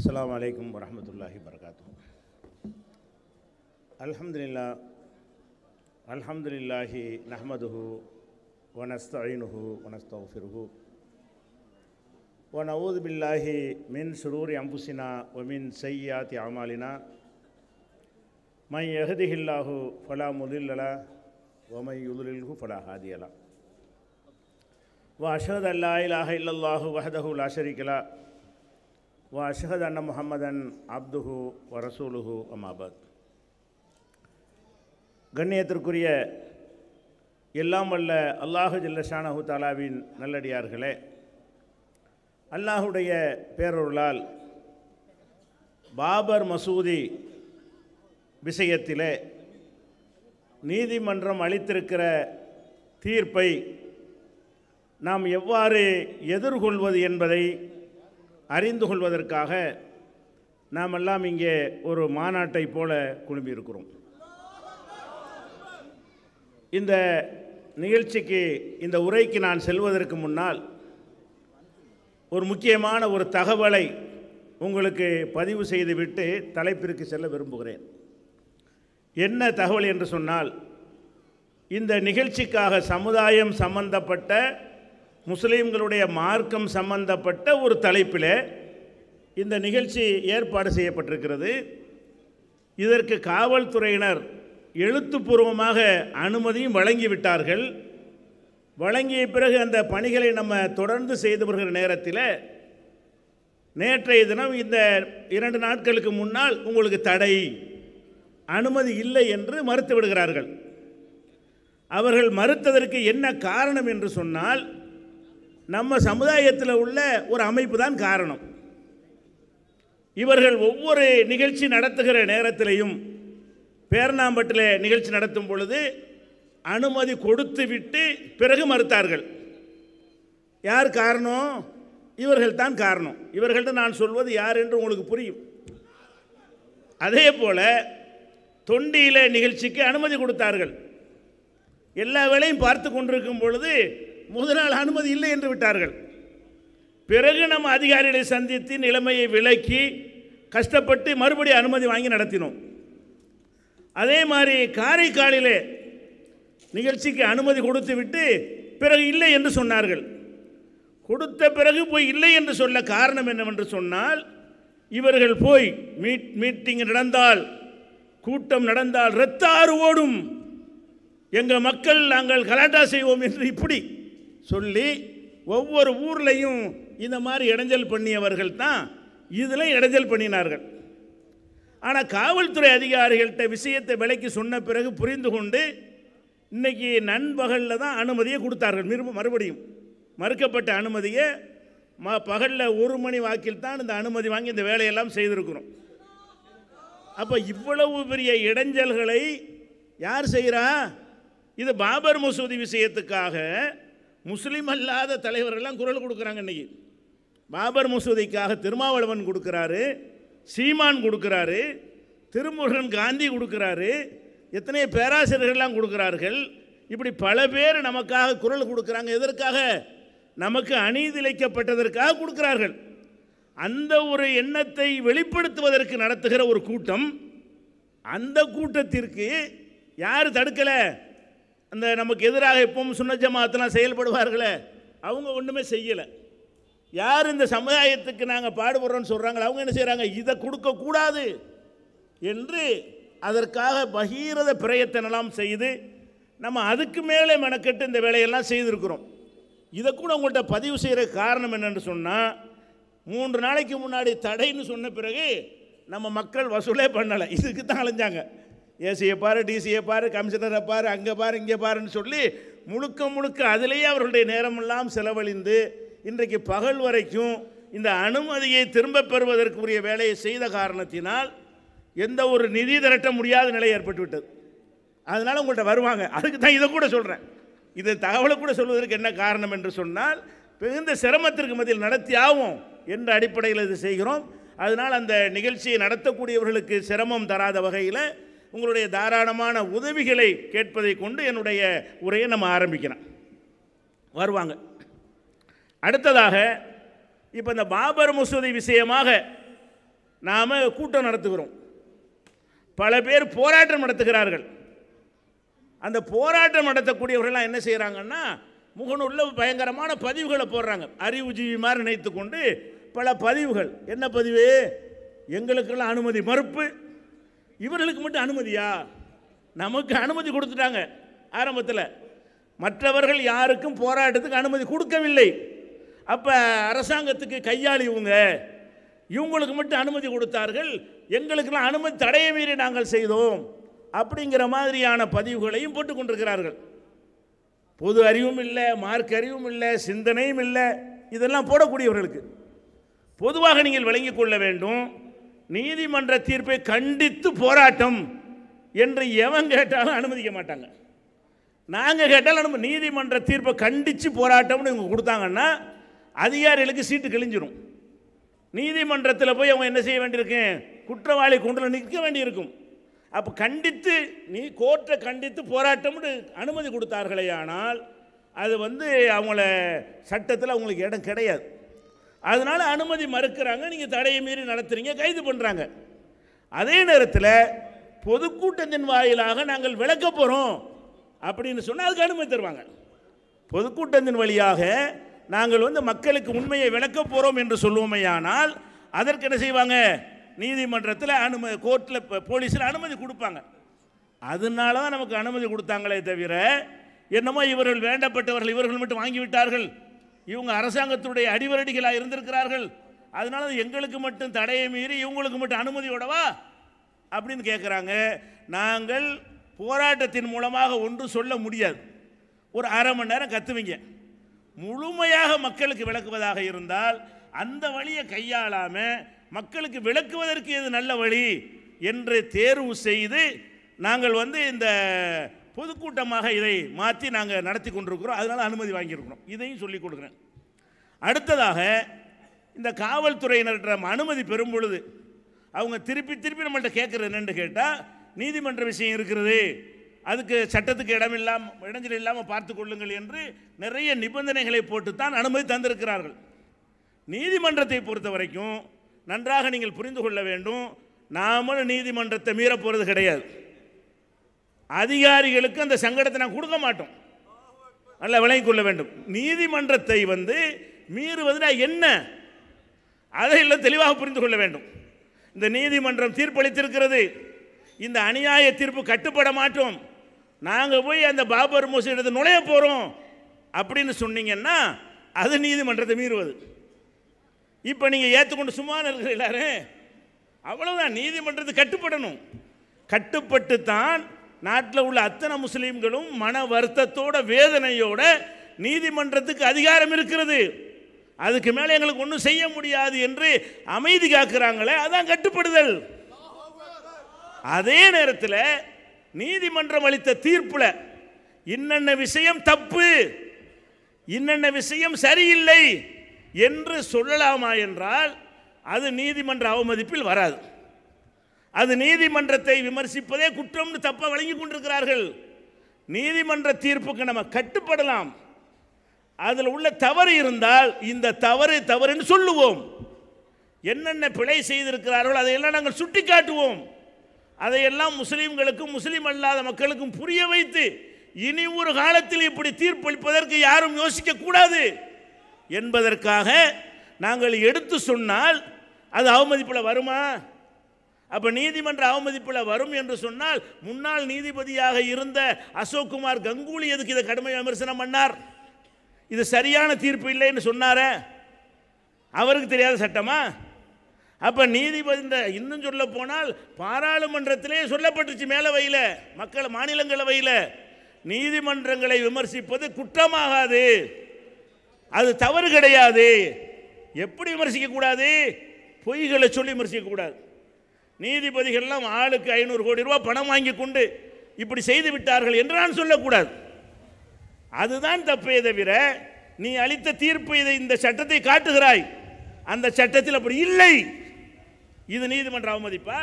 அஸ்லாம் வலைக்கம் வரமத்துல்லாஹி வரகாத்து அல்ஹம்துலில்லா அல்ஹம்துலில்லாஹி நஹமதுஹு வனஸ்தயினுஹு வனஸ்தஃபிருஹு ونعوذ بالله من شرور أنفسنا ومن سيئات أعمالنا من يهده الله فلا مضل له ومن يضلله فلا هادي له وأشهد أن لا إله إلا الله وحده لا شريك له وأشهد أن محمدًا عبده ورسوله அமாபாத் கண்ணியத்திற்குரிய எல்லாம் வல்ல அல்லாஹு ஜல்லஷானஹு தாலாவின் நல்லடியார்களே அல்லாஹுடைய பேரொருளால் பாபர் மசூதி விஷயத்திலே நீதிமன்றம் அளித்திருக்கிற தீர்ப்பை நாம் எவ்வாறு எதிர்கொள்வது என்பதை அறிந்து கொள்வதற்காக நாமெல்லாம் இங்கே ஒரு மாநாட்டை போல குழுமியிருக்கிறோம் இந்த நிகழ்ச்சிக்கு இந்த உரைக்கு நான் செல்வதற்கு முன்னால் ஒரு முக்கியமான ஒரு தகவலை உங்களுக்கு பதிவு செய்துவிட்டு தலைப்பிற்கு செல்ல விரும்புகிறேன் என்ன தகவல் என்று சொன்னால் இந்த நிகழ்ச்சிக்காக சமுதாயம் சம்பந்தப்பட்ட முஸ்லீம்களுடைய மார்க்கம் சம்பந்தப்பட்ட ஒரு தலைப்பில் இந்த நிகழ்ச்சி ஏற்பாடு செய்யப்பட்டிருக்கிறது இதற்கு காவல்துறையினர் எழுத்துப்பூர்வமாக அனுமதியும் வழங்கிவிட்டார்கள் வழங்கிய பிறகு அந்த பணிகளை நம்ம தொடர்ந்து செய்து வருகிற நேரத்தில் நேற்றைய தினம் இந்த இரண்டு நாட்களுக்கு முன்னால் உங்களுக்கு தடை அனுமதி இல்லை என்று மறுத்து விடுகிறார்கள் அவர்கள் மறுத்ததற்கு என்ன காரணம் என்று சொன்னால் நம்ம சமுதாயத்தில் உள்ள ஒரு அமைப்பு தான் காரணம் இவர்கள் ஒவ்வொரு நிகழ்ச்சி நடத்துகிற நேரத்திலையும் பேரணாம்பட்டில் நிகழ்ச்சி நடத்தும் பொழுது அனுமதி கொடுத்து விட்டு பிறகு மறுத்தார்கள் யார் காரணம் இவர்கள் தான் காரணம் இவர்கள்ட்ட நான் சொல்வது யார் என்று உங்களுக்கு புரியும் அதே போல் தொண்டியில் நிகழ்ச்சிக்கு அனுமதி கொடுத்தார்கள் எல்லா வேலையும் பார்த்து கொண்டிருக்கும் பொழுது முதல் நாள் அனுமதி இல்லை என்று விட்டார்கள் பிறகு நம்ம அதிகாரிகளை சந்தித்து நிலைமையை விலக்கி கஷ்டப்பட்டு மறுபடியும் அனுமதி வாங்கி நடத்தினோம் அதே மாதிரி காரைக்காலிலே நிகழ்ச்சிக்கு அனுமதி கொடுத்து விட்டு பிறகு இல்லை என்று சொன்னார்கள் கொடுத்த பிறகு போய் இல்லை என்று சொல்ல காரணம் என்னவென்று சொன்னால் இவர்கள் போய் மீட் மீட்டிங் நடந்தால் கூட்டம் நடந்தால் இரத்த ஓடும் எங்கள் மக்கள் நாங்கள் கலாட்டா செய்வோம் என்று இப்படி சொல்லி ஒவ்வொரு ஊர்லேயும் இந்த மாதிரி இடைஞ்சல் பண்ணியவர்கள் தான் இதில் இடைஞ்சல் பண்ணினார்கள் ஆனால் காவல்துறை அதிகாரிகள்கிட்ட விஷயத்தை விலைக்கு சொன்ன பிறகு புரிந்து கொண்டு இன்றைக்கி நண்பகலில் தான் அனுமதியை கொடுத்தார்கள் மிருப மறுபடியும் மறுக்கப்பட்ட அனுமதியை ம பகலில் ஒரு மணி வாக்கில் தான் இந்த அனுமதி வாங்கி இந்த வேலையெல்லாம் செய்திருக்கிறோம் அப்போ இவ்வளவு பெரிய இடைஞ்சல்களை யார் செய்கிறா இது பாபர் மசூதி விஷயத்துக்காக முஸ்லீம் அல்லாத தலைவர்கள்லாம் குரல் கொடுக்குறாங்க இன்றைக்கி பாபர் மசூதிக்காக திருமாவளவன் கொடுக்குறாரு சீமான் கொடுக்குறாரு திருமுருகன் காந்தி கொடுக்குறாரு எத்தனை பேராசிரியர்கள்லாம் கொடுக்குறார்கள் இப்படி பல பேர் நமக்காக குரல் கொடுக்குறாங்க எதற்காக நமக்கு அநீதிலைக்கப்பட்டதற்காக கொடுக்குறார்கள் அந்த ஒரு எண்ணத்தை வெளிப்படுத்துவதற்கு நடத்துகிற ஒரு கூட்டம் அந்த கூட்டத்திற்கு யார் தடுக்கலை அந்த நமக்கு எதிராக எப்பவும் சுன்ன ஜமாத்தெலாம் செயல்படுவார்களே அவங்க ஒன்றுமே செய்யலை யார் இந்த சமுதாயத்துக்கு நாங்கள் பாடுபடுறோன்னு சொல்கிறாங்களோ அவங்க என்ன செய்கிறாங்க இதை கொடுக்கக்கூடாது என்று அதற்காக பகீரத பிரயத்தனெல்லாம் செய்து நம்ம அதுக்கு மேலே மெனக்கெட்டு இந்த வேலையெல்லாம் செய்திருக்கிறோம் இதை கூட உங்கள்கிட்ட பதிவு செய்கிற காரணம் என்னென்னு சொன்னால் மூன்று நாளைக்கு முன்னாடி தடைன்னு சொன்ன பிறகு நம்ம மக்கள் வசூலே பண்ணலை இதுக்கு தான் அலைஞ்சாங்க ஏசியை பாரு டிசியை பாரு கமிஷனரை பாரு அங்கே பாரு இங்கே பாருன்னு சொல்லி முழுக்க முழுக்க அதிலேயே அவர்களுடைய நேரமெல்லாம் செலவழிந்து இன்றைக்கு பகல் வரைக்கும் இந்த அனுமதியை திரும்ப பெறுவதற்குரிய வேலையை செய்த காரணத்தினால் எந்த ஒரு நிதி திரட்ட முடியாத நிலை ஏற்பட்டுவிட்டது அதனால் உங்கள்கிட்ட வருவாங்க அதுக்கு தான் இதை கூட சொல்கிறேன் இது தகவலை கூட சொல்வதற்கு என்ன காரணம் என்று சொன்னால் மிகுந்த சிரமத்திற்கு மதியில் நடத்தி ஆகும் என்ற அடிப்படையில் இது செய்கிறோம் அதனால் அந்த நிகழ்ச்சியை நடத்தக்கூடியவர்களுக்கு சிரமம் தராத வகையில் உங்களுடைய தாராளமான உதவிகளை கேட்பதை கொண்டு என்னுடைய உரையை நம்ம ஆரம்பிக்கிறோம் வருவாங்க அடுத்ததாக இப்போ இந்த பாபர் மசூதி விஷயமாக நாம் கூட்டம் நடத்துகிறோம் பல பேர் போராட்டம் நடத்துகிறார்கள் அந்த போராட்டம் நடத்தக்கூடியவர்கள்லாம் என்ன செய்கிறாங்கன்னா முகநூலில் பயங்கரமான பதிவுகளை போடுறாங்க அறிவுஜீவி மாதிரி நினைத்து கொண்டு பல பதிவுகள் என்ன பதிவு எங்களுக்கெல்லாம் அனுமதி மறுப்பு இவர்களுக்கு மட்டும் அனுமதியா நமக்கு அனுமதி கொடுத்துட்டாங்க ஆரம்பத்தில் மற்றவர்கள் யாருக்கும் போராட்டத்துக்கு அனுமதி கொடுக்கவில்லை அப்போ அரசாங்கத்துக்கு கையாளி இவங்க இவங்களுக்கு மட்டும் அனுமதி கொடுத்தார்கள் எங்களுக்கெல்லாம் அனுமதி தடையை மீறி நாங்கள் செய்தோம் அப்படிங்கிற மாதிரியான பதிவுகளையும் போட்டுக்கொண்டிருக்கிறார்கள் பொது அறிவும் இல்லை மார்க் அறிவும் இல்லை சிந்தனையும் இல்லை இதெல்லாம் போடக்கூடியவர்களுக்கு பொதுவாக நீங்கள் வழங்கிக் கொள்ள வேண்டும் நீதிமன்ற தீர்ப்பை கண்டித்து போராட்டம் என்று எவன் கேட்டாலும் அனுமதிக்க மாட்டாங்க நாங்கள் கேட்டாலும் நம்ம நீதிமன்ற தீர்ப்பை கண்டித்து போராட்டம்னு இவங்க கொடுத்தாங்கன்னா அதிகாரிகளுக்கு சீட்டு கிழிஞ்சிடும் நீதிமன்றத்தில் போய் அவங்க என்ன செய்ய வேண்டியிருக்கேன் குற்றவாளி கொண்டில் நிற்க வேண்டியிருக்கும் அப்போ கண்டித்து நீ கோர்ட்டை கண்டித்து போராட்டம்னு அனுமதி கொடுத்தார்களே ஆனால் அது வந்து அவங்கள சட்டத்தில் அவங்களுக்கு இடம் கிடையாது அதனால் அனுமதி மறுக்கிறாங்க நீங்கள் தடையை மீறி நடத்துகிறீங்க கைது பண்ணுறாங்க அதே நேரத்தில் பொதுக்கூட்டத்தின் வாயிலாக நாங்கள் விளக்க போகிறோம் அப்படின்னு சொன்னால் அதுக்கு அனுமதி தருவாங்க பொதுக்கூட்டத்தின் வழியாக நாங்கள் வந்து மக்களுக்கு உண்மையை விளக்க போகிறோம் என்று சொல்லுவோமையானால் அதற்கு என்ன செய்வாங்க நீதிமன்றத்தில் அனுமதி கோர்ட்டில் போலீஸில் அனுமதி கொடுப்பாங்க அதனால தான் நமக்கு அனுமதி கொடுத்தாங்களே தவிர என்னமோ இவர்கள் வேண்டப்பட்டவர்கள் இவர்கள் மட்டும் வாங்கிவிட்டார்கள் இவங்க அரசாங்கத்துடைய அடிவரடிகளாக இருந்திருக்கிறார்கள் அதனால எங்களுக்கு மட்டும் தடையை மீறி இவங்களுக்கு மட்டும் அனுமதியோடவா அப்படின்னு கேட்குறாங்க நாங்கள் போராட்டத்தின் மூலமாக ஒன்று சொல்ல முடியாது ஒரு அரை மணி நேரம் கத்துவீங்க முழுமையாக மக்களுக்கு விளக்குவதாக இருந்தால் அந்த வழியை கையாளாமல் மக்களுக்கு விளக்குவதற்கு இது நல்ல வழி என்று தேர்வு செய்து நாங்கள் வந்து இந்த பொதுக்கூட்டமாக இதை மாற்றி நாங்கள் நடத்தி கொண்டிருக்கிறோம் அதனால் அனுமதி வாங்கியிருக்கிறோம் இதையும் சொல்லிக் கொடுக்குறேன் அடுத்ததாக இந்த காவல்துறையினர்கிட்ட நம்ம அனுமதி பெறும் பொழுது அவங்க திருப்பி திருப்பி நம்மள்கிட்ட கேட்குறது என்னென்னு கேட்டால் நீதிமன்ற விஷயம் இருக்கிறது அதுக்கு சட்டத்துக்கு இடம் இல்லாமல் இடைஞ்சல் இல்லாமல் பார்த்து கொள்ளுங்கள் என்று நிறைய நிபந்தனைகளை போட்டுத்தான் அனுமதி தந்திருக்கிறார்கள் நீதிமன்றத்தை பொறுத்த வரைக்கும் நன்றாக நீங்கள் புரிந்து கொள்ள வேண்டும் நாமளும் நீதிமன்றத்தை மீறப்போகிறது கிடையாது அதிகாரிகளுக்கு அந்த சங்கடத்தை நான் கொடுக்க மாட்டோம் நல்ல விளங்கி கொள்ள வேண்டும் நீதிமன்றத்தை வந்து மீறுவதுனா என்ன அதை இல்லை தெளிவாக புரிந்து கொள்ள வேண்டும் இந்த நீதிமன்றம் தீர்ப்பளித்திருக்கிறது இந்த அநியாய தீர்ப்பு கட்டுப்பட மாட்டோம் நாங்கள் போய் அந்த பாபர் மோசடி நுழைய போகிறோம் அப்படின்னு சொன்னீங்கன்னா அது நீதிமன்றத்தை மீறுவது இப்போ நீங்கள் ஏற்றுக்கொண்டு சும்மா இருக்கிற எல்லாரும் அவ்வளோதான் நீதிமன்றத்தை கட்டுப்படணும் கட்டுப்பட்டு தான் நாட்டில் உள்ள அத்தனை முஸ்லீம்களும் மன வருத்தத்தோட வேதனையோட நீதிமன்றத்துக்கு அதிகாரம் இருக்கிறது அதுக்கு மேலே எங்களுக்கு ஒன்றும் செய்ய முடியாது என்று அமைதி காக்குறாங்களே அதான் கட்டுப்படுதல் அதே நேரத்தில் நீதிமன்றம் அளித்த தீர்ப்பில் இன்னென்ன விஷயம் தப்பு இன்னென்ன விஷயம் சரியில்லை என்று சொல்லலாமா என்றால் அது நீதிமன்ற அவமதிப்பில் வராது அது நீதிமன்றத்தை விமர்சிப்பதே குற்றம்னு தப்பாக வழங்கி கொண்டிருக்கிறார்கள் நீதிமன்ற தீர்ப்புக்கு நம்ம கட்டுப்படலாம் அதில் உள்ள தவறு இருந்தால் இந்த தவறு தவறுன்னு சொல்லுவோம் என்னென்ன பிழை செய்திருக்கிறார்கள் அதையெல்லாம் நாங்கள் சுட்டி காட்டுவோம் அதையெல்லாம் முஸ்லீம்களுக்கும் முஸ்லீம் அல்லாத மக்களுக்கும் புரிய வைத்து இனி ஒரு காலத்தில் இப்படி தீர்ப்பளிப்பதற்கு யாரும் யோசிக்கக்கூடாது என்பதற்காக நாங்கள் எடுத்து சொன்னால் அது அவமதிப்பில் வருமா அப்போ நீதிமன்ற அவமதிப்பில் வரும் என்று சொன்னால் முன்னாள் நீதிபதியாக இருந்த அசோக் குமார் கங்குலி எதுக்கு இதை கடுமை விமர்சனம் பண்ணார் இது சரியான தீர்ப்பு இல்லைன்னு சொன்னார அவருக்கு தெரியாத சட்டமா அப்போ நீதிபதி இந்த இன்னும் சொல்ல போனால் பாராளுமன்றத்திலே சொல்லப்பட்டுச்சு மேலவையில் மக்கள் மாநிலங்களவையில் நீதிமன்றங்களை விமர்சிப்பது குற்றமாகாது அது தவறு கிடையாது எப்படி விமர்சிக்கக்கூடாது பொய்களை சொல்லி விமர்சிக்கக்கூடாது நீதிபதிகள்லாம் ஆளுக்கு ஐநூறு கோடி ரூபா பணம் வாங்கி கொண்டு இப்படி செய்து விட்டார்கள் என்று நான் சொல்லக்கூடாது அதுதான் தப்பே தவிர நீ அளித்த தீர்ப்பு இதை இந்த சட்டத்தை காட்டுகிறாய் அந்த சட்டத்தில் அப்படி இல்லை இது நீதிமன்ற அவமதிப்பா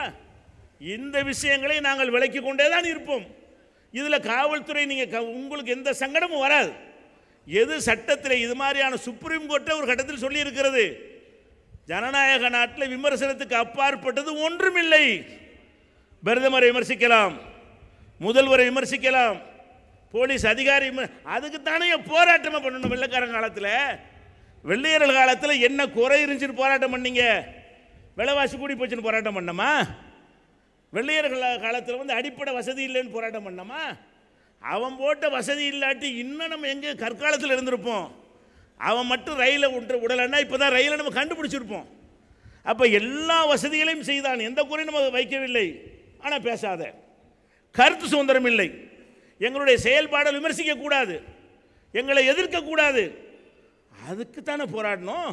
இந்த விஷயங்களை நாங்கள் விலக்கி கொண்டே தான் இருப்போம் இதில் காவல்துறை நீங்கள் உங்களுக்கு எந்த சங்கடமும் வராது எது சட்டத்தில் இது மாதிரியான சுப்ரீம் கோர்ட்டை ஒரு கட்டத்தில் சொல்லியிருக்கிறது ஜனநாயக நாட்டில் விமர்சனத்துக்கு அப்பாற்பட்டது ஒன்றுமில்லை பிரதமரை விமர்சிக்கலாம் முதல்வரை விமர்சிக்கலாம் போலீஸ் அதிகாரி அதுக்குத்தானே போராட்டமாக பண்ணணும் வெள்ளக்காரன் காலத்தில் வெள்ளையர்கள் காலத்தில் என்ன குறை இருந்துச்சுன்னு போராட்டம் பண்ணீங்க விலைவாசி கூடி போச்சுன்னு போராட்டம் பண்ணோமா வெள்ளையர்கள் காலத்தில் வந்து அடிப்படை வசதி இல்லைன்னு போராட்டம் பண்ணோமா அவன் போட்ட வசதி இல்லாட்டி இன்னும் நம்ம எங்கே கற்காலத்தில் இருந்திருப்போம் அவன் மட்டும் ரயிலை விட்டு விடலைன்னா இப்போ தான் ரயிலை நம்ம கண்டுபிடிச்சிருப்போம் அப்போ எல்லா வசதிகளையும் செய்தான் எந்த குறையும் நம்ம வைக்கவில்லை ஆனால் பேசாத கருத்து சுதந்திரம் இல்லை எங்களுடைய செயல்பாடை விமர்சிக்கக்கூடாது எங்களை எதிர்க்கக்கூடாது அதுக்கு தானே போராடணும்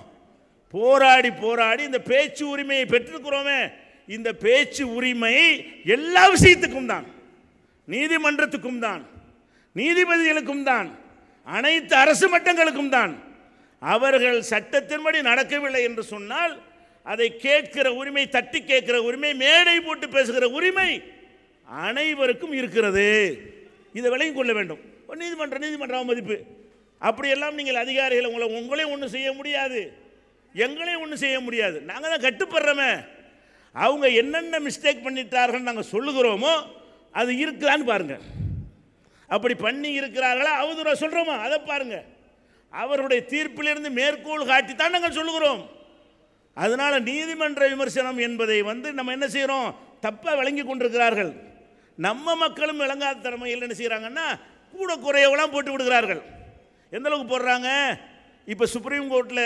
போராடி போராடி இந்த பேச்சு உரிமையை பெற்றிருக்கிறோமே இந்த பேச்சு உரிமை எல்லா விஷயத்துக்கும் தான் நீதிமன்றத்துக்கும் தான் நீதிபதிகளுக்கும் தான் அனைத்து அரசு மட்டங்களுக்கும் தான் அவர்கள் சட்டத்தின்படி நடக்கவில்லை என்று சொன்னால் அதை கேட்கிற உரிமை தட்டி கேட்கிற உரிமை மேடை போட்டு பேசுகிற உரிமை அனைவருக்கும் இருக்கிறது இதை விலகி கொள்ள வேண்டும் நீதிமன்ற நீதிமன்ற மதிப்பு அப்படியெல்லாம் நீங்கள் அதிகாரிகளை உங்களை உங்களையும் ஒன்றும் செய்ய முடியாது எங்களையும் ஒன்றும் செய்ய முடியாது நாங்கள் தான் கட்டுப்படுறோமே அவங்க என்னென்ன மிஸ்டேக் பண்ணிட்டார்கள் நாங்கள் சொல்லுகிறோமோ அது இருக்குதான்னு பாருங்கள் அப்படி பண்ணி இருக்கிறார்களா அவதூறாக சொல்கிறோமா அதை பாருங்கள் அவருடைய தீர்ப்பிலிருந்து மேற்கோள் காட்டித்தான் நாங்கள் சொல்லுகிறோம் அதனால் நீதிமன்ற விமர்சனம் என்பதை வந்து நம்ம என்ன செய்கிறோம் தப்பாக விளங்கி கொண்டிருக்கிறார்கள் நம்ம மக்களும் விளங்காத திறமையில் என்ன செய்கிறாங்கன்னா கூட குறையவெல்லாம் போட்டு விடுகிறார்கள் எந்த அளவுக்கு போடுறாங்க இப்போ சுப்ரீம் கோர்ட்டில்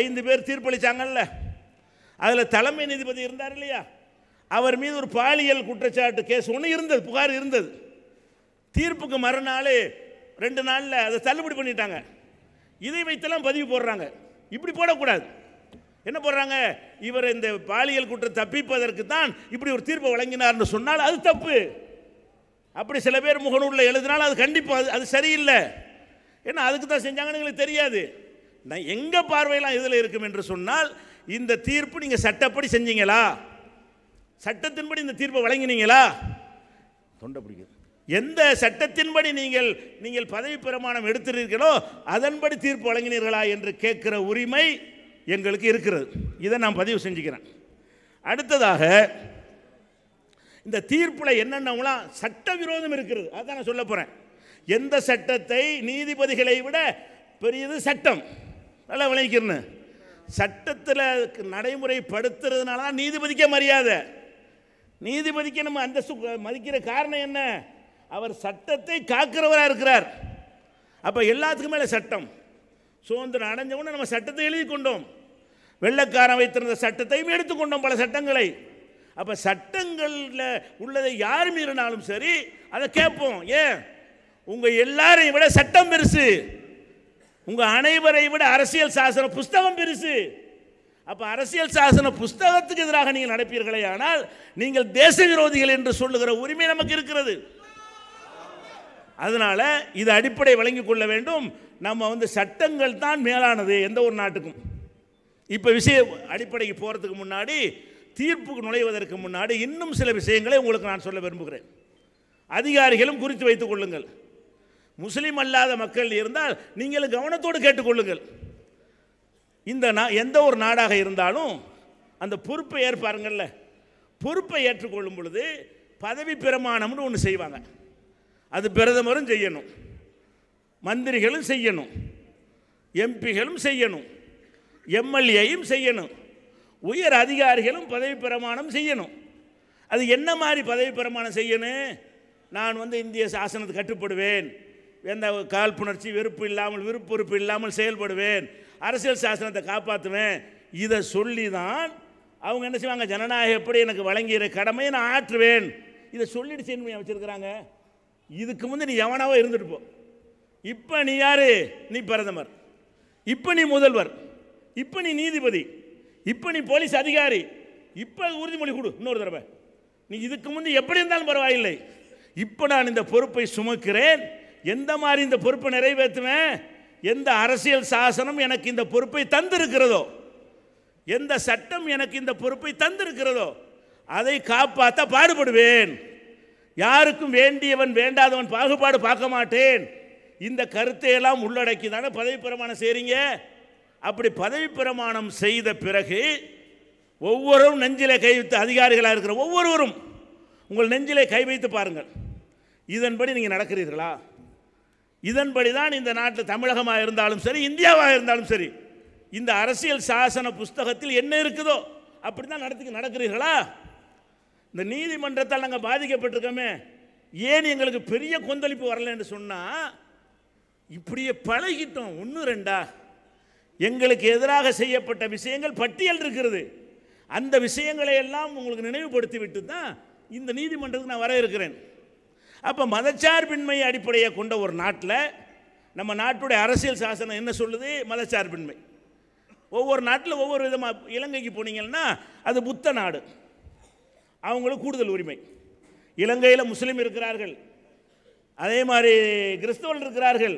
ஐந்து பேர் தீர்ப்பளித்தாங்கல்ல அதில் தலைமை நீதிபதி இருந்தார் இல்லையா அவர் மீது ஒரு பாலியல் குற்றச்சாட்டு கேஸ் ஒன்று இருந்தது புகார் இருந்தது தீர்ப்புக்கு மறுநாள் ரெண்டு நாளில் அதை தள்ளுபடி பண்ணிட்டாங்க இதை வைத்தெல்லாம் பதிவு போடுறாங்க இப்படி போடக்கூடாது என்ன போடுறாங்க இவர் இந்த பாலியல் குற்றம் தப்பிப்பதற்கு தான் இப்படி ஒரு தீர்ப்பை வழங்கினார்னு சொன்னால் அது தப்பு அப்படி சில பேர் முகநூலில் எழுதினால் அது கண்டிப்பாக அது அது சரியில்லை ஏன்னா அதுக்கு தான் செஞ்சாங்கன்னு எங்களுக்கு தெரியாது நான் எங்கள் பார்வையெல்லாம் இதில் இருக்கும் என்று சொன்னால் இந்த தீர்ப்பு நீங்கள் சட்டப்படி செஞ்சீங்களா சட்டத்தின்படி இந்த தீர்ப்பை வழங்கினீங்களா தொண்டை பிடிக்குது எந்த சட்டத்தின்படி நீங்கள் நீங்கள் பதவி பிரமாணம் எடுத்திருக்கிறீர்களோ அதன்படி தீர்ப்பு வழங்கினீர்களா என்று கேட்குற உரிமை எங்களுக்கு இருக்கிறது இதை நான் பதிவு செஞ்சுக்கிறேன் அடுத்ததாக இந்த தீர்ப்பில் என்னென்னலாம் விரோதம் இருக்கிறது அதான் நான் சொல்ல போகிறேன் எந்த சட்டத்தை நீதிபதிகளை விட பெரியது சட்டம் நல்லா விளைவிக்கிறேன்னு சட்டத்தில் நடைமுறைப்படுத்துறதுனால தான் நீதிபதிக்கே மரியாதை நீதிபதிக்கு நம்ம அந்த மதிக்கிற காரணம் என்ன அவர் சட்டத்தை காக்கிறவராக இருக்கிறார் அப்போ எல்லாத்துக்கும் மேலே சட்டம் சுதந்திரம் அடைஞ்சவுடனே நம்ம சட்டத்தை எழுதி கொண்டோம் வெள்ளக்காரன் வைத்திருந்த சட்டத்தையும் எடுத்துக்கொண்டோம் பல சட்டங்களை அப்போ சட்டங்களில் உள்ளதை யார் மீறினாலும் சரி அதை கேட்போம் ஏன் உங்கள் எல்லாரையும் விட சட்டம் பெருசு உங்கள் அனைவரை விட அரசியல் சாசன புஸ்தகம் பெருசு அப்போ அரசியல் சாசன புஸ்தகத்துக்கு எதிராக நீங்கள் நடப்பீர்களே ஆனால் நீங்கள் தேச விரோதிகள் என்று சொல்லுகிற உரிமை நமக்கு இருக்கிறது அதனால் இது அடிப்படை வழங்கி கொள்ள வேண்டும் நம்ம வந்து சட்டங்கள் தான் மேலானது எந்த ஒரு நாட்டுக்கும் இப்போ விஷய அடிப்படைக்கு போகிறதுக்கு முன்னாடி தீர்ப்புக்கு நுழைவதற்கு முன்னாடி இன்னும் சில விஷயங்களை உங்களுக்கு நான் சொல்ல விரும்புகிறேன் அதிகாரிகளும் குறித்து வைத்துக் கொள்ளுங்கள் முஸ்லீம் அல்லாத மக்கள் இருந்தால் நீங்களும் கவனத்தோடு கேட்டுக்கொள்ளுங்கள் இந்த நா எந்த ஒரு நாடாக இருந்தாலும் அந்த பொறுப்பை ஏற்பாருங்கள்ல பொறுப்பை ஏற்றுக்கொள்ளும் பொழுது பதவி பிரமாணம்னு ஒன்று செய்வாங்க அது பிரதமரும் செய்யணும் மந்திரிகளும் செய்யணும் எம்பிகளும் செய்யணும் எம்எல்ஏயும் செய்யணும் உயர் அதிகாரிகளும் பதவி பிரமாணம் செய்யணும் அது என்ன மாதிரி பதவி பிரமாணம் செய்யணும் நான் வந்து இந்திய சாசனத்தை கட்டுப்படுவேன் எந்த காழ்ப்புணர்ச்சி வெறுப்பு இல்லாமல் விருப்பொறுப்பு இல்லாமல் செயல்படுவேன் அரசியல் சாசனத்தை காப்பாற்றுவேன் இதை சொல்லி தான் அவங்க என்ன செய்வாங்க ஜனநாயகப்படி எனக்கு வழங்கிய கடமையை நான் ஆற்றுவேன் இதை சொல்லிட்டு செய்யணும் வச்சுருக்கிறாங்க இதுக்கு முந்தைய நீ எவனாவோ இருந்துட்டு போ இப்போ நீ யார் நீ பிரதமர் இப்போ நீ முதல்வர் இப்போ நீ நீதிபதி இப்போ நீ போலீஸ் அதிகாரி இப்போ உறுதிமொழி கொடு இன்னொரு தடவை நீ இதுக்கு முந்தைய எப்படி இருந்தாலும் பரவாயில்லை இப்போ நான் இந்த பொறுப்பை சுமக்கிறேன் எந்த மாதிரி இந்த பொறுப்பை நிறைவேற்றுவேன் எந்த அரசியல் சாசனம் எனக்கு இந்த பொறுப்பை தந்திருக்கிறதோ எந்த சட்டம் எனக்கு இந்த பொறுப்பை தந்திருக்கிறதோ அதை காப்பாற்ற பாடுபடுவேன் யாருக்கும் வேண்டியவன் வேண்டாதவன் பாகுபாடு பார்க்க மாட்டேன் இந்த கருத்தையெல்லாம் உள்ளடக்கி தானே பதவி பிரமாணம் செய்கிறீங்க அப்படி பதவி பிரமாணம் செய்த பிறகு ஒவ்வொரும் நெஞ்சிலே கை வைத்து அதிகாரிகளாக இருக்கிற ஒவ்வொருவரும் உங்கள் நெஞ்சிலே கை வைத்து பாருங்கள் இதன்படி நீங்கள் நடக்கிறீர்களா இதன்படி தான் இந்த நாட்டில் தமிழகமாக இருந்தாலும் சரி இந்தியாவாக இருந்தாலும் சரி இந்த அரசியல் சாசன புஸ்தகத்தில் என்ன இருக்குதோ அப்படி தான் நடத்தி நடக்கிறீர்களா இந்த நீதிமன்றத்தால் நாங்கள் பாதிக்கப்பட்டிருக்கோமே ஏன் எங்களுக்கு பெரிய கொந்தளிப்பு வரலன்னு சொன்னால் இப்படியே பழகிட்டோம் ஒன்று ரெண்டா எங்களுக்கு எதிராக செய்யப்பட்ட விஷயங்கள் பட்டியல் இருக்கிறது அந்த விஷயங்களை எல்லாம் உங்களுக்கு நினைவுபடுத்தி விட்டு தான் இந்த நீதிமன்றத்துக்கு நான் வர இருக்கிறேன் அப்போ மதச்சார்பின்மை அடிப்படையை கொண்ட ஒரு நாட்டில் நம்ம நாட்டுடைய அரசியல் சாசனம் என்ன சொல்லுது மதச்சார்பின்மை ஒவ்வொரு நாட்டில் ஒவ்வொரு விதமாக இலங்கைக்கு போனீங்கன்னா அது புத்த நாடு அவங்களுக்கு கூடுதல் உரிமை இலங்கையில் முஸ்லீம் இருக்கிறார்கள் அதே மாதிரி கிறிஸ்தவர்கள் இருக்கிறார்கள்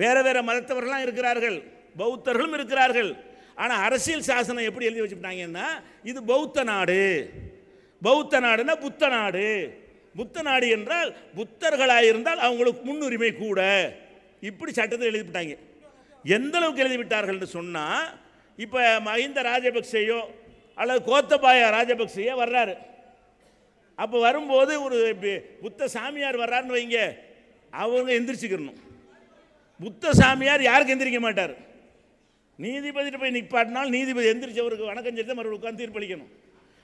வேறு வேறு மதத்தவர்களாக இருக்கிறார்கள் பௌத்தர்களும் இருக்கிறார்கள் ஆனால் அரசியல் சாசனம் எப்படி எழுதி வச்சுட்டாங்கன்னா இது பௌத்த நாடு பௌத்த நாடுனா புத்த நாடு புத்த நாடு என்றால் புத்தர்களாக இருந்தால் அவங்களுக்கு முன்னுரிமை கூட இப்படி சட்டத்தில் எழுதிவிட்டாங்க எந்தளவுக்கு அளவுக்கு எழுதிவிட்டார்கள்னு சொன்னால் இப்போ மஹிந்த ராஜபக்சேயோ அல்லது கோத்தபாய ராஜபக்சையே வர்றாரு அப்போ வரும்போது ஒரு புத்த சாமியார் வர்றாருன்னு வைங்க அவங்க எந்திரிச்சுக்கணும் புத்த சாமியார் யாருக்கு எந்திரிக்க மாட்டார் நீதிபதிட்டு போய் நிற்பாட்டினால் நீதிபதி எந்திரிச்சவருக்கு வணக்கம் செஞ்சு மறுபடியும் உட்காந்து தீர்ப்பளிக்கணும்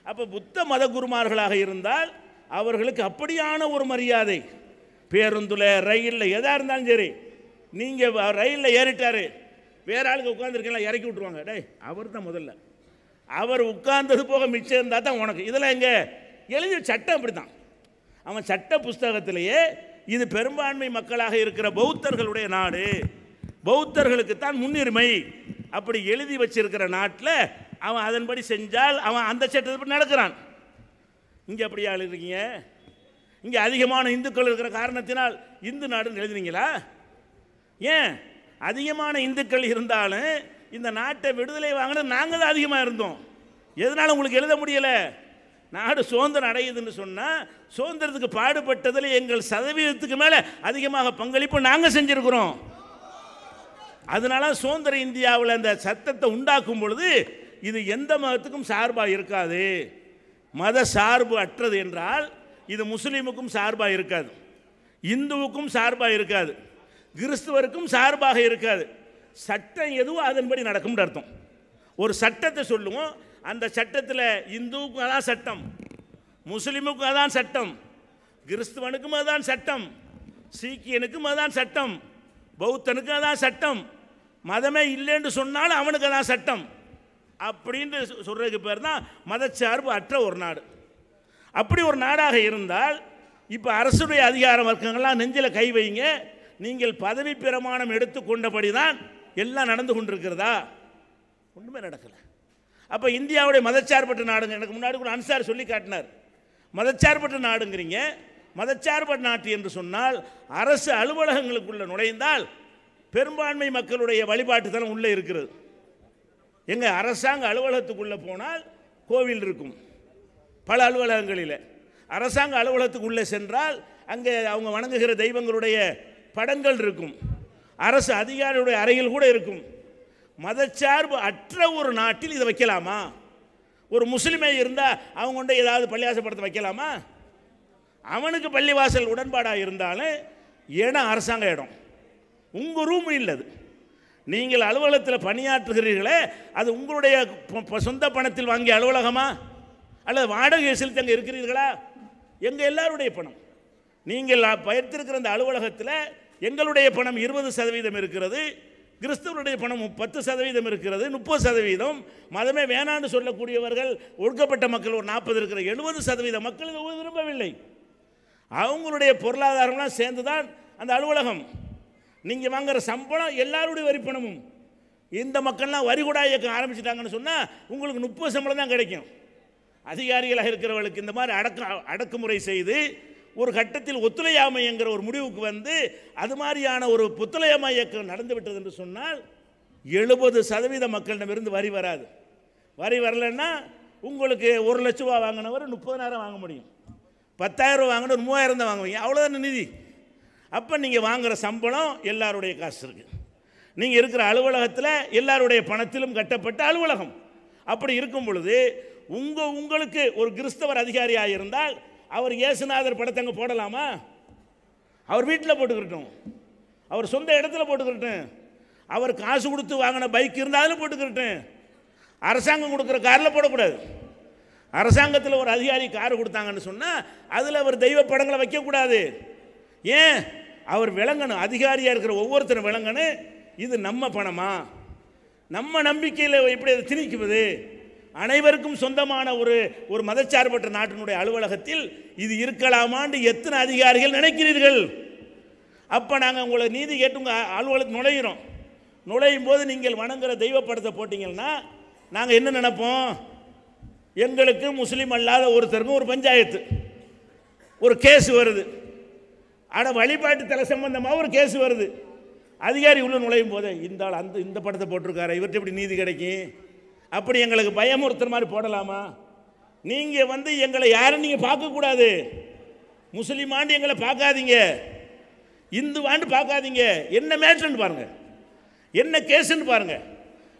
அப்போ புத்த மத குருமார்களாக இருந்தால் அவர்களுக்கு அப்படியான ஒரு மரியாதை பேருந்தில் ரயிலில் எதாக இருந்தாலும் சரி நீங்கள் ரயிலில் ஏறிட்டார் வேற ஆளுக்கு உட்காந்துருக்கீங்களா இறக்கி விட்ருவாங்க டே அவர் தான் முதல்ல அவர் உட்கார்ந்தது போக மிச்சம் இருந்தால் தான் உனக்கு இதெல்லாம் எங்கே எழுதி சட்டம் அப்படி தான் அவன் சட்ட புஸ்தகத்திலேயே இது பெரும்பான்மை மக்களாக இருக்கிற பௌத்தர்களுடைய நாடு பௌத்தர்களுக்கு தான் முன்னுரிமை அப்படி எழுதி வச்சிருக்கிற நாட்டில் அவன் அதன்படி செஞ்சால் அவன் அந்த சட்டத்தை நடக்கிறான் இங்கே அப்படி எழுதுறீங்க இங்கே அதிகமான இந்துக்கள் இருக்கிற காரணத்தினால் இந்து நாடுன்னு எழுதுனீங்களா ஏன் அதிகமான இந்துக்கள் இருந்தாலும் இந்த நாட்டை விடுதலை வாங்கினது நாங்கள் தான் அதிகமாக இருந்தோம் எதனால் உங்களுக்கு எழுத முடியலை நாடு சுதந்திரம் அடையுதுன்னு சொன்னால் சுதந்திரத்துக்கு பாடுபட்டதில் எங்கள் சதவீதத்துக்கு மேலே அதிகமாக பங்களிப்பு நாங்கள் செஞ்சுருக்கிறோம் அதனால சுதந்திர இந்தியாவில் அந்த சத்தத்தை உண்டாக்கும் பொழுது இது எந்த மதத்துக்கும் சார்பாக இருக்காது மத சார்பு அற்றது என்றால் இது முஸ்லீமுக்கும் சார்பாக இருக்காது இந்துவுக்கும் சார்பாக இருக்காது கிறிஸ்துவருக்கும் சார்பாக இருக்காது சட்டம் எதுவும் அதன்படி நடக்கும்னு அர்த்தம் ஒரு சட்டத்தை சொல்லுவோம் அந்த சட்டத்தில் இந்துவுக்கும் அதான் சட்டம் முஸ்லீமுக்கும் அதான் சட்டம் கிறிஸ்துவனுக்கும் அதான் சட்டம் சீக்கியனுக்கும் அதான் சட்டம் பௌத்தனுக்கும் அதான் சட்டம் மதமே இல்லைன்னு சொன்னாலும் அவனுக்கு அதான் சட்டம் அப்படின்னு சொல்கிறதுக்கு பேர் தான் மதச்சார்பு அற்ற ஒரு நாடு அப்படி ஒரு நாடாக இருந்தால் இப்போ அரசுடைய அதிகார வர்க்கங்கள்லாம் நெஞ்சில் கை வைங்க நீங்கள் பதவி பிரமாணம் கொண்டபடி தான் எல்லாம் நடந்து கொண்டிருக்கிறதா ஒன்றுமே நடக்கலை அப்போ இந்தியாவுடைய மதச்சார்பற்ற நாடுங்க எனக்கு முன்னாடி கூட அன்சார் சொல்லி காட்டினார் மதச்சார்பற்ற நாடுங்கிறீங்க மதச்சார்பற்ற நாட்டு என்று சொன்னால் அரசு அலுவலகங்களுக்குள்ளே நுழைந்தால் பெரும்பான்மை மக்களுடைய வழிபாட்டுத்தலம் உள்ளே இருக்கிறது எங்கள் அரசாங்க அலுவலகத்துக்குள்ளே போனால் கோவில் இருக்கும் பல அலுவலகங்களில் அரசாங்க அலுவலகத்துக்குள்ளே சென்றால் அங்கே அவங்க வணங்குகிற தெய்வங்களுடைய படங்கள் இருக்கும் அரசு அதிகாரியுடைய அறையில் கூட இருக்கும் மதச்சார்பு அற்ற ஒரு நாட்டில் இதை வைக்கலாமா ஒரு முஸ்லீமே இருந்தால் அவங்க கொண்டு ஏதாவது பள்ளிவாசப்படுத்த வைக்கலாமா அவனுக்கு பள்ளிவாசல் உடன்பாடாக இருந்தாலும் இடம் அரசாங்க இடம் உங்கள் ரூம் இல்லது நீங்கள் அலுவலகத்தில் பணியாற்றுகிறீர்களே அது உங்களுடைய சொந்த பணத்தில் வாங்கிய அலுவலகமா அல்லது வாடகை செலுத்தி அங்கே இருக்கிறீர்களா எங்கள் எல்லாருடைய பணம் நீங்கள் பயிர்த்திருக்கிற அந்த அலுவலகத்தில் எங்களுடைய பணம் இருபது சதவீதம் இருக்கிறது கிறிஸ்தவருடைய பணம் பத்து சதவீதம் இருக்கிறது முப்பது சதவீதம் மதமே வேணான்னு சொல்லக்கூடியவர்கள் ஒடுக்கப்பட்ட மக்கள் ஒரு நாற்பது இருக்கிற எழுபது சதவீத மக்கள் இதை விரும்பவில்லை அவங்களுடைய பொருளாதாரம்லாம் சேர்ந்து தான் அந்த அலுவலகம் நீங்கள் வாங்குகிற சம்பளம் எல்லாருடைய வரி பணமும் இந்த மக்கள்லாம் வரிகுடா இயக்கம் ஆரம்பிச்சிட்டாங்கன்னு சொன்னால் உங்களுக்கு முப்பது சம்பளம் தான் கிடைக்கும் அதிகாரிகளாக இருக்கிறவர்களுக்கு இந்த மாதிரி அடக்க அடக்குமுறை செய்து ஒரு கட்டத்தில் ஒத்துழையாமை என்கிற ஒரு முடிவுக்கு வந்து அது மாதிரியான ஒரு புத்துழையாமை இயக்கம் நடந்து விட்டது என்று சொன்னால் எழுபது சதவீத மக்களிடமிருந்து வரி வராது வரி வரலன்னா உங்களுக்கு ஒரு லட்ச ரூபா வாங்கினவர் முப்பதனாயிரம் வாங்க முடியும் பத்தாயிரம் வாங்கினவர் மூவாயிரம் தான் வாங்குவீங்க அவ்வளோதான் நிதி அப்போ நீங்கள் வாங்குகிற சம்பளம் எல்லாருடைய காசு இருக்குது நீங்கள் இருக்கிற அலுவலகத்தில் எல்லாருடைய பணத்திலும் கட்டப்பட்ட அலுவலகம் அப்படி இருக்கும் பொழுது உங்கள் உங்களுக்கு ஒரு கிறிஸ்தவர் அதிகாரியாக இருந்தால் அவர் இயேசுநாதர் படத்தை அங்கே போடலாமா அவர் வீட்டில் போட்டுக்கிட்டோம் அவர் சொந்த இடத்துல போட்டுக்கிட்டேன் அவர் காசு கொடுத்து வாங்கின பைக் இருந்தாலும் போட்டுக்கிட்டேன் அரசாங்கம் கொடுக்குற காரில் போடக்கூடாது அரசாங்கத்தில் ஒரு அதிகாரி கார் கொடுத்தாங்கன்னு சொன்னால் அதில் அவர் தெய்வ படங்களை வைக்கக்கூடாது ஏன் அவர் விளங்கணும் அதிகாரியாக இருக்கிற ஒவ்வொருத்தரும் விளங்கணும் இது நம்ம பணமா நம்ம நம்பிக்கையில் எப்படி அதை திணிக்குவது அனைவருக்கும் சொந்தமான ஒரு ஒரு மதச்சார்பற்ற நாட்டினுடைய அலுவலகத்தில் இது இருக்கலாமான் எத்தனை அதிகாரிகள் நினைக்கிறீர்கள் அப்போ நாங்கள் உங்களை நீதி கேட்டு உங்கள் நுழையிறோம் நுழையும் போது நீங்கள் வணங்குற தெய்வ படத்தை போட்டிங்கன்னா நாங்கள் என்ன நினைப்போம் எங்களுக்கு முஸ்லீம் அல்லாத ஒருத்தருக்கும் ஒரு பஞ்சாயத்து ஒரு கேஸ் வருது ஆனால் வழிபாட்டு தலை சம்பந்தமாக ஒரு கேஸ் வருது அதிகாரி உள்ள நுழையும் போதே இந்த ஆள் அந்த இந்த படத்தை போட்டிருக்காரு இவர்கிட்ட எப்படி நீதி கிடைக்கும் அப்படி எங்களுக்கு பயமுறுத்துற மாதிரி போடலாமா நீங்கள் வந்து எங்களை யாரும் நீங்கள் பார்க்கக்கூடாது முஸ்லீமாண்டு எங்களை பார்க்காதீங்க ஆண்டு பார்க்காதீங்க என்ன மேட்ருன்னு பாருங்கள் என்ன கேஸுன்னு பாருங்கள்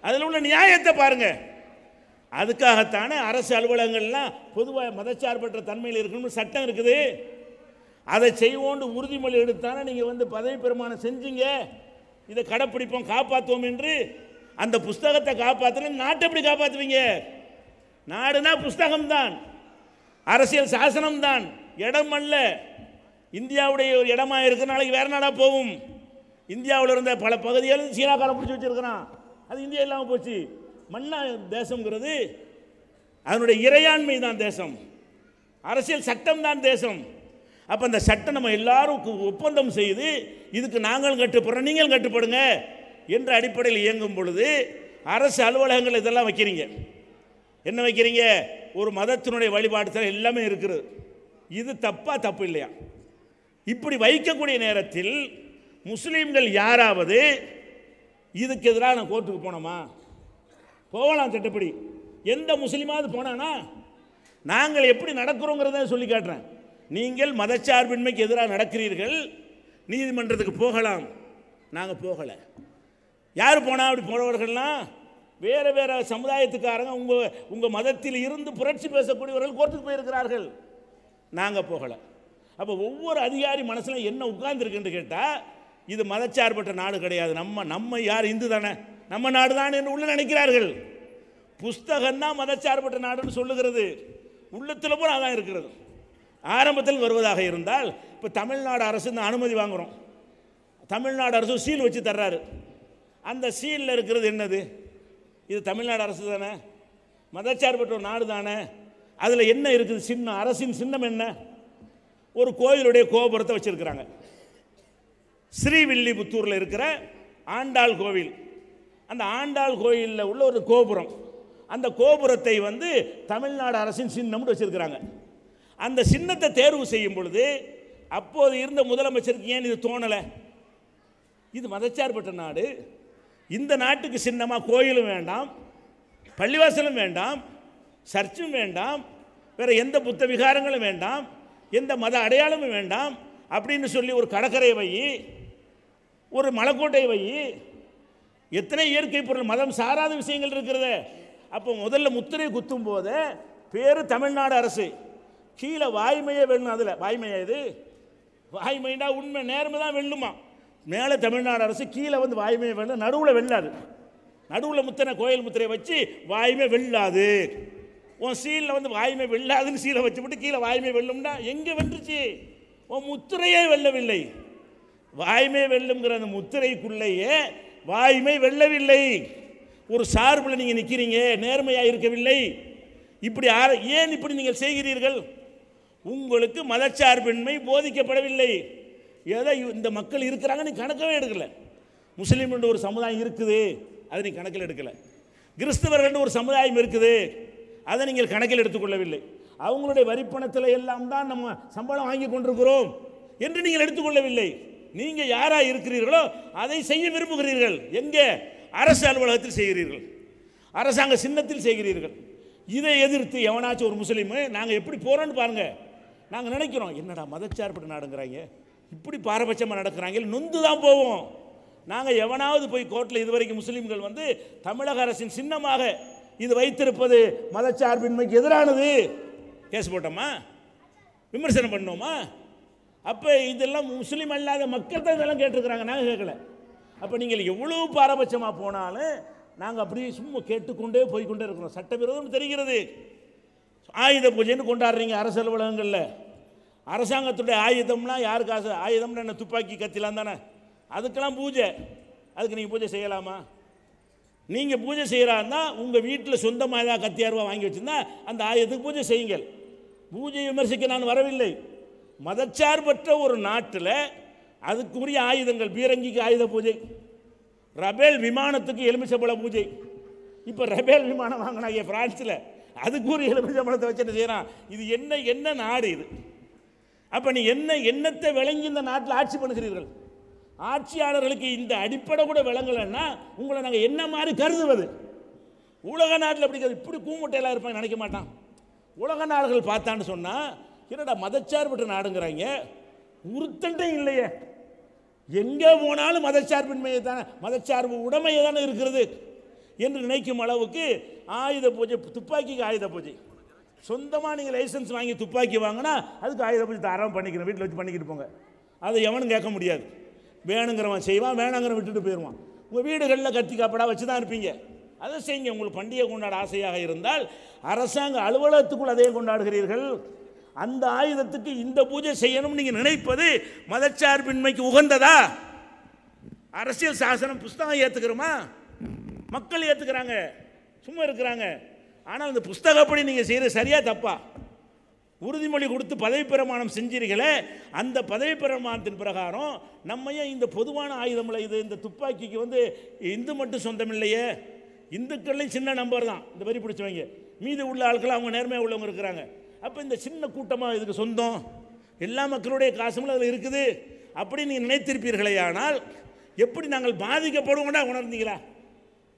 அதில் உள்ள நியாயத்தை பாருங்கள் அதுக்காகத்தானே அரசு அலுவலகங்கள்லாம் பொதுவாக மதச்சார்பற்ற தன்மையில் இருக்கணும்னு சட்டம் இருக்குது அதை செய்வோண்டு உறுதிமொழி எடுத்தானே நீங்கள் வந்து பதவி பெருமானம் செஞ்சீங்க இதை கடைப்பிடிப்போம் காப்பாற்றுவோம் என்று அந்த புஸ்தகத்தை காப்பாற்றணும் நாட்டை எப்படி காப்பாற்றுவீங்க நாடுனா புஸ்தகம்தான் அரசியல் சாசனம் தான் இடம் அல்ல இந்தியாவுடைய ஒரு இடமா இருக்கு நாளைக்கு வேறு நாடாக போகும் இந்தியாவில் இருந்த பல பகுதிகளும் காலம் பிடிச்சி வச்சிருக்கிறான் அது இந்தியா இல்லாமல் போச்சு மண்ணா தேசங்கிறது அதனுடைய இறையாண்மை தான் தேசம் அரசியல் சட்டம் தான் தேசம் அப்போ அந்த சட்டம் நம்ம எல்லாரும் ஒப்பந்தம் செய்து இதுக்கு நாங்களும் கட்டுப்படுறோம் நீங்களும் கட்டுப்படுங்க என்ற அடிப்படையில் இயங்கும் பொழுது அரசு அலுவலகங்கள் இதெல்லாம் வைக்கிறீங்க என்ன வைக்கிறீங்க ஒரு மதத்தினுடைய வழிபாடுத்தில் எல்லாமே இருக்கிறது இது தப்பாக தப்பு இல்லையா இப்படி வைக்கக்கூடிய நேரத்தில் முஸ்லீம்கள் யாராவது இதுக்கு எதிராக நான் கோர்ட்டுக்கு போனோமா போகலாம் திட்டப்படி எந்த முஸ்லீமாவது போனானா நாங்கள் எப்படி நடக்கிறோங்கிறத சொல்லி காட்டுறேன் நீங்கள் மதச்சார்பின்மைக்கு எதிராக நடக்கிறீர்கள் நீதிமன்றத்துக்கு போகலாம் நாங்கள் போகலை யார் போனால் அப்படி போனவர்கள்லாம் வேறு வேறு சமுதாயத்துக்காரங்க உங்கள் உங்கள் மதத்தில் இருந்து புரட்சி பேசக்கூடியவர்கள் கோர்ட்டுக்கு போயிருக்கிறார்கள் நாங்கள் போகலை அப்போ ஒவ்வொரு அதிகாரி மனசில் என்ன உட்கார்ந்துருக்குன்னு கேட்டால் இது மதச்சார்பற்ற நாடு கிடையாது நம்ம நம்ம யார் இந்து தானே நம்ம நாடு தானே என்று உள்ள நினைக்கிறார்கள் புஸ்தகம்தான் மதச்சார்பற்ற நாடுன்னு சொல்லுகிறது உள்ளத்தில் கூட அதான் இருக்கிறது ஆரம்பத்தில் வருவதாக இருந்தால் இப்போ தமிழ்நாடு அரசு இந்த அனுமதி வாங்குகிறோம் தமிழ்நாடு அரசு சீல் வச்சு தர்றாரு அந்த சீலில் இருக்கிறது என்னது இது தமிழ்நாடு அரசு தானே மதச்சார்பற்ற நாடு தானே அதில் என்ன இருக்குது சின்னம் அரசின் சின்னம் என்ன ஒரு கோயிலுடைய கோபுரத்தை வச்சுருக்கிறாங்க ஸ்ரீவில்லிபுத்தூரில் இருக்கிற ஆண்டாள் கோவில் அந்த ஆண்டாள் கோயிலில் உள்ள ஒரு கோபுரம் அந்த கோபுரத்தை வந்து தமிழ்நாடு அரசின் சின்னம்னு வச்சுருக்கிறாங்க அந்த சின்னத்தை தேர்வு செய்யும் பொழுது அப்போது இருந்த முதலமைச்சருக்கு ஏன் இது தோணலை இது மதச்சார்பட்ட நாடு இந்த நாட்டுக்கு சின்னமாக கோயிலும் வேண்டாம் பள்ளிவாசலும் வேண்டாம் சர்ச்சும் வேண்டாம் வேறு எந்த புத்த விகாரங்களும் வேண்டாம் எந்த மத அடையாளமும் வேண்டாம் அப்படின்னு சொல்லி ஒரு கடற்கரை வை ஒரு மலைக்கோட்டை வை எத்தனை இயற்கை பொருள் மதம் சாராத விஷயங்கள் இருக்கிறது அப்போ முதல்ல முத்திரை குத்தும் போது பேர் தமிழ்நாடு அரசு கீழே வாய்மையே வேணும் அதில் வாய்மையா இது வாய்மைண்டா உண்மை நேர்மை தான் வெல்லுமா மேலே தமிழ்நாடு அரசு கீழே வந்து வாயுமே வெள்ள நடுவில் வெள்ளாது நடுவில் முத்தனை கோயில் முத்திரையை வச்சு வாயுமே வெள்ளாது உன் சீலில் வந்து வாயுமே வெள்ளாதுன்னு சீலை வச்சு விட்டு கீழே வாயுமே வெல்லும்னா எங்கே வென்றுச்சு உன் முத்திரையே வெல்லவில்லை வாய்மை வெல்லுங்கிற அந்த முத்திரைக்குள்ளேயே வாய்மை வெல்லவில்லை ஒரு சார்பில் நீங்கள் நிற்கிறீங்க நேர்மையாக இருக்கவில்லை இப்படி ஆர ஏன் இப்படி நீங்கள் செய்கிறீர்கள் உங்களுக்கு மதச்சார்பின்மை போதிக்கப்படவில்லை ஏதோ இந்த மக்கள் இருக்கிறாங்க நீ கணக்கவே எடுக்கலை முஸ்லீம் என்று ஒரு சமுதாயம் இருக்குது அதை நீ கணக்கில் எடுக்கலை கிறிஸ்தவர்கள் ஒரு சமுதாயம் இருக்குது அதை நீங்கள் கணக்கில் எடுத்துக்கொள்ளவில்லை அவங்களுடைய வரிப்பணத்தில் எல்லாம் தான் நம்ம சம்பளம் வாங்கி கொண்டிருக்கிறோம் என்று நீங்கள் எடுத்துக்கொள்ளவில்லை நீங்கள் யாராக இருக்கிறீர்களோ அதை செய்ய விரும்புகிறீர்கள் எங்கே அரசு அலுவலகத்தில் செய்கிறீர்கள் அரசாங்க சின்னத்தில் செய்கிறீர்கள் இதை எதிர்த்து எவனாச்சும் ஒரு முஸ்லீமு நாங்கள் எப்படி போகிறோன்னு பாருங்கள் நாங்கள் நினைக்கிறோம் என்னடா மதச்சார்பட்ட நாடுங்கிறாங்க இப்படி பாரபட்சமாக நடக்கிறாங்க நொந்து தான் போவோம் நாங்கள் எவனாவது போய் கோர்ட்டில் இதுவரைக்கும் முஸ்லீம்கள் வந்து தமிழக அரசின் சின்னமாக இது வைத்திருப்பது மதச்சார்பின்மைக்கு எதிரானது கேஸ் போட்டோமா விமர்சனம் பண்ணோமா அப்போ இதெல்லாம் முஸ்லீம் அல்லாத மக்கள் தான் இதெல்லாம் கேட்டிருக்கிறாங்க நாங்கள் கேட்கல அப்போ நீங்கள் எவ்வளோ பாரபட்சமாக போனாலும் நாங்கள் அப்படியே சும்மா கேட்டுக்கொண்டே போய்கொண்டே இருக்கிறோம் சட்டவிரோதம் தெரிகிறது ஆயுத பூஜைன்னு கொண்டாடுறீங்க அரசு அலுவலகங்களில் அரசாங்கத்துடைய ஆயுதம்னா யாருக்கு காசு ஆயுதம்னா என்ன துப்பாக்கி கத்திலாம் தானே அதுக்கெல்லாம் பூஜை அதுக்கு நீங்கள் பூஜை செய்யலாமா நீங்கள் பூஜை செய்கிறாருன்னா உங்கள் வீட்டில் சொந்தமாக ஏதாவது கத்தியாருவா வாங்கி வச்சுருந்தா அந்த ஆயுதத்துக்கு பூஜை செய்யுங்கள் பூஜை விமர்சிக்க நான் வரவில்லை மதச்சார்பற்ற ஒரு நாட்டில் அதுக்குரிய ஆயுதங்கள் பீரங்கிக்கு ஆயுத பூஜை ரபேல் விமானத்துக்கு எலுமிச்சபல பூஜை இப்போ ரபேல் விமானம் வாங்கினாங்க ஃப்ரான்ஸில் அதுக்குரிய எலுமிச்சபலத்தை எலுமிச்சம்பழத்தை வச்சுட்டு செய்கிறான் இது என்ன என்ன நாடு இது அப்போ நீ என்ன எண்ணத்தை விளங்கி இந்த நாட்டில் ஆட்சி பண்ணுகிறீர்கள் ஆட்சியாளர்களுக்கு இந்த அடிப்படை கூட விளங்கலைன்னா உங்களை நாங்கள் என்ன மாதிரி கருதுவது உலக நாட்டில் அப்படி இப்படி கூமுட்டையெல்லாம் இருப்பாங்க நினைக்க மாட்டான் உலக நாடுகள் பார்த்தான்னு சொன்னால் என்னடா மதச்சார்பற்ற நாடுங்கிறாங்க உறுத்தண்டே இல்லையே எங்கே போனாலும் மதச்சார்பின்மையை தானே மதச்சார்பு உடமையை தானே இருக்கிறது என்று நினைக்கும் அளவுக்கு ஆயுத பூஜை துப்பாக்கிக்கு ஆயுத பூஜை சொந்தமாக நீங்கள் லைசன்ஸ் வாங்கி துப்பாக்கி வாங்கினா அதுக்கு ஆயுத பூஜை தாராளம் பண்ணிக்கிறேன் வீட்டில் வச்சு பண்ணிக்கிட்டு போங்க அதை எவனும் கேட்க முடியாது வேணுங்கிறவன் செய்வான் வேணாங்கிறவன் விட்டுட்டு போயிடுவான் உங்கள் வீடுகளில் கத்தி காப்படா வச்சு தான் இருப்பீங்க அதை செய்யுங்க உங்களுக்கு பண்டிகை கொண்டாட ஆசையாக இருந்தால் அரசாங்க அலுவலகத்துக்குள் அதே கொண்டாடுகிறீர்கள் அந்த ஆயுதத்துக்கு இந்த பூஜை செய்யணும்னு நீங்கள் நினைப்பது மதச்சார்பின்மைக்கு உகந்ததா அரசியல் சாசனம் புஸ்தகம் ஏற்றுக்கிறோமா மக்கள் ஏற்றுக்கிறாங்க சும்மா இருக்கிறாங்க ஆனால் அந்த புஸ்தகப்படி நீங்கள் செய்கிறது சரியாக தப்பா உறுதிமொழி கொடுத்து பதவி பிரமாணம் செஞ்சீர்களே அந்த பதவி பிரமாணத்தின் பிரகாரம் நம்ம ஏன் இந்த பொதுவான ஆயுதமில்லை இது இந்த துப்பாக்கிக்கு வந்து இந்து மட்டும் சொந்தம் இல்லையே இந்துக்கள்லையும் சின்ன நம்பர் தான் இந்த வரி பிடிச்சவங்க மீதி உள்ள ஆட்கள் அவங்க நேர்மையாக உள்ளவங்க இருக்கிறாங்க அப்போ இந்த சின்ன கூட்டமாக இதுக்கு சொந்தம் எல்லா மக்களுடைய காசும் அதில் இருக்குது அப்படி நீங்கள் நினைத்திருப்பீர்களே ஆனால் எப்படி நாங்கள் பாதிக்கப்படுவோம்னா உணர்ந்தீங்களா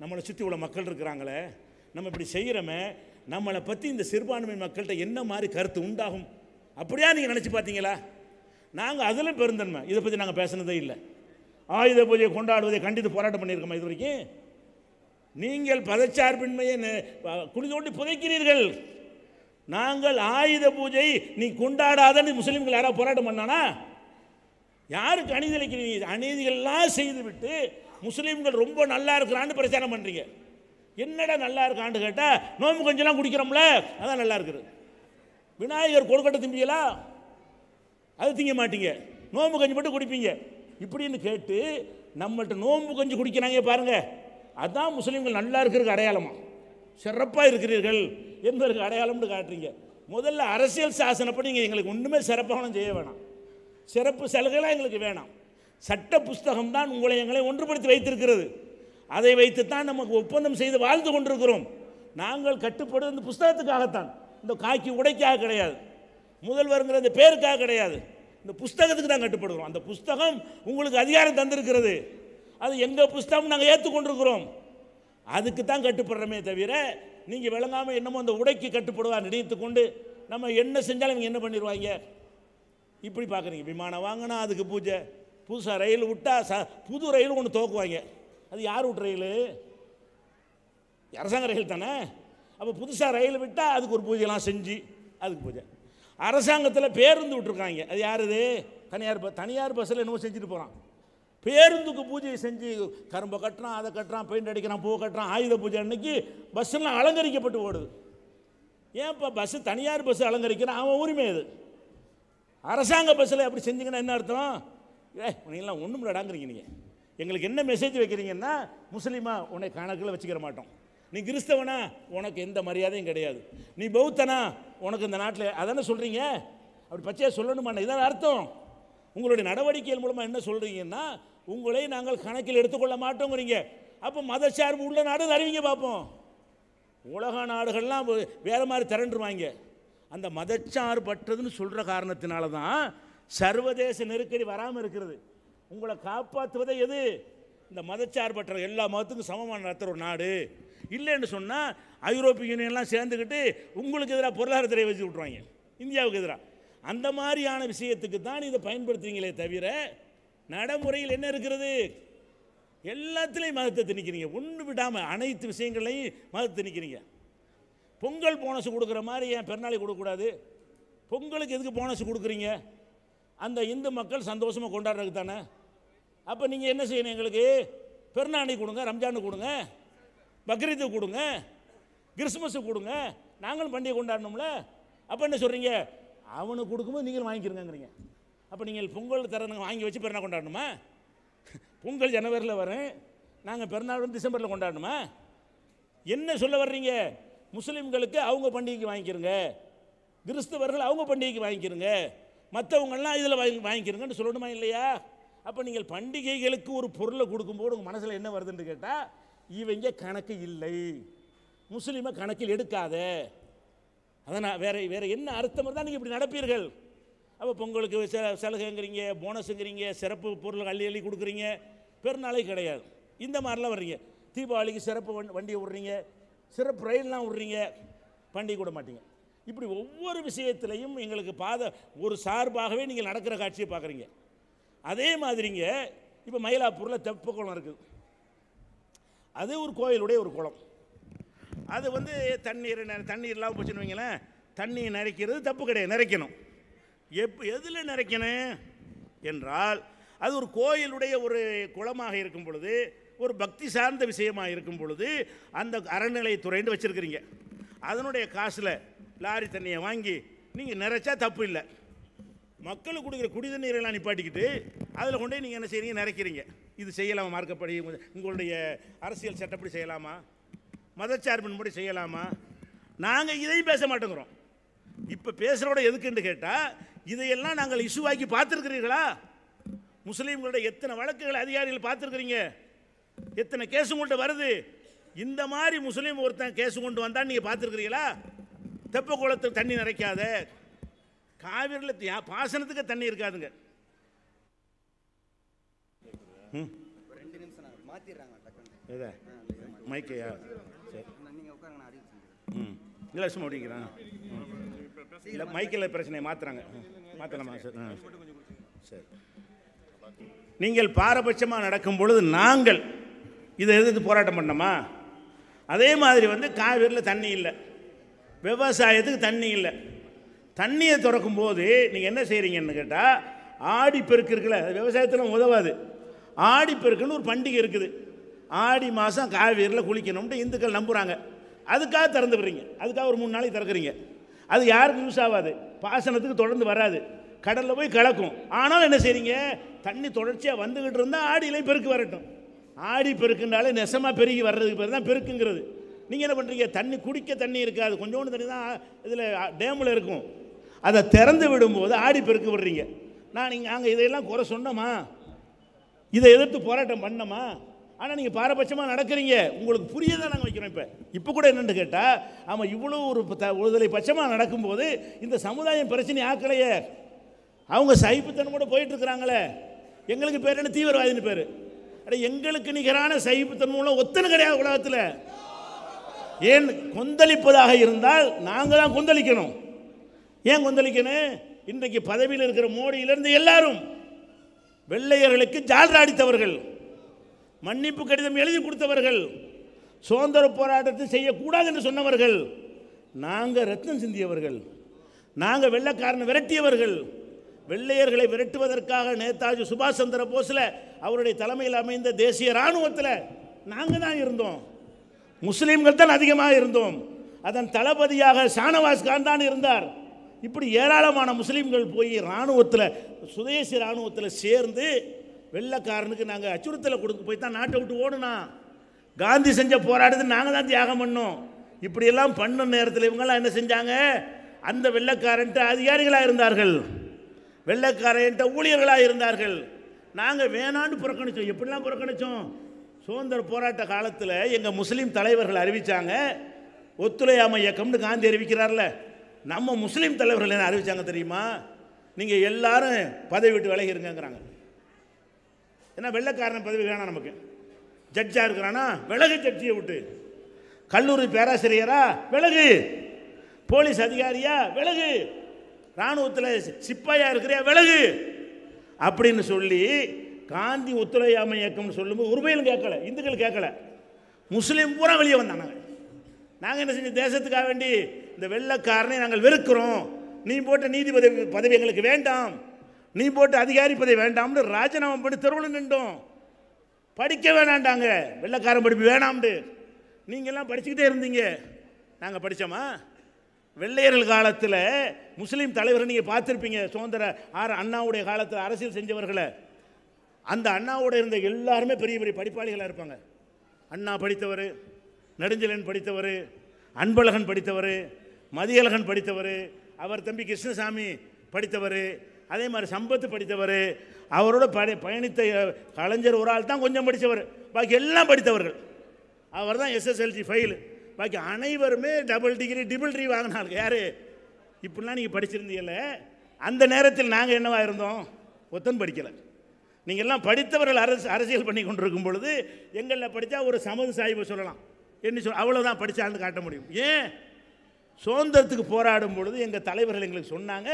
நம்மளை சுற்றி உள்ள மக்கள் இருக்கிறாங்களே நம்ம இப்படி செய்கிறோமே நம்மளை பற்றி இந்த சிறுபான்மை மக்கள்கிட்ட என்ன மாதிரி கருத்து உண்டாகும் அப்படியா நீங்கள் நினச்சி பார்த்தீங்களா நாங்கள் அதில் பெருந்தன்மை இதை பற்றி நாங்கள் பேசுனதே இல்லை ஆயுத பூஜையை கொண்டாடுவதை கண்டித்து போராட்டம் பண்ணியிருக்கோமா இது வரைக்கும் நீங்கள் பதச்சார்பின்மையை குளிதோண்டி புதைக்கிறீர்கள் நாங்கள் ஆயுத பூஜை நீ கொண்டாடாதன்னு முஸ்லீம்கள் யாராவது போராட்டம் பண்ணானா யாருக்கு அநீதி அநீதிகள்லாம் செய்துவிட்டு முஸ்லீம்கள் ரொம்ப நல்லா இருக்கிறான்னு பிரச்சாரம் பண்ணுறீங்க என்னடா நல்லா இருக்கான்னு கேட்டால் நோம்பு கொஞ்சம்லாம் குடிக்கிறோம்ல அதான் நல்லா இருக்குது விநாயகர் கொழுக்கட்டை திம்பியலா அது திங்க மாட்டீங்க நோம்பு கஞ்சி மட்டும் குடிப்பீங்க இப்படின்னு கேட்டு நம்மள்கிட்ட நோம்பு கஞ்சி குடிக்கிறாங்க பாருங்கள் அதான் முஸ்லீம்கள் நல்லா இருக்கிறதுக்கு அடையாளமா சிறப்பாக இருக்கிறீர்கள் என்பதற்கு அடையாளம்னு காட்டுறீங்க முதல்ல அரசியல் சாசனப்படி நீங்கள் எங்களுக்கு ஒன்றுமே சிறப்பாகணும் செய்ய வேணாம் சிறப்பு சலுகைலாம் எங்களுக்கு வேணாம் சட்ட புஸ்தகம் தான் உங்களை எங்களை ஒன்றுபடுத்தி வைத்திருக்கிறது அதை வைத்து தான் நமக்கு ஒப்பந்தம் செய்து வாழ்ந்து கொண்டிருக்கிறோம் நாங்கள் கட்டுப்படுவது இந்த புஸ்தகத்துக்காகத்தான் இந்த காக்கி உடைக்காக கிடையாது முதல்வருங்கிற அந்த பேருக்காக கிடையாது இந்த புஸ்தகத்துக்கு தான் கட்டுப்படுகிறோம் அந்த புஸ்தகம் உங்களுக்கு அதிகாரம் தந்திருக்கிறது அது எங்கள் புஸ்தகம் நாங்கள் ஏற்றுக்கொண்டிருக்கிறோம் அதுக்கு தான் கட்டுப்படுறோமே தவிர நீங்கள் விளங்காமல் என்னமோ அந்த உடைக்கு கட்டுப்படுவா நினைத்து கொண்டு நம்ம என்ன செஞ்சாலும் இவங்க என்ன பண்ணிடுவாங்க இப்படி பார்க்குறீங்க விமானம் வாங்கினா அதுக்கு பூஜை புதுசாக ரயில் விட்டால் ச புது ரயில் ஒன்று துவக்குவாங்க அது யார் விட்டு ரயில் அரசாங்க ரயில் தானே அப்போ புதுசாக ரயில் விட்டால் அதுக்கு ஒரு பூஜைலாம் செஞ்சு அதுக்கு பூஜை அரசாங்கத்தில் பேருந்து விட்டுருக்காங்க அது யார் இது தனியார் பஸ் தனியார் பஸ்ஸில் என்னவோ செஞ்சுட்டு போகிறான் பேருந்துக்கு பூஜையை செஞ்சு கரும்பை கட்டுறான் அதை கட்டுறான் பெயிண்ட் அடிக்கிறான் பூ கட்டுறான் ஆயுத பூஜை அன்னைக்கு பஸ்ஸெல்லாம் அலங்கரிக்கப்பட்டு ஓடுது ஏன்ப்பா பஸ்ஸு தனியார் பஸ்ஸு அலங்கரிக்கிறான் அவன் உரிமை அது அரசாங்க பஸ்ஸில் அப்படி செஞ்சிங்கன்னா என்ன அர்த்தம் ஏ நீங்களாம் ஒன்றும் விடாங்கிறீங்க நீங்கள் எங்களுக்கு என்ன மெசேஜ் வைக்கிறீங்கன்னா முஸ்லீமா உன்னை கணக்கில் வச்சுக்கிற மாட்டோம் நீ கிறிஸ்தவனா உனக்கு எந்த மரியாதையும் கிடையாது நீ பௌத்தனா உனக்கு இந்த நாட்டில் அதானே சொல்கிறீங்க அப்படி பச்சையாக சொல்லணுமா இதான் அர்த்தம் உங்களுடைய நடவடிக்கைகள் மூலமாக என்ன சொல்கிறீங்கன்னா உங்களை நாங்கள் கணக்கில் எடுத்துக்கொள்ள மாட்டோங்கிறீங்க அப்போ மத சார்பு உள்ள நாடு அறிவிங்க பார்ப்போம் உலக நாடுகள்லாம் வேறு மாதிரி திரண்டுருவாங்க அந்த மதச்சார்பற்றதுன்னு சொல்கிற காரணத்தினால தான் சர்வதேச நெருக்கடி வராமல் இருக்கிறது உங்களை காப்பாற்றுவதே எது இந்த மதச்சார்பற்ற எல்லா மதத்துக்கும் சமமான நடத்துகிற ஒரு நாடு இல்லைன்னு சொன்னால் ஐரோப்பிய யூனியன்லாம் சேர்ந்துக்கிட்டு உங்களுக்கு எதிராக பொருளாதாரத்தை வச்சு விட்ருவாங்க இந்தியாவுக்கு எதிராக அந்த மாதிரியான விஷயத்துக்கு தான் இதை பயன்படுத்துவீங்களே தவிர நடைமுறையில் என்ன இருக்கிறது எல்லாத்துலேயும் மதத்தை திணிக்கிறீங்க ஒன்று விடாமல் அனைத்து விஷயங்களையும் மதத்தை திணிக்கிறீங்க பொங்கல் போனஸ் கொடுக்குற மாதிரி ஏன் பெருநாளை கொடுக்கக்கூடாது பொங்கலுக்கு எதுக்கு போனஸ் கொடுக்குறீங்க அந்த இந்து மக்கள் சந்தோஷமாக கொண்டாடுறதுக்கு தானே அப்போ நீங்கள் என்ன செய்யணும் எங்களுக்கு பெருநாணி கொடுங்க ரம்ஜானு கொடுங்க பக்ரீத்து கொடுங்க கிறிஸ்மஸு கொடுங்க நாங்களும் பண்டிகை கொண்டாடணும்ல அப்போ என்ன சொல்கிறீங்க அவனுக்கு கொடுக்கும்போது நீங்களும் வாங்கிக்கிறங்கிறீங்க அப்போ நீங்கள் பொங்கல் தரணுங்க வாங்கி வச்சு பெருநாள் கொண்டாடணுமா பொங்கல் ஜனவரியில் வரேன் நாங்கள் பெருநாள் வந்து டிசம்பரில் கொண்டாடணுமா என்ன சொல்ல வர்றீங்க முஸ்லீம்களுக்கு அவங்க பண்டிகைக்கு வாங்கிக்கிறங்க கிறிஸ்தவர்கள் அவங்க பண்டிகைக்கு வாங்கிக்கிறங்க மற்றவங்கள்லாம் இதில் வாங்கி வாங்கிக்கிறங்கன்னு சொல்லணுமா இல்லையா அப்போ நீங்கள் பண்டிகைகளுக்கு ஒரு பொருளை கொடுக்கும்போது உங்கள் மனசில் என்ன வருதுன்னு கேட்டால் இவங்க கணக்கு இல்லை முஸ்லீமை கணக்கில் எடுக்காத அதனால் வேறு வேறு என்ன அர்த்தம் தான் நீங்கள் இப்படி நடப்பீர்கள் அப்போ பொங்கலுக்கு ச சலுகைங்கிறீங்க போனஸுங்கிறீங்க சிறப்பு பொருள் அள்ளி அள்ளி கொடுக்குறீங்க பெருநாளே கிடையாது இந்த மாதிரிலாம் வர்றீங்க தீபாவளிக்கு சிறப்பு வண் வண்டியை விட்றீங்க சிறப்பு ரயில்லாம் விட்றீங்க பண்டிகை கூட மாட்டீங்க இப்படி ஒவ்வொரு விஷயத்திலையும் எங்களுக்கு பாத ஒரு சார்பாகவே நீங்கள் நடக்கிற காட்சியை பார்க்குறீங்க அதே மாதிரிங்க இப்போ மயிலாப்பூரில் தெப்ப குளம் இருக்குது அது ஒரு கோயிலுடைய ஒரு குளம் அது வந்து தண்ணீர் தண்ணீர் இல்லாமல் போச்சுன்னு வைங்களேன் தண்ணி நிறைக்கிறது தப்பு கிடையாது நிறைக்கணும் எப் எதில் நிறைக்கணும் என்றால் அது ஒரு கோயிலுடைய ஒரு குளமாக இருக்கும் பொழுது ஒரு பக்தி சார்ந்த விஷயமாக இருக்கும் பொழுது அந்த அறநிலையத்துறைன்னு வச்சுருக்கிறீங்க அதனுடைய காசில் லாரி தண்ணியை வாங்கி நீங்கள் நிறைச்சா தப்பு இல்லை மக்களுக்கு கொடுக்குற குடி தண்ணீரெல்லாம் நிப்பாட்டிக்கிட்டு அதில் கொண்டே நீங்கள் என்ன செய்கிறீங்க நிறைக்கிறீங்க இது செய்யலாமா மார்க்கப்படி உங்களுடைய அரசியல் சட்டப்படி செய்யலாமா படி செய்யலாமா நாங்கள் இதையும் பேச மாட்டேங்கிறோம் இப்போ பேசுகிறோட எதுக்குன்னு கேட்டால் இதையெல்லாம் நாங்கள் இஷ்யூவாக்கி பார்த்துருக்கிறீர்களா முஸ்லீம்களுடைய எத்தனை வழக்குகள் அதிகாரிகள் பார்த்துருக்குறீங்க எத்தனை கேஸ் உங்கள்கிட்ட வருது இந்த மாதிரி முஸ்லீம் ஒருத்தன் கேஸ் கொண்டு வந்தான்னு நீங்கள் பார்த்துருக்குறீங்களா தெப்ப குளத்தில் தண்ணி நிறைக்காத காவிரியில் பாசனத்துக்கு தண்ணி இருக்காதுங்க ம் மாற்றலாமா சார் சரி நீங்கள் பாரபட்சமாக நடக்கும் பொழுது நாங்கள் இதை எதிர்த்து போராட்டம் பண்ணமா அதே மாதிரி வந்து காவிரியில் தண்ணி இல்லை விவசாயத்துக்கு தண்ணி இல்லை தண்ணியை திறக்கும் போது நீங்கள் என்ன செய்கிறீங்கன்னு கேட்டால் ஆடி பெருக்கு இருக்குல்ல விவசாயத்தில் உதவாது ஆடி பெருக்குன்னு ஒரு பண்டிகை இருக்குது ஆடி மாதம் காவேரியில் குளிக்கணும்ட்டு இந்துக்கள் நம்புகிறாங்க அதுக்காக திறந்து விடுறீங்க அதுக்காக ஒரு மூணு நாளைக்கு திறக்கிறீங்க அது யாருக்கும் யூஸ் ஆகாது பாசனத்துக்கு தொடர்ந்து வராது கடலில் போய் கலக்கும் ஆனால் என்ன செய்கிறீங்க தண்ணி தொடர்ச்சியாக வந்துக்கிட்டு இருந்தால் ஆடியிலையும் பெருக்கு வரட்டும் ஆடி பெருக்குன்றாலே நெசமாக பெருகி வர்றதுக்கு பேர் தான் பெருக்குங்கிறது நீங்கள் என்ன பண்ணுறீங்க தண்ணி குடிக்க தண்ணி இருக்காது கொஞ்சோண்டு தண்ணி தான் இதில் டேமில் இருக்கும் அதை திறந்து விடும்போது ஆடி பெருக்க விடுறீங்க நான் நீங்கள் நாங்கள் இதையெல்லாம் குறை சொன்னோமா இதை எதிர்த்து போராட்டம் பண்ணோமா ஆனால் நீங்கள் பாரபட்சமாக நடக்கிறீங்க உங்களுக்கு புரியதான் நாங்கள் வைக்கிறோம் இப்போ இப்போ கூட என்னென்னு கேட்டால் ஆமாம் இவ்வளோ ஒரு த ஒருதலை பட்சமாக நடக்கும்போது இந்த சமுதாயம் பிரச்சனை ஆக்கலையே அவங்க கூட போயிட்டுருக்குறாங்களே எங்களுக்கு பேர் என்ன தீவிரவாதின்னு பேர் அட எங்களுக்கு நிகரான சகிப்புத்தன்மூலம் ஒத்தனை கிடையாது உலகத்தில் ஏன் கொந்தளிப்பதாக இருந்தால் நாங்கள் தான் கொந்தளிக்கணும் ஏன் கொந்தளிக்கணும் இன்றைக்கு பதவியில் இருக்கிற மோடியிலிருந்து எல்லாரும் வெள்ளையர்களுக்கு ஜால்ரா அடித்தவர்கள் மன்னிப்பு கடிதம் எழுதி கொடுத்தவர்கள் சுதந்திர போராட்டத்தை செய்யக்கூடாது என்று சொன்னவர்கள் நாங்கள் ரத்தம் சிந்தியவர்கள் நாங்கள் வெள்ளக்காரனை விரட்டியவர்கள் வெள்ளையர்களை விரட்டுவதற்காக நேதாஜி சுபாஷ் சந்திர போஸில் அவருடைய தலைமையில் அமைந்த தேசிய இராணுவத்தில் நாங்கள் தான் இருந்தோம் முஸ்லீம்கள் தான் அதிகமாக இருந்தோம் அதன் தளபதியாக ஷானவாஸ் கான் தான் இருந்தார் இப்படி ஏராளமான முஸ்லீம்கள் போய் இராணுவத்தில் சுதேசி இராணுவத்தில் சேர்ந்து வெள்ளக்காரனுக்கு நாங்கள் அச்சுறுத்தலை கொடுக்க போய் தான் நாட்டை விட்டு ஓடுனா காந்தி செஞ்ச போராட்டத்தை நாங்கள் தான் தியாகம் பண்ணோம் இப்படியெல்லாம் பண்ண நேரத்தில் இவங்கெல்லாம் என்ன செஞ்சாங்க அந்த வெள்ளக்காரன்ட்டு அதிகாரிகளாக இருந்தார்கள் வெள்ளக்காரன்ட்ட ஊழியர்களாக இருந்தார்கள் நாங்கள் வேணான்னு புறக்கணித்தோம் எப்படிலாம் புறக்கணித்தோம் சுதந்திர போராட்ட காலத்தில் எங்கள் முஸ்லீம் தலைவர்கள் அறிவித்தாங்க ஒத்துழையாமை இயக்கம்னு காந்தி அறிவிக்கிறார்ல நம்ம முஸ்லீம் தலைவர்கள் என்ன அறிவிச்சாங்க தெரியுமா நீங்கள் எல்லாரும் பதவி விட்டு விலகி ஏன்னா வெள்ளக்காரன் பதவி வேணாம் நமக்கு ஜட்ஜாக இருக்கிறானா விலகு ஜட்ஜியை விட்டு கல்லூரி பேராசிரியரா விலகு போலீஸ் அதிகாரியா விலகு இராணுவத்தில் சிப்பாயா இருக்கிறியா விலகு அப்படின்னு சொல்லி காந்தி ஒத்துழையாமை இயக்கம்னு சொல்லும்போது உரிமையிலும் கேட்கல இந்துக்கள் கேட்கல முஸ்லீம் பூரா வெளியே வந்தாங்க நாங்கள் என்ன செஞ்சோம் தேசத்துக்காக வேண்டி இந்த வெள்ளக்காரனை நாங்கள் வெறுக்கிறோம் நீ போட்ட நீதிபதி பதவி எங்களுக்கு வேண்டாம் நீ போட்ட அதிகாரி பதவி வேண்டாம்னு ராஜினாமா படி தெருவில் நின்றோம் படிக்க வேணாண்டாங்க வெள்ளக்காரன் படிப்பு வேணாம்னு நீங்கள்லாம் படிச்சுக்கிட்டே இருந்தீங்க நாங்கள் படித்தோமா வெள்ளையர்கள் காலத்தில் முஸ்லீம் தலைவரை நீங்கள் பார்த்துருப்பீங்க சுதந்திர ஆர் அண்ணாவுடைய காலத்தில் அரசியல் செஞ்சவர்களை அந்த அண்ணாவோட இருந்த எல்லாருமே பெரிய பெரிய படிப்பாளிகளாக இருப்பாங்க அண்ணா படித்தவர் நெடுஞ்சலன் படித்தவர் அன்பழகன் படித்தவர் மதியழகன் படித்தவர் அவர் தம்பி கிருஷ்ணசாமி படித்தவர் அதே மாதிரி சம்பத்து படித்தவர் அவரோட படி பயணித்த கலைஞர் ஒரு ஆள் தான் கொஞ்சம் படித்தவர் பாக்கி எல்லாம் படித்தவர்கள் அவர் தான் எஸ்எஸ்எல்சி ஃபைல் பாக்கி அனைவருமே டபுள் டிகிரி டிபிள் டிகிரி வாங்கினாங்க யார் இப்படிலாம் நீங்கள் படிச்சிருந்தீங்கல்ல அந்த நேரத்தில் நாங்கள் என்னவாக இருந்தோம் ஒத்தன் படிக்கலை நீங்கள் எல்லாம் படித்தவர்கள் அரசு அரசியல் பண்ணி கொண்டிருக்கும் பொழுது எங்களில் படித்தா ஒரு சமது சாய்வு சொல்லலாம் என்ன சொல் அவ்வளோதான் படித்தான்னு காட்ட முடியும் ஏன் சுதந்திரத்துக்கு போராடும் பொழுது எங்கள் தலைவர்கள் எங்களுக்கு சொன்னாங்க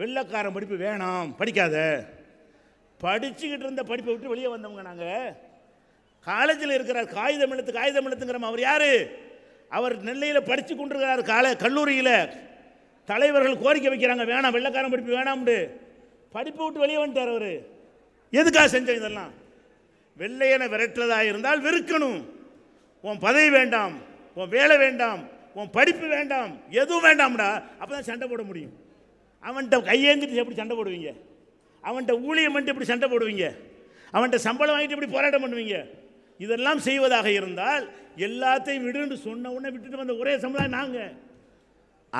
வெள்ளக்காரன் படிப்பு வேணாம் படிக்காத படிச்சுக்கிட்டு இருந்த படிப்பை விட்டு வெளியே வந்தவங்க நாங்கள் காலேஜில் இருக்கிறார் காகிதம் எழுத்து காகிதம் எழுத்துங்கிற அவர் யார் அவர் நெல்லையில் படித்து கொண்டிருக்கிறார் கால கல்லூரியில் தலைவர்கள் கோரிக்கை வைக்கிறாங்க வேணாம் வெள்ளக்காரன் படிப்பு வேணாம்னு படிப்பை விட்டு வெளியே வந்துட்டார் அவர் எதுக்காக செஞ்ச இதெல்லாம் வெள்ளையனை விரட்டுறதாக இருந்தால் வெறுக்கணும் உன் பதவி வேண்டாம் உன் வேலை வேண்டாம் உன் படிப்பு வேண்டாம் எதுவும் வேண்டாம்டா அப்போ தான் சண்டை போட முடியும் அவன்கிட்ட கையேந்திட்டு எப்படி சண்டை போடுவீங்க அவன்கிட்ட ஊழியம் பண்ணிட்டு எப்படி சண்டை போடுவீங்க அவன்கிட்ட சம்பளம் வாங்கிட்டு எப்படி போராட்டம் பண்ணுவீங்க இதெல்லாம் செய்வதாக இருந்தால் எல்லாத்தையும் விடுன்னு சொன்ன உடனே விட்டுட்டு வந்த ஒரே சம்பளம் நாங்கள்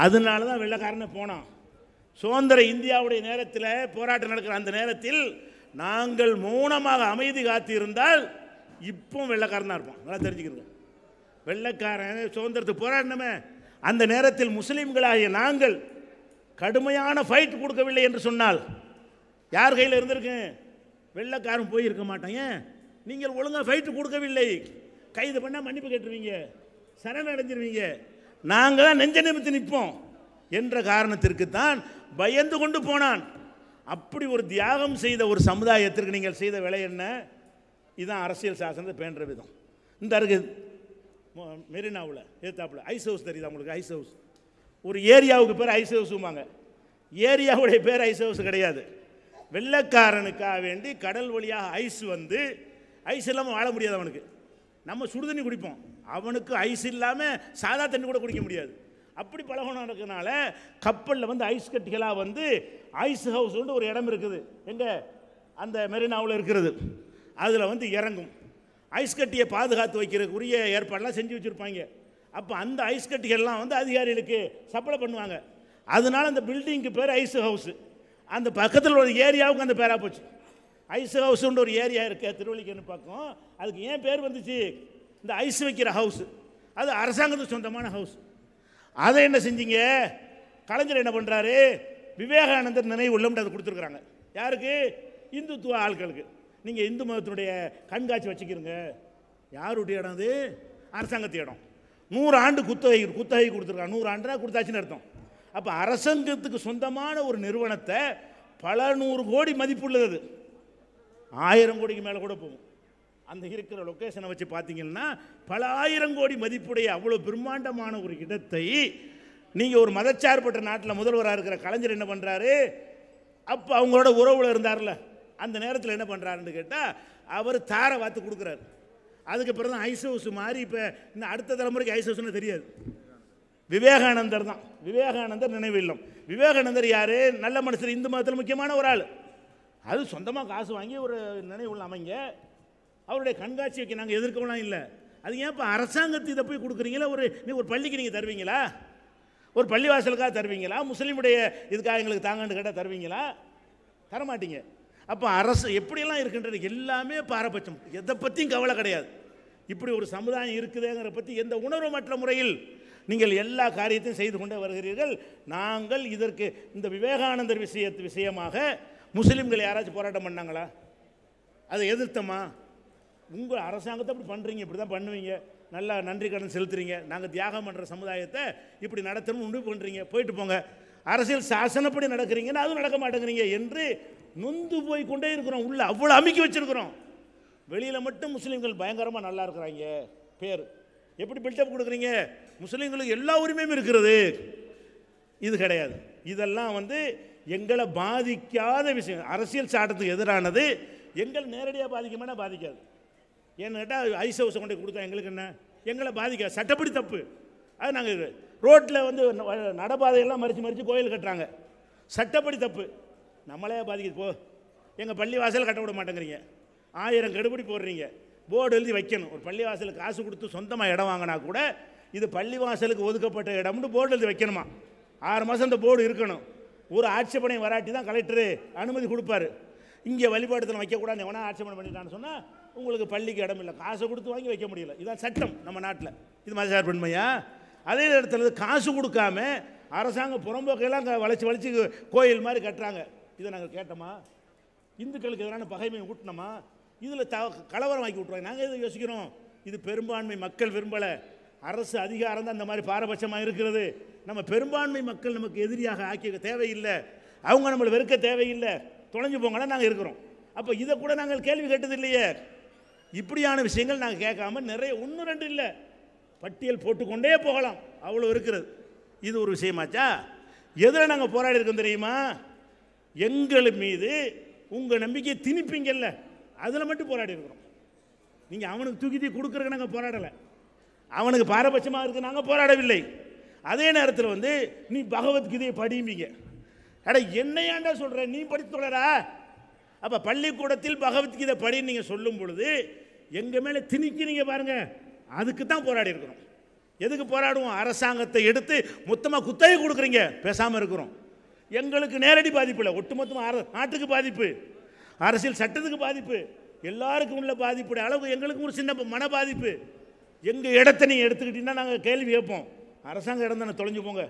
அதனால தான் வெள்ளக்காரனை போனோம் சுதந்திர இந்தியாவுடைய நேரத்தில் போராட்டம் நடக்கிற அந்த நேரத்தில் நாங்கள் மௌனமாக அமைதி காத்திருந்தால் இப்போ வெள்ளக்காரனாக இருப்போம் நல்லா தெரிஞ்சுக்கிறோம் வெள்ளக்காரன் சுதந்திரத்தை போராடினமே அந்த நேரத்தில் முஸ்லீம்களாகிய நாங்கள் கடுமையான ஃபைட் கொடுக்கவில்லை என்று சொன்னால் யார் கையில் இருந்திருக்கு வெள்ளக்காரன் போயிருக்க மாட்டேங்க நீங்கள் ஒழுங்காக ஃபைட்டு கொடுக்கவில்லை கைது பண்ணால் மன்னிப்பு கேட்டுருவீங்க சரணடைஞ்சிருவீங்க நாங்கள் தான் நெஞ்ச நிமித்து நிற்போம் என்ற காரணத்திற்கு தான் பயந்து கொண்டு போனான் அப்படி ஒரு தியாகம் செய்த ஒரு சமுதாயத்திற்கு நீங்கள் செய்த விலை என்ன இதுதான் அரசியல் சாசனத்தை பேன்ற விதம் இந்த அருகே மெரினாவில் ஏத்தாப்பில் ஐஸ் ஹவுஸ் தெரியுது அவங்களுக்கு ஐஸ் ஹவுஸ் ஒரு ஏரியாவுக்கு பேர் ஐஸ் ஹவுஸுமாங்க ஏரியாவுடைய பேர் ஐஸ் ஹவுஸ் கிடையாது வெள்ளக்காரனுக்காக வேண்டி கடல் வழியாக ஐஸ் வந்து ஐஸ் இல்லாமல் வாழ முடியாது அவனுக்கு நம்ம சுடுதண்ணி குடிப்போம் அவனுக்கு ஐஸ் இல்லாமல் சாதா தண்ணி கூட குடிக்க முடியாது அப்படி பழகணும் இருக்கனால கப்பலில் வந்து ஐஸ் கட்டிகளாக வந்து ஐஸ் ஹவுஸ் ஒரு இடம் இருக்குது எங்கே அந்த மெரினாவில் இருக்கிறது அதில் வந்து இறங்கும் ஐஸ் கட்டியை பாதுகாத்து வைக்கிறதுக்குரிய ஏற்பாடெலாம் செஞ்சு வச்சுருப்பாங்க அப்போ அந்த ஐஸ் கட்டிகள்லாம் வந்து அதிகாரிகளுக்கு சப்ளை பண்ணுவாங்க அதனால் அந்த பில்டிங்க்கு பேர் ஐஸ் ஹவுஸு அந்த பக்கத்தில் ஒரு ஏரியாவுக்கு அந்த பேராக போச்சு ஐஸ் ஹவுஸுன்ற ஒரு ஏரியா இருக்குது திருவள்ளிக்கன்னு பக்கம் அதுக்கு ஏன் பேர் வந்துச்சு இந்த ஐஸ் வைக்கிற ஹவுஸு அது அரசாங்கத்துக்கு சொந்தமான ஹவுஸ் அதை என்ன செஞ்சீங்க கலைஞர் என்ன பண்ணுறாரு விவேகானந்தர் நினைவு உள்ளம்ட்டு அதை கொடுத்துருக்குறாங்க யாருக்கு இந்துத்துவ ஆட்களுக்கு நீங்கள் இந்து மதத்தினுடைய கண்காட்சி வச்சுக்கிறீங்க யாருடைய இடம் அது அரசாங்கத்து இடம் நூறு ஆண்டு குத்தகை குத்தகை கொடுத்துருக்காங்க நூறு ஆண்டுனா கொடுத்தாச்சுன்னு அர்த்தம் அப்போ அரசாங்கத்துக்கு சொந்தமான ஒரு நிறுவனத்தை பல நூறு கோடி மதிப்புள்ளது அது ஆயிரம் கோடிக்கு மேலே கூட போகும் அந்த இருக்கிற லொக்கேஷனை வச்சு பார்த்தீங்கன்னா பல ஆயிரம் கோடி மதிப்புடைய அவ்வளோ பிரம்மாண்டமான ஒரு இடத்தை நீங்கள் ஒரு மதச்சார்பற்ற நாட்டில் முதல்வராக இருக்கிற கலைஞர் என்ன பண்ணுறாரு அப்போ அவங்களோட உறவில் இருந்தார்ல அந்த நேரத்தில் என்ன பண்ணுறாருன்னு கேட்டால் அவர் தாரை வாத்து கொடுக்குறாரு அதுக்கப்புறம் தான் தான் ஐசோஸ் மாதிரி இப்போ இன்னும் அடுத்த தலைமுறைக்கு ஐசோஸ்னு தெரியாது விவேகானந்தர் தான் விவேகானந்தர் நினைவு இல்லம் விவேகானந்தர் யார் நல்ல மனுஷர் இந்து மதத்தில் முக்கியமான ஒரு ஆள் அது சொந்தமாக காசு வாங்கி ஒரு நினைவு உள்ள அமைங்க அவருடைய கண்காட்சி வைக்க நாங்கள் எதிர்க்கலாம் இல்லை அது ஏன் இப்போ அரசாங்கத்து இதை போய் கொடுக்குறீங்களா ஒரு நீ ஒரு பள்ளிக்கு நீங்கள் தருவீங்களா ஒரு பள்ளிவாசலுக்காக தருவீங்களா முஸ்லீமுடைய இதுக்காக எங்களுக்கு தாங்கன்னு கேட்டால் தருவீங்களா தரமாட்டீங்க அப்போ அரசு எப்படியெல்லாம் இருக்கின்றது எல்லாமே பாரபட்சம் எதை பற்றியும் கவலை கிடையாது இப்படி ஒரு சமுதாயம் இருக்குதுங்கிற பற்றி எந்த உணர்வு மற்ற முறையில் நீங்கள் எல்லா காரியத்தையும் செய்து கொண்டே வருகிறீர்கள் நாங்கள் இதற்கு இந்த விவேகானந்தர் விஷய விஷயமாக முஸ்லீம்கள் யாராச்சும் போராட்டம் பண்ணாங்களா அதை எதிர்த்தமா உங்கள் அரசாங்கத்தை அப்படி பண்ணுறீங்க இப்படி தான் பண்ணுவீங்க நல்லா நன்றி கடன் செலுத்துறீங்க நாங்கள் தியாகம் பண்ணுற சமுதாயத்தை இப்படி நடத்தணும்னு முடிவு பண்ணுறீங்க போயிட்டு போங்க அரசியல் சாசனப்படி நடக்கிறீங்கன்னு அதுவும் நடக்க மாட்டேங்கிறீங்க என்று நொந்து போய் கொண்டே இருக்கிறோம் உள்ளே அவ்வளோ அமைக்கி வச்சிருக்கிறோம் வெளியில் மட்டும் முஸ்லீம்கள் பயங்கரமாக நல்லா இருக்கிறாங்க பேர் எப்படி பில்டப் கொடுக்குறீங்க முஸ்லீம்களுக்கு எல்லா உரிமையும் இருக்கிறது இது கிடையாது இதெல்லாம் வந்து எங்களை பாதிக்காத விஷயம் அரசியல் சாட்டத்துக்கு எதிரானது எங்கள் நேரடியாக பாதிக்குமானா பாதிக்காது ஏன்னு கேட்டால் ஐஸ் ஹவுஸை கொண்டு கொடுத்தா எங்களுக்கு என்ன எங்களை பாதிக்காது சட்டப்படி தப்பு அது நாங்கள் ரோட்டில் வந்து நடப்பாதையெல்லாம் மறித்து மறித்து கோயில் கட்டுறாங்க சட்டப்படி தப்பு நம்மளே பாதிக்குது போ எங்கள் பள்ளி வாசல் கட்ட விட மாட்டேங்கிறீங்க ஆயிரம் கெடுபடி போடுறீங்க போர்டு எழுதி வைக்கணும் ஒரு பள்ளி வாசலுக்கு காசு கொடுத்து சொந்தமாக இடம் வாங்கினா கூட இது பள்ளி வாசலுக்கு ஒதுக்கப்பட்ட இடம்னு போர்டு எழுதி வைக்கணுமா ஆறு மாதம் இந்த போர்டு இருக்கணும் ஒரு ஆட்சேபனை வராட்டி தான் கலெக்டரு அனுமதி கொடுப்பாரு இங்கே வழிபாடுத்தில் வைக்கக்கூடாது எவனா ஆட்சேபனை பண்ணிட்டான்னு சொன்னால் உங்களுக்கு பள்ளிக்கு இடம் இல்லை காசு கொடுத்து வாங்கி வைக்க முடியல இதுதான் சட்டம் நம்ம நாட்டில் இது மாதிரி சார் பெண்மையா அதே இடத்துல காசு கொடுக்காம அரசாங்கம் புறம்போக்கையெல்லாம் வளைச்சி வளைச்சி கோயில் மாதிரி கட்டுறாங்க இதை நாங்கள் கேட்டோமா இந்துக்களுக்கு எதிரான பகைமை ஊட்டினோமா இதில் த கலவரம் ஆக்கி விட்ருவோம் நாங்கள் இதை யோசிக்கிறோம் இது பெரும்பான்மை மக்கள் விரும்பலை அரசு அதிகாரம் தான் இந்த மாதிரி பாரபட்சமாக இருக்கிறது நம்ம பெரும்பான்மை மக்கள் நமக்கு எதிரியாக ஆக்கிய தேவையில்லை அவங்க நம்மளை வெறுக்க தேவையில்லை தொலைஞ்சு போங்கன்னா நாங்கள் இருக்கிறோம் அப்போ இதை கூட நாங்கள் கேள்வி கேட்டது இல்லையே இப்படியான விஷயங்கள் நாங்கள் கேட்காம நிறைய ஒன்று ரெண்டு இல்லை பட்டியல் போட்டுக்கொண்டே போகலாம் அவ்வளோ இருக்கிறது இது ஒரு விஷயமாச்சா எதில் நாங்கள் போராடி இருக்கோம் தெரியுமா எங்கள் மீது உங்கள் நம்பிக்கையை திணிப்பீங்கல்ல அதில் மட்டும் போராடி இருக்கிறோம் நீங்கள் அவனுக்கு தூக்கி தூக்கி கொடுக்குறக்கு நாங்கள் போராடலை அவனுக்கு பாரபட்சமாக இருக்குது நாங்கள் போராடவில்லை அதே நேரத்தில் வந்து நீ பகவத்கீதையை படிம்பீங்க அடா என்னையாண்டா சொல்கிற நீ படித்து தொடரா அப்போ பள்ளிக்கூடத்தில் பகவத்கீதை படின்னு நீங்கள் சொல்லும் பொழுது எங்கள் மேலே திணிக்கி நீங்கள் பாருங்கள் அதுக்கு தான் போராடி இருக்கிறோம் எதுக்கு போராடுவோம் அரசாங்கத்தை எடுத்து மொத்தமாக குத்தகை கொடுக்குறீங்க பேசாமல் இருக்கிறோம் எங்களுக்கு நேரடி பாதிப்பு இல்லை ஒட்டுமொத்தமாக நாட்டுக்கு பாதிப்பு அரசியல் சட்டத்துக்கு பாதிப்பு எல்லாருக்கும் உள்ள பாதிப்புடைய அளவு எங்களுக்கும் ஒரு சின்ன மன பாதிப்பு எங்கள் இடத்த நீங்கள் எடுத்துக்கிட்டிங்கன்னா நாங்கள் கேள்வி கேட்போம் அரசாங்க இடம் தானே தொலைஞ்சு போங்க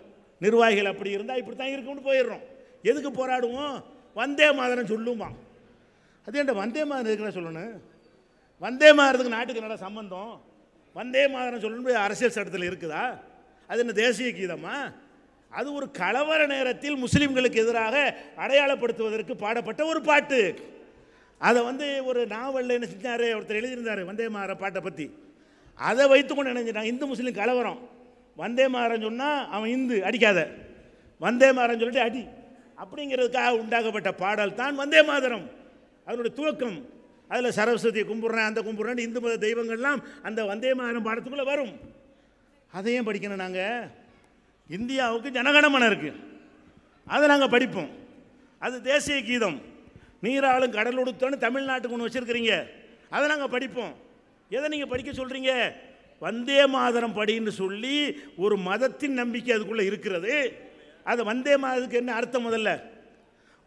நிர்வாகிகள் அப்படி இருந்தால் இப்படி தான் இருக்கும்னு போயிடுறோம் எதுக்கு போராடுவோம் வந்தே மாதிரம் சொல்லுமா அது என்ன வந்தே மாதிரி இருக்கிற சொல்லணும் வந்தே மாதிரத்துக்கு நாட்டுக்கு நல்லா சம்பந்தம் வந்தே மாதிரம் சொல்லணும் அரசியல் சட்டத்தில் இருக்குதா அது என்ன தேசிய கீதம்மா அது ஒரு கலவர நேரத்தில் முஸ்லீம்களுக்கு எதிராக அடையாளப்படுத்துவதற்கு பாடப்பட்ட ஒரு பாட்டு அதை வந்து ஒரு நாவலில் என்ன செஞ்சார் ஒருத்தர் எழுதியிருந்தார் வந்தே மாற பாட்டை பற்றி அதை வைத்துக்கொண்டு நினைஞ்சிட்டான் இந்து முஸ்லீம் கலவரம் வந்தே மாறன் சொன்னால் அவன் இந்து அடிக்காத வந்தே மாறன் சொல்லிட்டு அடி அப்படிங்கிறதுக்காக உண்டாகப்பட்ட பாடல் தான் வந்தே மாதரம் அதனுடைய துவக்கம் அதில் சரஸ்வதியை கும்பிட்றேன் அந்த கும்பிட்றேன்னு இந்து மத தெய்வங்கள்லாம் அந்த வந்தே மாதரம் பாடத்துக்குள்ளே வரும் அதையும் படிக்கணும் நாங்கள் இந்தியாவுக்கு ஜனகணமன இருக்குது அதை நாங்கள் படிப்போம் அது தேசிய கீதம் நீராளும் கடல் உடுத்தோன்னு தமிழ்நாட்டுக்கு ஒன்று வச்சுருக்கிறீங்க அதை நாங்கள் படிப்போம் எதை நீங்கள் படிக்க சொல்கிறீங்க வந்தே மாதரம் படின்னு சொல்லி ஒரு மதத்தின் நம்பிக்கை அதுக்குள்ளே இருக்கிறது அது வந்தே மாதத்துக்கு என்ன அர்த்தம் முதல்ல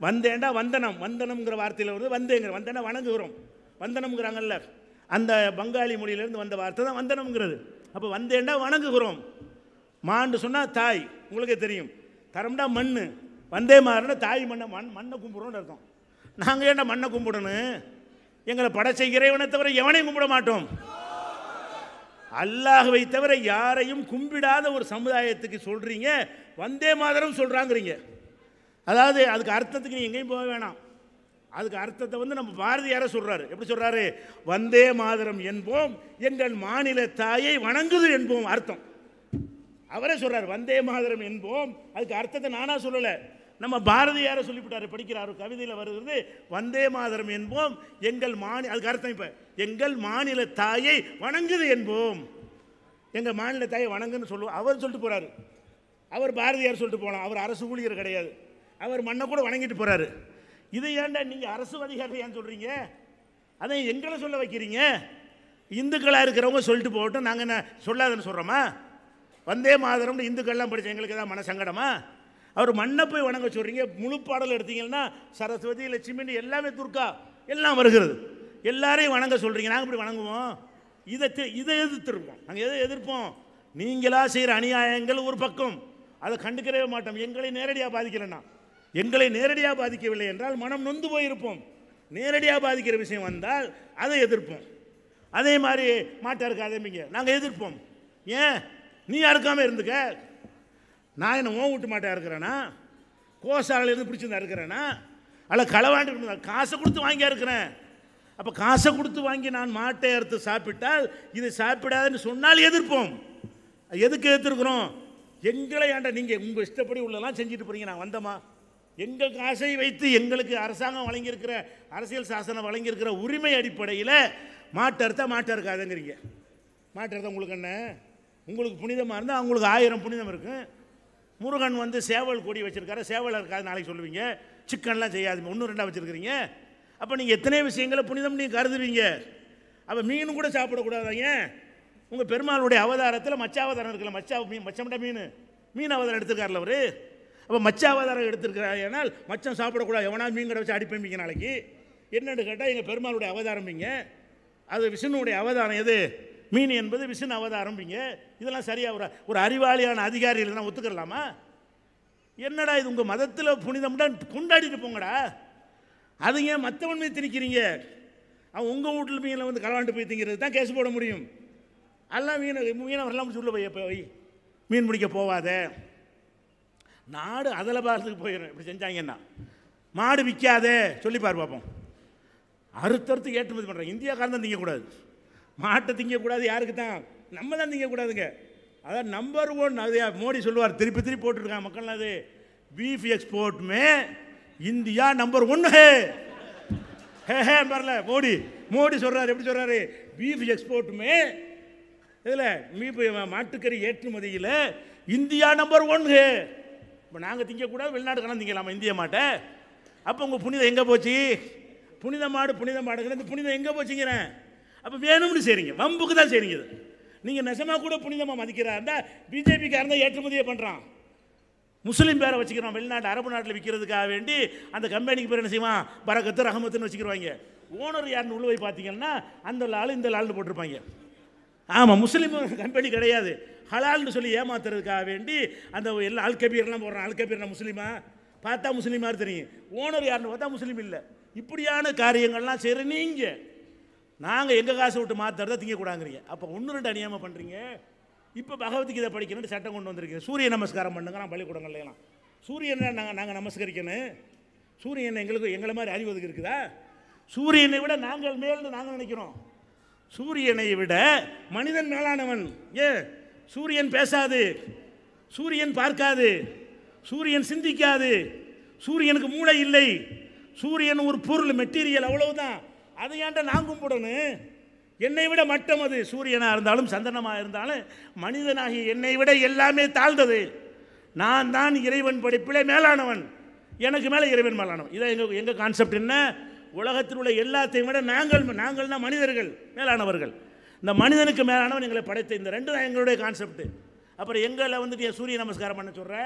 வந்தேன்டா வந்தனம் வந்தனம்ங்கிற வார்த்தையில் வந்து வந்தேங்கிற வந்தேன்னா வணங்குகிறோம் வந்தனம்ங்கிறாங்கல்ல அந்த பங்காளி மொழியிலேருந்து வந்த வார்த்தை தான் வந்தனம்ங்கிறது அப்போ வந்தேண்டா வணங்குகிறோம் மான்னு சொன்னால் தாய் உங்களுக்கே தெரியும் தரம்டா மண் வந்தே மாறுனா தாய் மண்ணை மண் மண்ணை கும்பிட்றோன்னு அர்த்தம் நாங்கள் ஏன்டா மண்ணை கும்பிடணும் எங்களை பட செய்கிறவனை தவிர எவனையும் கும்பிட மாட்டோம் அல்லாஹுவை தவிர யாரையும் கும்பிடாத ஒரு சமுதாயத்துக்கு சொல்கிறீங்க வந்தே மாதரம் சொல்கிறாங்கிறீங்க அதாவது அதுக்கு அர்த்தத்துக்கு நீ எங்கேயும் போக வேணாம் அதுக்கு அர்த்தத்தை வந்து நம்ம பாரதியாரை சொல்கிறாரு எப்படி சொல்கிறாரு வந்தே மாதரம் என்போம் எங்கள் மாநில தாயை வணங்குது என்போம் அர்த்தம் அவரே சொல்கிறார் வந்தே மாதரம் என்போம் அதுக்கு அர்த்தத்தை நானாக சொல்லலை நம்ம பாரதியாரை சொல்லிவிட்டார் படிக்கிறார் கவிதையில் வருகிறது வந்தே மாதரம் என்போம் எங்கள் மாநில அதுக்கு அர்த்தம் இப்போ எங்கள் மாநில தாயை வணங்குது என்போம் எங்கள் மாநில தாயை வணங்குன்னு சொல்லுவோம் அவர் சொல்லிட்டு போகிறாரு அவர் பாரதியார் சொல்லிட்டு போகலாம் அவர் அரசு ஊழியர் கிடையாது அவர் மண்ணை கூட வணங்கிட்டு போகிறாரு இதை ஏன்டா நீங்கள் அரசு அதிகாரி ஏன் சொல்கிறீங்க அதை எங்களை சொல்ல வைக்கிறீங்க இந்துக்களாக இருக்கிறவங்க சொல்லிட்டு போகட்டும் நாங்கள் என்ன சொல்லாதன்னு சொல்கிறோமா வந்தே மாதரம்னு இந்துக்கள்லாம் படித்த எங்களுக்கு தான் மனசங்கடமா அவர் மண்ணை போய் வணங்க சொல்கிறீங்க முழு பாடல் எடுத்தீங்கன்னா சரஸ்வதி லட்சுமின்னு எல்லாமே துர்கா எல்லாம் வருகிறது எல்லாரையும் வணங்க சொல்கிறீங்க நாங்கள் இப்படி வணங்குவோம் இதை இதை எதிர்த்துருப்போம் நாங்கள் எதை எதிர்ப்போம் நீங்களாக செய்கிற அநியாயங்கள் ஒரு பக்கம் அதை கண்டுக்கிறவே மாட்டோம் எங்களை நேரடியாக பாதிக்கிறேன்னா எங்களை நேரடியாக பாதிக்கவில்லை என்றால் மனம் நொந்து போயிருப்போம் நேரடியாக பாதிக்கிற விஷயம் வந்தால் அதை எதிர்ப்போம் அதே மாதிரி மாட்டை இருக்காதம்பிங்க நாங்கள் எதிர்ப்போம் ஏன் நீ அறுக்காமல் இருந்துக்க நான் என்ன ஓ விட்டு மாட்டேன் இருக்கிறேன்னா இருந்து பிடிச்சிருந்தா இருக்கிறேன்னா அல்ல களவாண்டு இருந்தா காசை கொடுத்து வாங்கியா இருக்கிறேன் அப்போ காசை கொடுத்து வாங்கி நான் மாட்டை அறுத்து சாப்பிட்டால் இதை சாப்பிடாதுன்னு சொன்னால் எதிர்ப்போம் எதுக்கு எதிர்த்துருக்குறோம் எங்களை ஏண்டா நீங்கள் உங்கள் இஷ்டப்படி உள்ளலாம் செஞ்சுட்டு போகிறீங்க நான் வந்தமா எங்கள் காசை வைத்து எங்களுக்கு அரசாங்கம் வழங்கியிருக்கிற அரசியல் சாசனம் வழங்கியிருக்கிற உரிமை அடிப்படையில் மாட்டை அறுத்தா மாட்டை இருக்காதுங்கிறீங்க மாட்டை அறுத்தா உங்களுக்கு என்ன உங்களுக்கு புனிதமாக இருந்தால் அவங்களுக்கு ஆயிரம் புனிதம் இருக்கும் முருகன் வந்து சேவல் கொடி வச்சுருக்காரு சேவல் இருக்காது நாளைக்கு சொல்லுவீங்க சிக்கன்லாம் செய்யாது ஒன்று ரெண்டாக வச்சுருக்கிறீங்க அப்போ நீங்கள் எத்தனை விஷயங்களை புனிதம் நீங்கள் கருதுவீங்க அப்போ மீன் கூட சாப்பிடக்கூடாதாங்க உங்கள் பெருமாளுடைய அவதாரத்தில் மச்ச அவதாரம் இருக்கல மச்சா மீன் மச்சமிட்ட மீன் மீன் அவதாரம் எடுத்துருக்காருல அவர் அப்போ மச்ச அவதாரம் எடுத்திருக்கிறார் ஏன்னால் மச்சம் சாப்பிடக்கூடாது எவனா மீன் கடை வச்சு அடிப்பேன் நாளைக்கு என்னென்னு கேட்டால் எங்கள் பெருமாளுடைய அவதாரம் நீங்கள் அது விஷ்ணுனுடைய அவதாரம் எது மீன் என்பது விஷ்ணு அவதாரம்பிங்க இதெல்லாம் சரியாக ஒரு ஒரு அறிவாளியான அதிகாரிகள் தான் ஒத்துக்கலாமா என்னடா இது உங்கள் மதத்தில் புனிதம்டா கொண்டாடிட்டு போங்கடா அதுங்க மற்றவன் மீது திணிக்கிறீங்க அவன் உங்கள் வீட்டில் மீன்ல வந்து கலவாண்டு போய் திங்கிறது தான் கேஸ் போட முடியும் எல்லாம் மீனை மீனை வரலாம் முடிச்சு உள்ளே போய் போய் மீன் பிடிக்க போவாத நாடு அதில் பாரத்துக்கு போயிடும் இப்படி செஞ்சாங்கன்னா மாடு விற்காதே சொல்லிப்பார் பார்ப்போம் அறுத்தறுத்து ஏற்றுமதி பண்ணுறேன் இந்தியா தான் திங்கக்கூடாது மாட்டை திங்கக்கூடாது யாருக்கு தான் நம்ம தான் திங்கக்கூடாதுங்க அதான் நம்பர் ஒன் அது மோடி சொல்லுவார் திருப்பி திருப்பி போட்டிருக்காங்க மக்கள் அது பீஃப் எக்ஸ்போர்ட்டுமே இந்தியா நம்பர் ஒன்று ஹே ஹே ஹே பரல மோடி மோடி சொல்கிறார் எப்படி சொல்கிறாரு பீஃப் எக்ஸ்போர்ட்டுமே இதில் மீப்பு மாட்டுக்கறி ஏற்றுமதியில் இந்தியா நம்பர் ஒன் ஹே இப்போ நாங்கள் திங்கக்கூடாது வெளிநாட்டுக்கெல்லாம் திங்கலாமா இந்திய மாட்டை அப்போ உங்கள் புனிதம் எங்கே போச்சு புனித மாடு புனித மாடுங்கிற இந்த புனிதம் எங்கே போச்சுங்கிறேன் அப்போ வேணும்னு செய்கிறீங்க வம்புக்கு தான் செய்கிறீங்க இது நீங்கள் நெசமாக கூட புனிதமாக மதிக்கிறா இருந்தால் பிஜேபிக்காரன் தான் ஏற்றுமதியை பண்ணுறான் முஸ்லீம் பேரை வச்சுக்கிறோம் வெளிநாட்டு அரபு நாட்டில் விற்கிறதுக்காக வேண்டி அந்த கம்பெனிக்கு பேர் என்ன செய்வான் பரகத்து ரஹமத்துன்னு வச்சுக்கிறவாங்க ஓனர் யாருன்னு உள்ள போய் பார்த்தீங்கன்னா அந்த லால் இந்த லால்னு போட்டிருப்பாங்க ஆமாம் முஸ்லீம் கம்பெனி கிடையாது ஹலால்னு சொல்லி ஏமாத்துறதுக்காக வேண்டி அந்த எல்லா அல்கபீர்லாம் போடுறான் அல்கபீர்னா முஸ்லீமா பார்த்தா முஸ்லீமாக தெரியும் ஓனர் யாருன்னு பார்த்தா முஸ்லீம் இல்லை இப்படியான காரியங்கள்லாம் சரி நீங்கள் நாங்கள் எங்கள் காசு விட்டு மாற்றுறத திங்கக்கூடாங்கிறீங்க அப்போ ஒன்று ரெண்டு அணியாமல் பண்ணுறீங்க இப்போ பகவத்கீதை படிக்கணும்னு சட்டம் கொண்டு வந்திருக்கீங்க சூரிய நமஸ்காரம் பண்ணுங்க நான் பள்ளிக்கூடங்கள்லாம் சூரியனை நாங்கள் நாங்கள் நமஸ்கரிக்கணும் சூரியனை எங்களுக்கு எங்களை மாதிரி அறிவதுக்கு இருக்குதா சூரியனை விட நாங்கள் மேல்னு நாங்கள் நினைக்கிறோம் சூரியனை விட மனிதன் மேலானவன் ஏ சூரியன் பேசாது சூரியன் பார்க்காது சூரியன் சிந்திக்காது சூரியனுக்கு மூளை இல்லை சூரியன் ஒரு பொருள் மெட்டீரியல் அவ்வளவுதான் அது ஏன்டா நான் கும்பிடணும் என்னை விட மட்டம் அது சூரியனாக இருந்தாலும் சந்தனமாக இருந்தாலும் மனிதனாகி என்னை விட எல்லாமே தாழ்ந்தது நான் தான் இறைவன் படிப்பிலே மேலானவன் எனக்கு மேலே இறைவன் மேலானவன் இதான் எங்கள் எங்கள் கான்செப்ட் என்ன உலகத்தில் உள்ள எல்லாத்தையும் விட நாங்கள் நாங்கள்னா மனிதர்கள் மேலானவர்கள் இந்த மனிதனுக்கு மேலானவன் எங்களை படைத்த இந்த ரெண்டு தான் எங்களுடைய கான்செப்ட்டு அப்புறம் எங்களை வந்துட்டு நீ சூரிய நமஸ்காரம் பண்ண சொல்கிற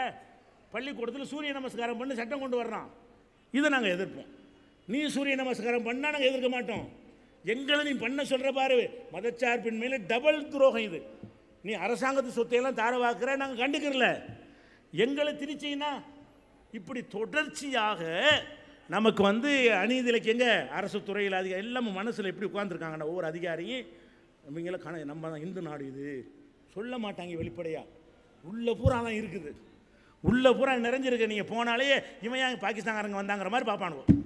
பள்ளிக்கூடத்தில் சூரிய நமஸ்காரம் பண்ணி சட்டம் கொண்டு வர்றான் இதை நாங்கள் எதிர்ப்போம் நீ சூரிய நமஸ்காரம் பண்ணால் நாங்கள் எதிர்க்க மாட்டோம் எங்களை நீ பண்ண சொல்கிற பாரு மதச்சார்பின் மேலே டபுள் துரோகம் இது நீ அரசாங்கத்து சொத்தையெல்லாம் தாரவாக்குற நாங்கள் கண்டுக்கிறல எங்களை திணிச்சிங்கன்னா இப்படி தொடர்ச்சியாக நமக்கு வந்து அநீதிலைக்கு எங்கே அரசு துறையில் அதிகாரி எல்லாம் மனசில் எப்படி உட்காந்துருக்காங்கன்னா ஒவ்வொரு அதிகாரியும் இவங்களாம் கண நம்ம தான் இந்து நாடு இது சொல்ல மாட்டாங்க வெளிப்படையாக உள்ள பூரா தான் இருக்குது உள்ள பூரா நிறைஞ்சிருக்கு நீங்கள் போனாலே இவன் பாகிஸ்தான்காரங்க வந்தாங்கிற மாதிரி பார்ப்பானுவோம்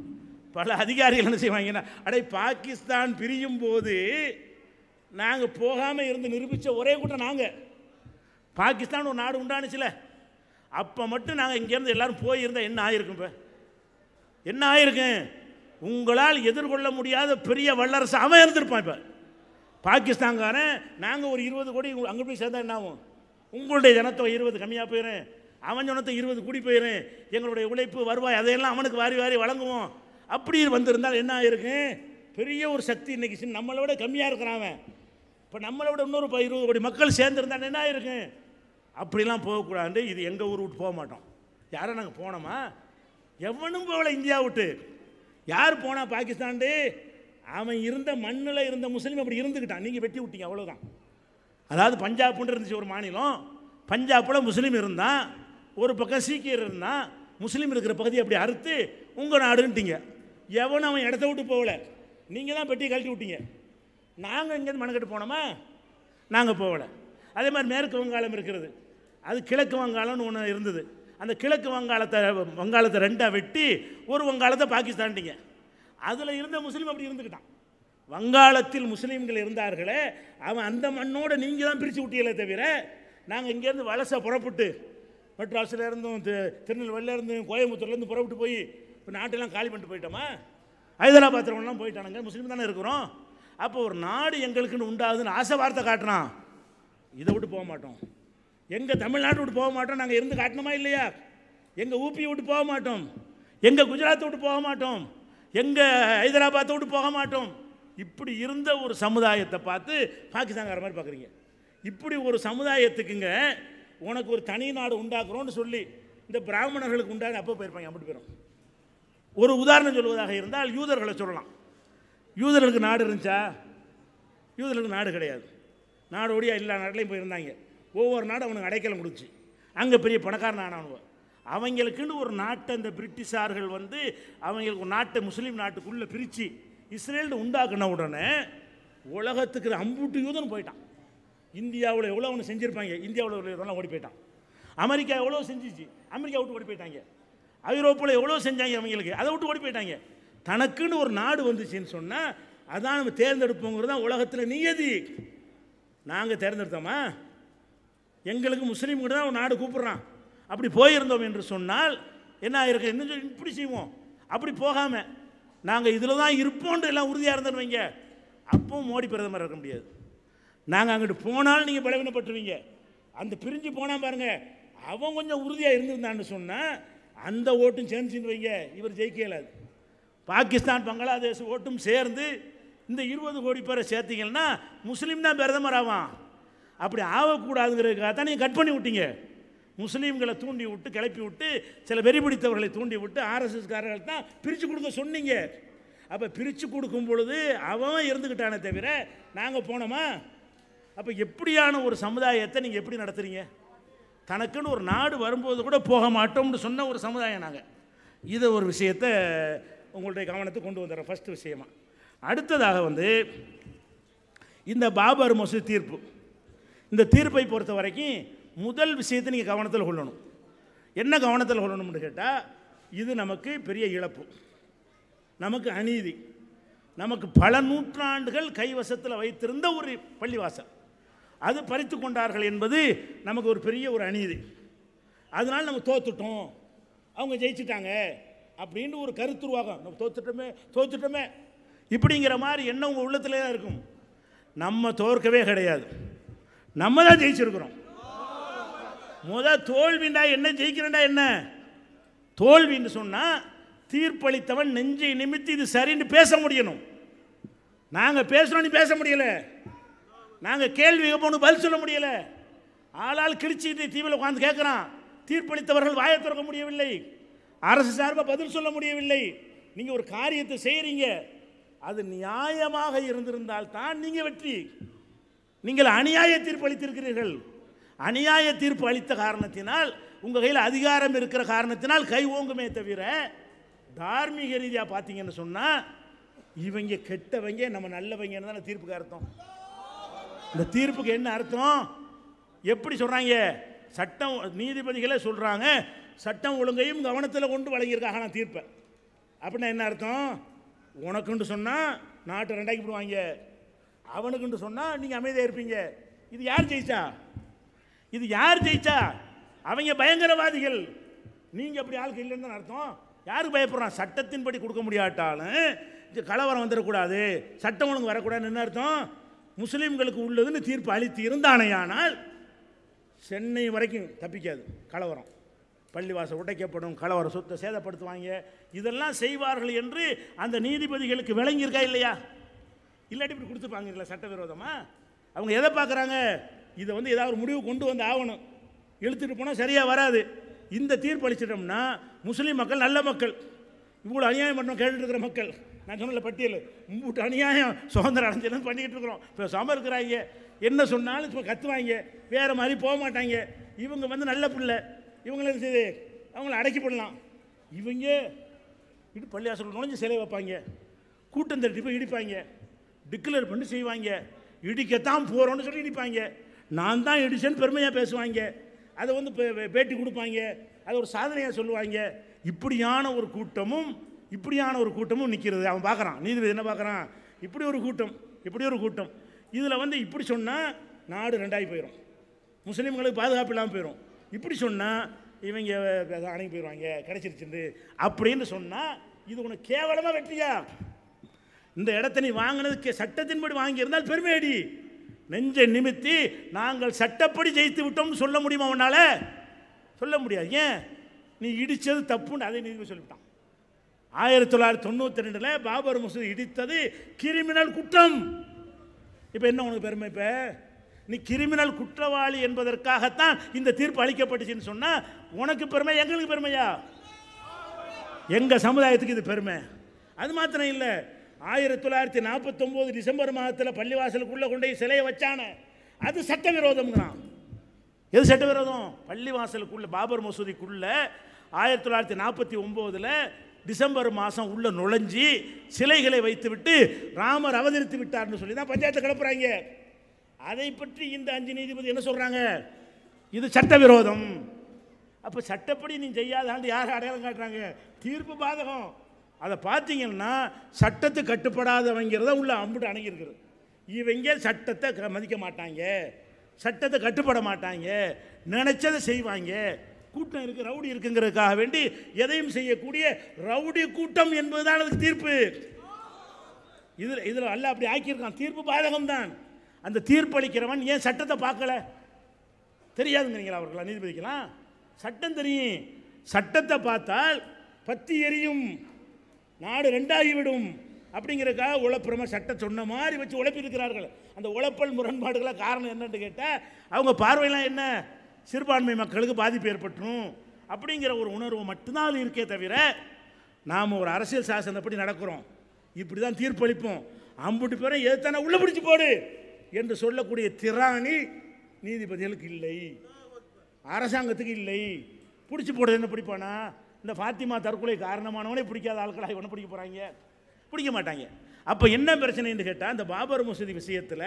பல அதிகாரிகள் என்ன செய்வாங்கன்னா அடே பாகிஸ்தான் பிரியும் போது நாங்கள் போகாமல் இருந்து நிரூபித்த ஒரே கூட்டம் நாங்கள் பாகிஸ்தான் ஒரு நாடு உண்டானுச்சுல அப்போ மட்டும் நாங்கள் இங்கேருந்து எல்லோரும் போயிருந்தால் என்ன ஆகிருக்கும் இப்போ என்ன ஆகிருக்கும் உங்களால் எதிர்கொள்ள முடியாத பெரிய வல்லரசு அவன் இருந்திருப்பான் இப்போ பாகிஸ்தான்காரன் நாங்கள் ஒரு இருபது கோடி அங்கே போய் சேர்ந்தா என்ன ஆகும் உங்களுடைய ஜனத்தொகை இருபது கம்மியாக போயிடும் அவன் ஜனத்தை இருபது கூடி போயிடும் எங்களுடைய உழைப்பு வருவாய் அதையெல்லாம் அவனுக்கு வாரி வாரி வழங்குவோம் அப்படி வந்திருந்தால் என்ன ஆயிருக்கும் பெரிய ஒரு சக்தி இன்றைக்கி விட கம்மியாக இருக்கிறாங்க இப்போ விட இன்னொரு இருபது கோடி மக்கள் சேர்ந்துருந்தால் என்ன ஆயிருக்கும் அப்படிலாம் போகக்கூடாது இது எங்கள் ஊர் விட்டு போக மாட்டோம் யாரும் நாங்கள் போனோமா எவனும் போகல இந்தியா விட்டு யார் போனால் பாகிஸ்தான்டு அவன் இருந்த மண்ணில் இருந்த முஸ்லீம் அப்படி இருந்துக்கிட்டான் நீங்கள் வெட்டி விட்டீங்க அவ்வளோதான் அதாவது பஞ்சாப்னு இருந்துச்சு ஒரு மாநிலம் பஞ்சாப்பில் முஸ்லீம் இருந்தான் ஒரு பக்கம் சீக்கியர் இருந்தான் முஸ்லீம் இருக்கிற பகுதி அப்படி அறுத்து உங்கள் நாடுன்ட்டிங்க எவனும் அவன் இடத்த விட்டு போகல நீங்கள் தான் பெட்டியை கழட்டி விட்டீங்க நாங்கள் இங்கேருந்து மனக்கட்டு போனோமா நாங்கள் போகல அதே மாதிரி மேற்கு வங்காளம் இருக்கிறது அது கிழக்கு வங்காளம்னு ஒன்று இருந்தது அந்த கிழக்கு வங்காளத்தை வங்காளத்தை ரெண்டாக வெட்டி ஒரு வங்காளத்தை பாகிஸ்தான்ட்டிங்க அதில் இருந்த முஸ்லீம் அப்படி இருந்துக்கிட்டான் வங்காளத்தில் முஸ்லீம்கள் இருந்தார்களே அவன் அந்த மண்ணோடு நீங்கள் தான் பிரித்து விட்டீங்களே தவிர நாங்கள் இங்கேருந்து வலசை புறப்பட்டு மெட்ராஸில் இருந்தும் திருநெல்வேலியிலேருந்து கோயம்புத்தூர்லேருந்து புறப்பட்டு போய் இப்போ நாட்டெல்லாம் காலி பண்ணிட்டு போயிட்டோமா ஹைதராபாத் போயிட்டானுங்க முஸ்லீம் தானே இருக்கிறோம் அப்போ ஒரு நாடு எங்களுக்குன்னு உண்டாகுதுன்னு ஆசை வார்த்தை காட்டினான் இதை விட்டு போக மாட்டோம் எங்கள் தமிழ்நாட்டை விட்டு போக மாட்டோம் நாங்கள் இருந்து காட்டணுமா இல்லையா எங்கள் ஊபியை விட்டு போக மாட்டோம் எங்கள் குஜராத்தை விட்டு போக மாட்டோம் எங்கள் ஹைதராபாத்தை விட்டு போக மாட்டோம் இப்படி இருந்த ஒரு சமுதாயத்தை பார்த்து பாகிஸ்தான்கார மாதிரி பார்க்குறீங்க இப்படி ஒரு சமுதாயத்துக்குங்க உனக்கு ஒரு தனி நாடு உண்டாக்குறோன்னு சொல்லி இந்த பிராமணர்களுக்கு உண்டாக அப்போ போயிருப்பாங்க அப்படி போயிடும் ஒரு உதாரணம் சொல்வதாக இருந்தால் யூதர்களை சொல்லலாம் யூதர்களுக்கு நாடு இருந்துச்சா யூதர்களுக்கு நாடு கிடையாது நாடோடியாக எல்லா நாட்டிலையும் போயிருந்தாங்க ஒவ்வொரு நாடும் அவனுக்கு அடைக்கலம் கொடுச்சு அங்கே பெரிய பணக்காரன் ஆனவங்க அவங்களுக்குன்னு ஒரு நாட்டை இந்த பிரிட்டிஷார்கள் வந்து அவங்களுக்கு ஒரு நாட்டை முஸ்லீம் நாட்டுக்குள்ளே பிரித்து இஸ்ரேல்னு உண்டாக்குன உடனே உலகத்துக்கு அம்பூட்டு யூதன் போயிட்டான் இந்தியாவில் எவ்வளோ ஒன்று செஞ்சுருப்பாங்க இந்தியாவில் ஓடி போயிட்டான் அமெரிக்கா எவ்வளோ செஞ்சிச்சு அமெரிக்கா விட்டு ஓடி போயிட்டாங்க ஐரோப்பாவில் எவ்வளோ செஞ்சாங்க அவங்களுக்கு அதை விட்டு ஓடி போயிட்டாங்க தனக்குன்னு ஒரு நாடு வந்துச்சுன்னு சொன்னால் அதான் நம்ம தேர்ந்தெடுப்போங்கிறது தான் உலகத்தில் நியதி நாங்கள் தேர்ந்தெடுத்தோமா எங்களுக்கு முஸ்லீம் கூட தான் ஒரு நாடு கூப்பிட்றான் அப்படி போயிருந்தோம் என்று சொன்னால் என்ன ஆகிருக்க என்ன சொல்லி இப்படி செய்வோம் அப்படி போகாமல் நாங்கள் இதில் தான் இருப்போன்ற எல்லாம் உறுதியாக இருந்துருவீங்க அப்பவும் மோடி பிரதமர் இருக்க முடியாது நாங்கள் அங்கிட்டு போனாலும் நீங்கள் பலவீனப்பட்டுருவீங்க அந்த பிரிஞ்சு போனால் பாருங்கள் அவன் கொஞ்சம் உறுதியாக இருந்திருந்தான்னு சொன்னால் அந்த ஓட்டும் சேர்ந்து வைங்க இவர் ஜெயிக்கலாது பாகிஸ்தான் பங்களாதேஷ் ஓட்டும் சேர்ந்து இந்த இருபது கோடி பேரை சேர்த்திங்கன்னா முஸ்லீம் தான் பிரதமர் ஆவான் அப்படி ஆகக்கூடாதுங்கிறதுக்காக தான் நீங்கள் கட் பண்ணி விட்டீங்க முஸ்லீம்களை தூண்டி விட்டு கிளப்பி விட்டு சில வெறிபிடித்தவர்களை தூண்டி விட்டு ஆர்எஸ்எஸ்காரர்கள் தான் பிரித்து கொடுக்க சொன்னீங்க அப்போ பிரித்து கொடுக்கும் பொழுது அவன் இருந்துக்கிட்டானே தவிர நாங்கள் போனோமா அப்போ எப்படியான ஒரு சமுதாயத்தை நீங்கள் எப்படி நடத்துகிறீங்க தனக்குன்னு ஒரு நாடு வரும்போது கூட போக மாட்டோம்னு சொன்ன ஒரு சமுதாயம் நாங்கள் இது ஒரு விஷயத்தை உங்களுடைய கவனத்தை கொண்டு வந்துடுறோம் ஃபஸ்ட்டு விஷயமா அடுத்ததாக வந்து இந்த பாபர் மசூதி தீர்ப்பு இந்த தீர்ப்பை பொறுத்த வரைக்கும் முதல் விஷயத்தை நீங்கள் கவனத்தில் கொள்ளணும் என்ன கவனத்தில் கொள்ளணும்னு கேட்டால் இது நமக்கு பெரிய இழப்பு நமக்கு அநீதி நமக்கு பல நூற்றாண்டுகள் கைவசத்தில் வைத்திருந்த ஒரு பள்ளிவாசல் அது பறித்து கொண்டார்கள் என்பது நமக்கு ஒரு பெரிய ஒரு அநீதி அதனால் நம்ம தோத்துட்டோம் அவங்க ஜெயிச்சிட்டாங்க அப்படின்னு ஒரு கருத்துருவாகம் நம்ம தோத்துட்டோமே தோத்துட்டோமே இப்படிங்கிற மாதிரி என்ன உங்கள் உள்ளத்துல தான் இருக்கும் நம்ம தோற்கவே கிடையாது நம்ம தான் ஜெயிச்சிருக்கிறோம் முத தோல்வின்டா என்ன ஜெயிக்கிறண்டா என்ன தோல்வின்னு சொன்னால் தீர்ப்பளித்தவன் நெஞ்சை நிமித்தி இது சரின்னு பேச முடியணும் நாங்கள் பேசணும்னு பேச முடியலை நாங்கள் கேள்வி போகணும் பதில் சொல்ல முடியலை ஆளால் கிழிச்சிட்டு தீவில் உட்காந்து கேட்குறான் தீர்ப்பளித்தவர்கள் வாயை திறக்க முடியவில்லை அரசு சார்பாக பதில் சொல்ல முடியவில்லை நீங்கள் ஒரு காரியத்தை செய்கிறீங்க அது நியாயமாக இருந்திருந்தால் தான் நீங்கள் வெற்றி நீங்கள் அநியாய தீர்ப்பு அளித்திருக்கிறீர்கள் அநியாய தீர்ப்பு அளித்த காரணத்தினால் உங்கள் கையில் அதிகாரம் இருக்கிற காரணத்தினால் கை ஓங்குமே தவிர தார்மீக ரீதியாக பார்த்தீங்கன்னு சொன்னால் இவங்க கெட்டவங்க நம்ம நல்லவங்கன்னு தானே தீர்ப்புக்கு அர்த்தம் இந்த தீர்ப்புக்கு என்ன அர்த்தம் எப்படி சொல்கிறாங்க சட்டம் நீதிபதிகளே சொல்கிறாங்க சட்டம் ஒழுங்கையும் கவனத்தில் கொண்டு வழங்கியிருக்காங்க நான் தீர்ப்பேன் அப்படின்னா என்ன அர்த்தம் உனக்குன்னு சொன்னால் நாட்டை ரெண்டாக்கி போடுவாங்க அவனுக்குண்டு சொன்னால் நீங்கள் அமைதியாக இருப்பீங்க இது யார் ஜெயிச்சா இது யார் ஜெயிச்சா அவங்க பயங்கரவாதிகள் நீங்கள் அப்படி ஆளுக்கு இல்லைன்னு அர்த்தம் யாருக்கு பயப்படுறான் சட்டத்தின்படி கொடுக்க முடியாட்டாலும் கலவரம் வந்துடக்கூடாது சட்டம் ஒழுங்கு வரக்கூடாதுன்னு என்ன அர்த்தம் முஸ்லீம்களுக்கு உள்ளதுன்னு தீர்ப்பு அளித்து ஆனால் சென்னை வரைக்கும் தப்பிக்காது கலவரம் பள்ளிவாசல் உடைக்கப்படும் கலவர சொத்தை சேதப்படுத்துவாங்க இதெல்லாம் செய்வார்கள் என்று அந்த நீதிபதிகளுக்கு விளங்கியிருக்கா இல்லையா இல்லாட்டி இப்படி கொடுத்துருப்பாங்கல்ல சட்டவிரோதமாக அவங்க எதை பார்க்குறாங்க இதை வந்து ஏதாவது ஒரு முடிவு கொண்டு வந்து ஆகணும் இழுத்துட்டு போனால் சரியாக வராது இந்த தீர்ப்பு அளிச்சிட்டோம்னா முஸ்லீம் மக்கள் நல்ல மக்கள் இவ்வளோ அநியாயம் பண்ணோம் கேட்டுருக்கிற மக்கள் நான் சொன்ன பட்டியல் மூட்டு அநியாயம் சுதந்திரம் அடைஞ்சதுன்னு பண்ணிக்கிட்டு இருக்கிறோம் இப்போ இருக்கிறாங்க என்ன சொன்னாலும் இப்போ கத்துவாங்க வேறு மாதிரி போக மாட்டாங்க இவங்க வந்து நல்ல பிள்ளை இவங்கள செய்து அவங்கள அடக்கி பண்ணலாம் இவங்க இடி பள்ளியாசல் நுழைஞ்சு சிலை வைப்பாங்க கூட்டம் தட்டி போய் இடிப்பாங்க டிக்ளேர் பண்ணி செய்வாங்க இடிக்கத்தான் போகிறோன்னு சொல்லி இடிப்பாங்க நான் தான் இடிச்சேன்னு பெருமையாக பேசுவாங்க அதை வந்து பேட்டி கொடுப்பாங்க அதை ஒரு சாதனையாக சொல்லுவாங்க இப்படியான ஒரு கூட்டமும் இப்படியான ஒரு கூட்டமும் நிற்கிறது அவன் பார்க்குறான் நீதிபதி என்ன பார்க்குறான் இப்படி ஒரு கூட்டம் இப்படி ஒரு கூட்டம் இதில் வந்து இப்படி சொன்னால் நாடு ரெண்டாகி போயிடும் முஸ்லீம்களுக்கு பாதுகாப்பு இல்லாமல் போயிடும் இப்படி சொன்னால் இவங்க அணைக்கு போயிடுவாங்க கிடச்சிருச்சுண்டு அப்படின்னு சொன்னால் இது உனக்கு கேவலமாக வெற்றியா இந்த இடத்த நீ வாங்கினதுக்கு சட்டத்தின்படி வாங்கியிருந்தால் பெருமையடி நெஞ்சை நிமித்தி நாங்கள் சட்டப்படி ஜெயித்து விட்டோம்னு சொல்ல முடியுமா உன்னால் சொல்ல முடியாது ஏன் நீ இடித்தது தப்புன்னு அதை நீதிபதி சொல்லிவிட்டான் ஆயிரத்தி தொள்ளாயிரத்தி தொண்ணூற்றி ரெண்டில் பாபர் மசூதி இடித்தது கிரிமினல் குற்றம் இப்போ என்ன உனக்கு பெருமை இப்போ நீ கிரிமினல் குற்றவாளி என்பதற்காகத்தான் இந்த தீர்ப்பு அளிக்கப்பட்டுச்சுன்னு சொன்னால் உனக்கு பெருமை எங்களுக்கு பெருமையா எங்கள் சமுதாயத்துக்கு இது பெருமை அது மாத்திரம் இல்லை ஆயிரத்தி தொள்ளாயிரத்தி நாற்பத்தொம்போது டிசம்பர் மாதத்தில் பள்ளிவாசலுக்குள்ளே கொண்டு போய் சிலையை வச்சான அது சட்டவிரோதம்ங்கிறான் எது சட்டவிரோதம் பள்ளிவாசலுக்குள்ளே பாபர் மசூதிக்குள்ளே ஆயிரத்தி தொள்ளாயிரத்தி நாற்பத்தி ஒம்போதில் டிசம்பர் மாதம் உள்ளே நுழைஞ்சி சிலைகளை வைத்துவிட்டு ராமர் அவதரித்து விட்டார்னு சொல்லி தான் பஞ்சாயத்தை கிளப்புறாங்க அதை பற்றி இந்த அஞ்சு நீதிபதி என்ன சொல்கிறாங்க இது சட்டவிரோதம் அப்போ சட்டப்படி நீ செய்யாதாண்டு யார் அடையாளம் காட்டுறாங்க தீர்ப்பு பாதகம் அதை பார்த்தீங்கன்னா சட்டத்தை கட்டுப்படாதவங்கிறத உள்ள அம்புட்டு அணுகியிருக்கிறது இவங்க சட்டத்தை மதிக்க மாட்டாங்க சட்டத்தை கட்டுப்பட மாட்டாங்க நினைச்சதை செய்வாங்க கூட்டம் இருக்குது ரவுடி இருக்குங்கிறதுக்காக வேண்டி எதையும் செய்யக்கூடிய ரவுடி கூட்டம் என்பதுதான் அதுக்கு தீர்ப்பு இதில் இதில் அல்ல அப்படி ஆக்கியிருக்கான் தீர்ப்பு பாதகம் தான் அந்த தீர்ப்பளிக்கிறவன் ஏன் சட்டத்தை பார்க்கல தெரியாதுங்கிறீங்களா அவர்களா நீதிபதிக்கலாம் சட்டம் தெரியும் சட்டத்தை பார்த்தால் பத்தி எரியும் நாடு ரெண்டாகிவிடும் அப்படிங்கிறக்காக உழப்புறமா சட்டம் சொன்ன மாதிரி வச்சு உழைப்பிருக்கிறார்கள் அந்த உழப்பல் முரண்பாடுகளை காரணம் என்னன்னு கேட்டால் அவங்க பார்வையெல்லாம் என்ன சிறுபான்மை மக்களுக்கு பாதிப்பு ஏற்பட்டுரும் அப்படிங்கிற ஒரு உணர்வு மட்டும்தான் அது இருக்கே தவிர நாம் ஒரு அரசியல் சாசனப்படி நடக்கிறோம் இப்படி தான் தீர்ப்பளிப்போம் அம்புட்டு பேரும் எதுத்தானே உள்ளே பிடிச்சி போடு என்று சொல்லக்கூடிய திராணி நீதிபதிகளுக்கு இல்லை அரசாங்கத்துக்கு இல்லை பிடிச்சி போடுறது என்ன பிடிப்பானா இந்த ஃபாத்திமா தற்கொலை காரணமானவனே பிடிக்காத ஆட்களாக ஒன்று பிடிக்க போகிறாங்க பிடிக்க மாட்டாங்க அப்போ என்ன பிரச்சனைன்னு கேட்டால் அந்த பாபர் மசூதி விஷயத்தில்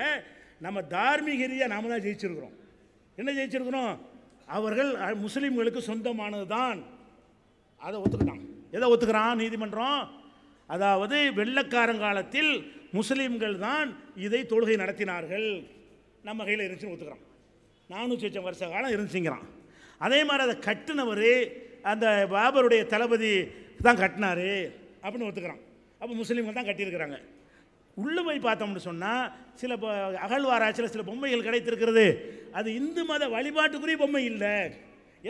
நம்ம தார்மீக ரீதியாக நாம தான் ஜெயிச்சிருக்கிறோம் என்ன ஜெயிச்சிருக்கணும் அவர்கள் முஸ்லீம்களுக்கு சொந்தமானது தான் அதை ஒத்துக்கிட்டான் எதை ஒத்துக்கிறான் நீதிமன்றம் அதாவது வெள்ளக்காரங்காலத்தில் முஸ்லீம்கள் தான் இதை தொழுகை நடத்தினார்கள் நம்ம கையில் இருந்துச்சுன்னு ஒத்துக்கிறான் நானூற்றி லட்சம் வருஷ காலம் இருந்துச்சுங்கிறான் அதே மாதிரி அதை கட்டினவர் அந்த பாபருடைய தளபதி தான் கட்டினார் அப்படின்னு ஒத்துக்கிறான் அப்போ முஸ்லீம்கள் தான் கட்டியிருக்கிறாங்க உள்ளே போய் பார்த்தோம்னு சொன்னால் சில அகழ்வாராய்ச்சியில் சில பொம்மைகள் கிடைத்திருக்கிறது அது இந்து மத வழிபாட்டுக்குரிய பொம்மை இல்லை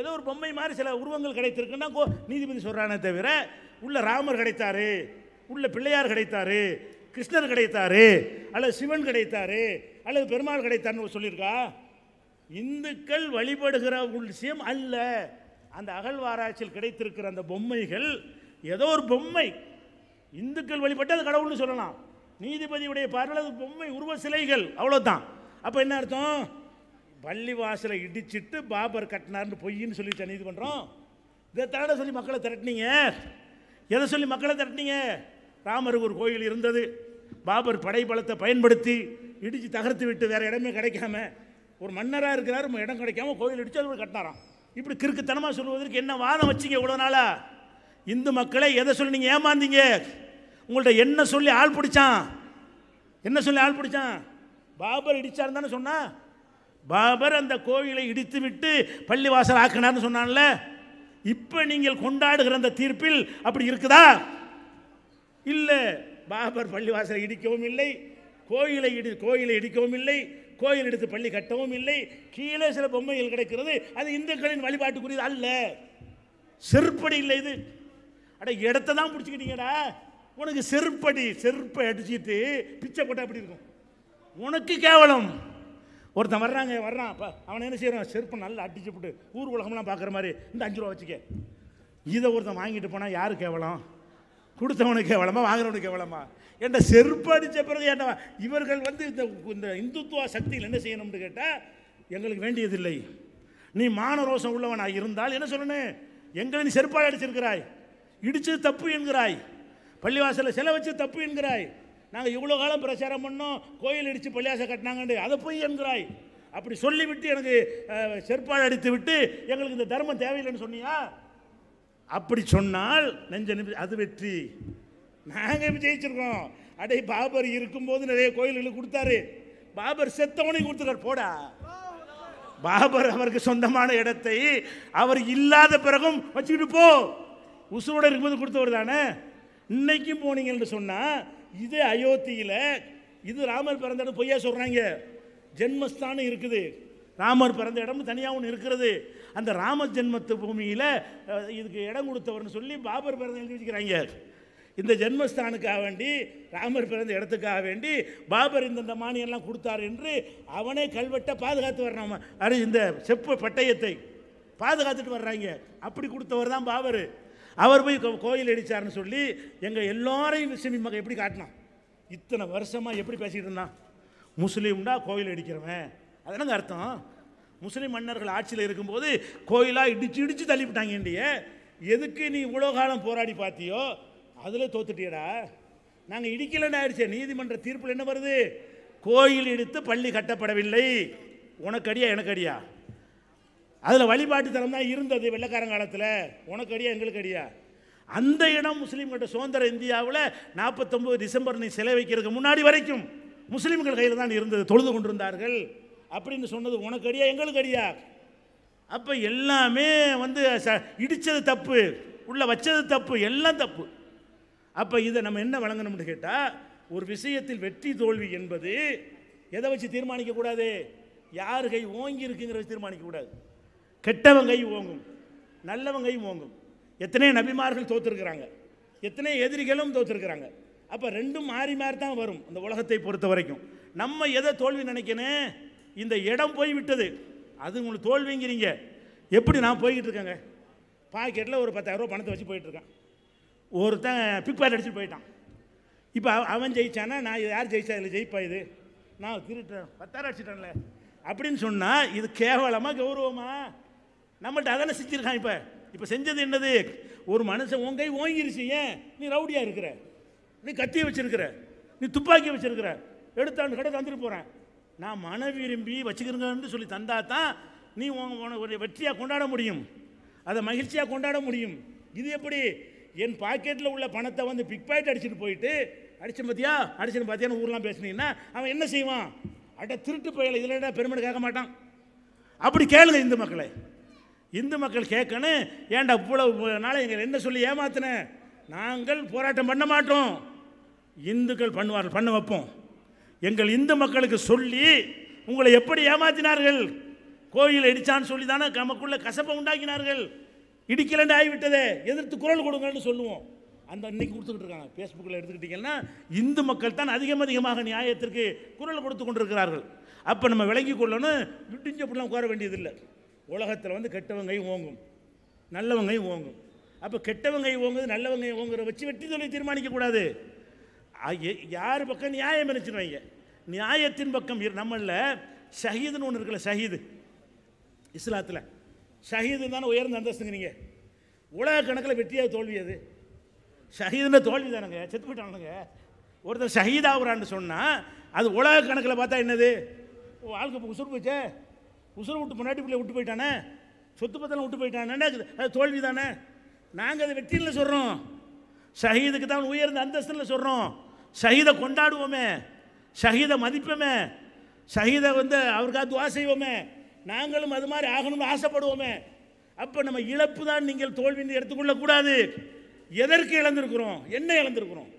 ஏதோ ஒரு பொம்மை மாதிரி சில உருவங்கள் கிடைத்திருக்குன்னா கோ நீதிபதி சொல்கிறானே தவிர உள்ள ராமர் கிடைத்தாரு உள்ள பிள்ளையார் கிடைத்தாரு கிருஷ்ணர் கிடைத்தாரு அல்லது சிவன் கிடைத்தாரு அல்லது பெருமாள் கிடைத்தாருன்னு சொல்லியிருக்கா இந்துக்கள் வழிபடுகிற விஷயம் அல்ல அந்த அகழ்வாராய்ச்சியில் கிடைத்திருக்கிற அந்த பொம்மைகள் ஏதோ ஒரு பொம்மை இந்துக்கள் வழிபட்டு அது கடவுள்னு சொல்லலாம் நீதிபதியுடைய பார்வையில் பொம்மை உருவ சிலைகள் அவ்வளோதான் அப்போ என்ன அர்த்தம் பள்ளி வாசலை இடிச்சிட்டு பாபர் கட்டினார்னு பொய்ன்னு சொல்லிட்டு நீதி பண்ணுறோம் இதை தானே சொல்லி மக்களை திரட்டினீங்க எதை சொல்லி மக்களை திரட்டினீங்க ராமருக்கு ஒரு கோயில் இருந்தது பாபர் படைபலத்தை பயன்படுத்தி இடித்து தகர்த்து விட்டு வேறு இடமே கிடைக்காம ஒரு மன்னராக இருக்கிறார் இடம் கிடைக்காம கோயில் இடித்து அது கட்டினாராம் இப்படி கிறுக்குத்தனமாக சொல்லுவதற்கு என்ன வாதம் வச்சிங்க இவ்வளோ நாளா இந்து மக்களை எதை சொல்லி நீங்கள் ஏமாந்தீங்க உங்கள்கிட்ட என்ன சொல்லி ஆள் பிடிச்சான் என்ன சொல்லி ஆள் பிடிச்சான் பாபர் இடித்தார் தானே சொன்னா பாபர் அந்த கோவிலை இடித்து விட்டு பள்ளிவாசல் ஆக்கினார்னு சொன்னான்ல இப்போ நீங்கள் கொண்டாடுகிற அந்த தீர்ப்பில் அப்படி இருக்குதா இல்லை பாபர் பள்ளிவாசலை இடிக்கவும் இல்லை கோயிலை இடி கோயிலை இடிக்கவும் இல்லை கோயில் எடுத்து பள்ளி கட்டவும் இல்லை கீழே சில பொம்மைகள் கிடைக்கிறது அது இந்துக்களின் வழிபாட்டுக்குரியது அல்ல செருப்படி இல்லை இது அட இடத்த தான் பிடிச்சிக்கிட்டீங்கடா உனக்கு செருப்படி செருப்பை அடிச்சுட்டு பிச்சை போட்டால் எப்படி இருக்கும் உனக்கு கேவலம் ஒருத்தன் வர்றாங்க வர்றான் அப்போ அவனை என்ன செய்கிறான் செருப்பை நல்லா அடிச்சு போட்டு ஊர் உலகம்லாம் பார்க்குற மாதிரி இந்த அஞ்சு ரூபா வச்சுக்க இதை ஒருத்தன் வாங்கிட்டு போனால் யார் கேவலம் கொடுத்தவனுக்கு கேவலமா வாங்குறவனுக்கு கேவலமா என்ற செருப்பு அடித்த பிறகு என்ன இவர்கள் வந்து இந்த இந்த இந்துத்துவ சக்திகள் என்ன செய்யணும்னு கேட்டால் எங்களுக்கு வேண்டியதில்லை நீ மானரோசம் உள்ளவனாக இருந்தால் என்ன சொல்லணும் எங்களை நீ செருப்பால் அடிச்சிருக்கிறாய் இடித்தது தப்பு என்கிறாய் பள்ளிவாசலில் வச்சு தப்பு என்கிறாய் நாங்கள் இவ்வளோ காலம் பிரச்சாரம் பண்ணோம் கோயில் இடித்து பள்ளிவாசல் கட்டினாங்கண்டு அதை போய் என்கிறாய் அப்படி சொல்லிவிட்டு எனக்கு செற்பாடு அடித்து விட்டு எங்களுக்கு இந்த தர்மம் தேவையில்லைன்னு சொன்னியா அப்படி சொன்னால் நெஞ்ச அது வெற்றி நாங்கள் எப்படி ஜெயிச்சிருக்கோம் அடே பாபர் இருக்கும்போது நிறைய கோயில்களுக்கு கொடுத்தாரு பாபர் செத்தவனையும் கொடுத்துருக்கார் போடா பாபர் அவருக்கு சொந்தமான இடத்தை அவர் இல்லாத பிறகும் வச்சுக்கிட்டு போ உசுரோட இருக்கும்போது கொடுத்தவர் தானே இன்னைக்கும் போனீங்கன்னு சொன்னால் இது அயோத்தியில் இது ராமர் பிறந்த இடம் பொய்யா சொல்கிறாங்க ஜென்மஸ்தானம் இருக்குது ராமர் பிறந்த இடம் தனியாக ஒன்று இருக்கிறது அந்த ராம ஜென்மத்து பூமியில் இதுக்கு இடம் கொடுத்தவர்னு சொல்லி பாபர் பிறந்த எழுதி வச்சுக்கிறாங்க இந்த ஜென்மஸ்தானுக்காக வேண்டி ராமர் பிறந்த இடத்துக்காக வேண்டி பாபர் இந்தந்த மானியெல்லாம் கொடுத்தார் என்று அவனே கல்வெட்டை பாதுகாத்து வர்றோம் அது இந்த செப்பு பட்டயத்தை பாதுகாத்துட்டு வர்றாங்க அப்படி கொடுத்தவர் தான் பாபர் அவர் போய் கோயில் அடித்தார்னு சொல்லி எங்கள் எல்லாரையும் சிமி மகன் எப்படி காட்டினான் இத்தனை வருஷமாக எப்படி பேசிக்கிட்டு இருந்தான் முஸ்லீம்டா கோயில் அடிக்கிறவன் அதனாங்க அர்த்தம் முஸ்லீம் மன்னர்கள் ஆட்சியில் இருக்கும்போது கோயிலாக இடிச்சு இடித்து தள்ளிவிட்டாங்க இண்டிய எதுக்கு நீ இவ்வளோ காலம் போராடி பார்த்தியோ அதில் தோத்துட்டியடா நாங்கள் இடிக்கலன்னு ஆயிடுச்சே நீதிமன்ற தீர்ப்பில் என்ன வருது கோயில் இடித்து பள்ளி கட்டப்படவில்லை உனக்கடியா எனக்கடியா அதில் வழிபாட்டுத்தனம் தான் இருந்தது வெள்ளக்காரன் காலத்தில் உனக்கு அடியா எங்களுக்கு அடியா அந்த இடம் முஸ்லீம்கிட்ட சுதந்திர இந்தியாவில் நாற்பத்தொம்பது டிசம்பர் நீ சிலை வைக்கிறதுக்கு முன்னாடி வரைக்கும் முஸ்லீம்கள் கையில் தான் இருந்தது தொழுது கொண்டிருந்தார்கள் அப்படின்னு சொன்னது உனக்கு அடியா எங்களுக்கு அடியா அப்போ எல்லாமே வந்து ச இடித்தது தப்பு உள்ளே வச்சது தப்பு எல்லாம் தப்பு அப்போ இதை நம்ம என்ன வழங்கணும்னு கேட்டால் ஒரு விஷயத்தில் வெற்றி தோல்வி என்பது எதை வச்சு தீர்மானிக்கக்கூடாது யார் கை ஓங்கி இருக்குங்கிற தீர்மானிக்கக்கூடாது கெட்டவன் கை ஓங்கும் நல்லவன் கை ஓங்கும் எத்தனை நபிமார்கள் தோத்துருக்கிறாங்க எத்தனை எதிரிகளும் தோத்துருக்கிறாங்க அப்போ ரெண்டும் மாறி மாறி தான் வரும் இந்த உலகத்தை பொறுத்த வரைக்கும் நம்ம எதை தோல்வி நினைக்கணும் இந்த இடம் போய்விட்டது அது உங்களுக்கு தோல்விங்கிறீங்க எப்படி நான் போய்கிட்டு இருக்கேங்க பாக்கெட்டில் ஒரு பத்தாயிரரூபா பணத்தை வச்சு போயிட்டுருக்கேன் ஒருத்தன் பிக்பேட் அடிச்சுட்டு போயிட்டான் இப்போ அவன் ஜெயிச்சானா நான் யார் ஜெயிச்சா இல்லை ஜெயிப்பா இது நான் திருட்டேன் பத்தாயிரம் அடிச்சிட்டேன்ல அப்படின்னு சொன்னால் இது கேவலமாக கௌரவமாக நம்மள்கிட்ட அதெல்லாம் செஞ்சுருக்கான் இப்போ இப்போ செஞ்சது என்னது ஒரு மனுஷன் உன் கை ஓங்கிருச்சு ஏன் நீ ரவுடியாக இருக்கிற நீ கத்தியை வச்சுருக்கிற நீ துப்பாக்கி வச்சுருக்கிற எடுத்தாண்டு கடை தந்துட்டு போகிறேன் நான் மன விரும்பி வச்சுக்கிறேங்கன்னு சொல்லி தந்தா தான் நீ உனக்கு வெற்றியாக கொண்டாட முடியும் அதை மகிழ்ச்சியாக கொண்டாட முடியும் இது எப்படி என் பாக்கெட்டில் உள்ள பணத்தை வந்து பிக் பாக்கெட் அடிச்சுட்டு போயிட்டு அடிச்சு பார்த்தியா அடிச்சுன்னு பார்த்தியான்னு ஊர்லாம் பேசினீங்கன்னா அவன் என்ன செய்வான் அட்டை திருட்டு போயில இதில் பெருமை கேட்க மாட்டான் அப்படி கேளுங்க இந்து மக்களை இந்து மக்கள் கேட்கணும் ஏன்டா இவ்வளவு நாளை எங்கள் என்ன சொல்லி ஏமாத்தினேன் நாங்கள் போராட்டம் பண்ண மாட்டோம் இந்துக்கள் பண்ணுவார்கள் பண்ண வைப்போம் எங்கள் இந்து மக்களுக்கு சொல்லி உங்களை எப்படி ஏமாத்தினார்கள் கோயில் இடித்தான்னு சொல்லி தானே நமக்குள்ள கசப்பை உண்டாக்கினார்கள் இடிக்கலண்டு ஆகிவிட்டதே எதிர்த்து குரல் கொடுங்கன்னு சொல்லுவோம் அந்த இன்னைக்கு கொடுத்துக்கிட்டு இருக்காங்க ஃபேஸ்புக்கில் எடுத்துக்கிட்டிங்கன்னா இந்து மக்கள் தான் அதிகம் அதிகமாக நியாயத்திற்கு குரல் கொடுத்து கொண்டிருக்கிறார்கள் அப்போ நம்ம விளங்கி கொள்ளணும் இடிஞ்சப்படலாம் கோர வேண்டியதில்லை உலகத்தில் வந்து கெட்டவங்கையும் ஓங்கும் நல்லவங்கையும் ஓங்கும் அப்போ கெட்டவங்கை ஓங்குது நல்லவங்கையும் ஓங்குற வச்சு வெற்றி சொல்லி தீர்மானிக்கக்கூடாது யார் பக்கம் நியாயம் நினச்சிருவாங்க நியாயத்தின் பக்கம் நம்மளில் ஷஹீதுன்னு ஒன்று இருக்குல்ல ஷஹீது இஸ்லாத்தில் ஷஹீது தானே உயர்ந்த அந்தஸ்துங்கிறீங்க உலக கணக்கில் வெற்றியாக தோல்வி அது ஷஹீதுன்னு தோல்வி தானுங்க செத்து போயிட்டானுங்க ஒருத்தர் ஷஹீதாகிறான்னு சொன்னால் அது உலக கணக்கில் பார்த்தா என்னது வாழ்க்கை உசுறு போச்சே உசுரை விட்டு முன்னாடி பிள்ளை விட்டு போயிட்டானே சொத்து பத்தெல்லாம் விட்டு போயிட்டானே அது தோல்வி தானே நாங்கள் அதை வெற்றியில் சொல்கிறோம் ஷஹீதுக்கு தான் உயர்ந்த அந்தஸ்தில் சொல்கிறோம் ஷஹீதை கொண்டாடுவோமே ஷஹீதை மதிப்போமே ஷஹீதை வந்து அவருக்காக துவா செய்வோமே நாங்களும் அது மாதிரி ஆகணும்னு ஆசைப்படுவோமே அப்போ நம்ம இழப்பு தான் நீங்கள் தோல்வின்னு எடுத்துக்கொள்ளக்கூடாது எதற்கு இழந்திருக்கிறோம் என்ன இழந்திருக்கிறோம்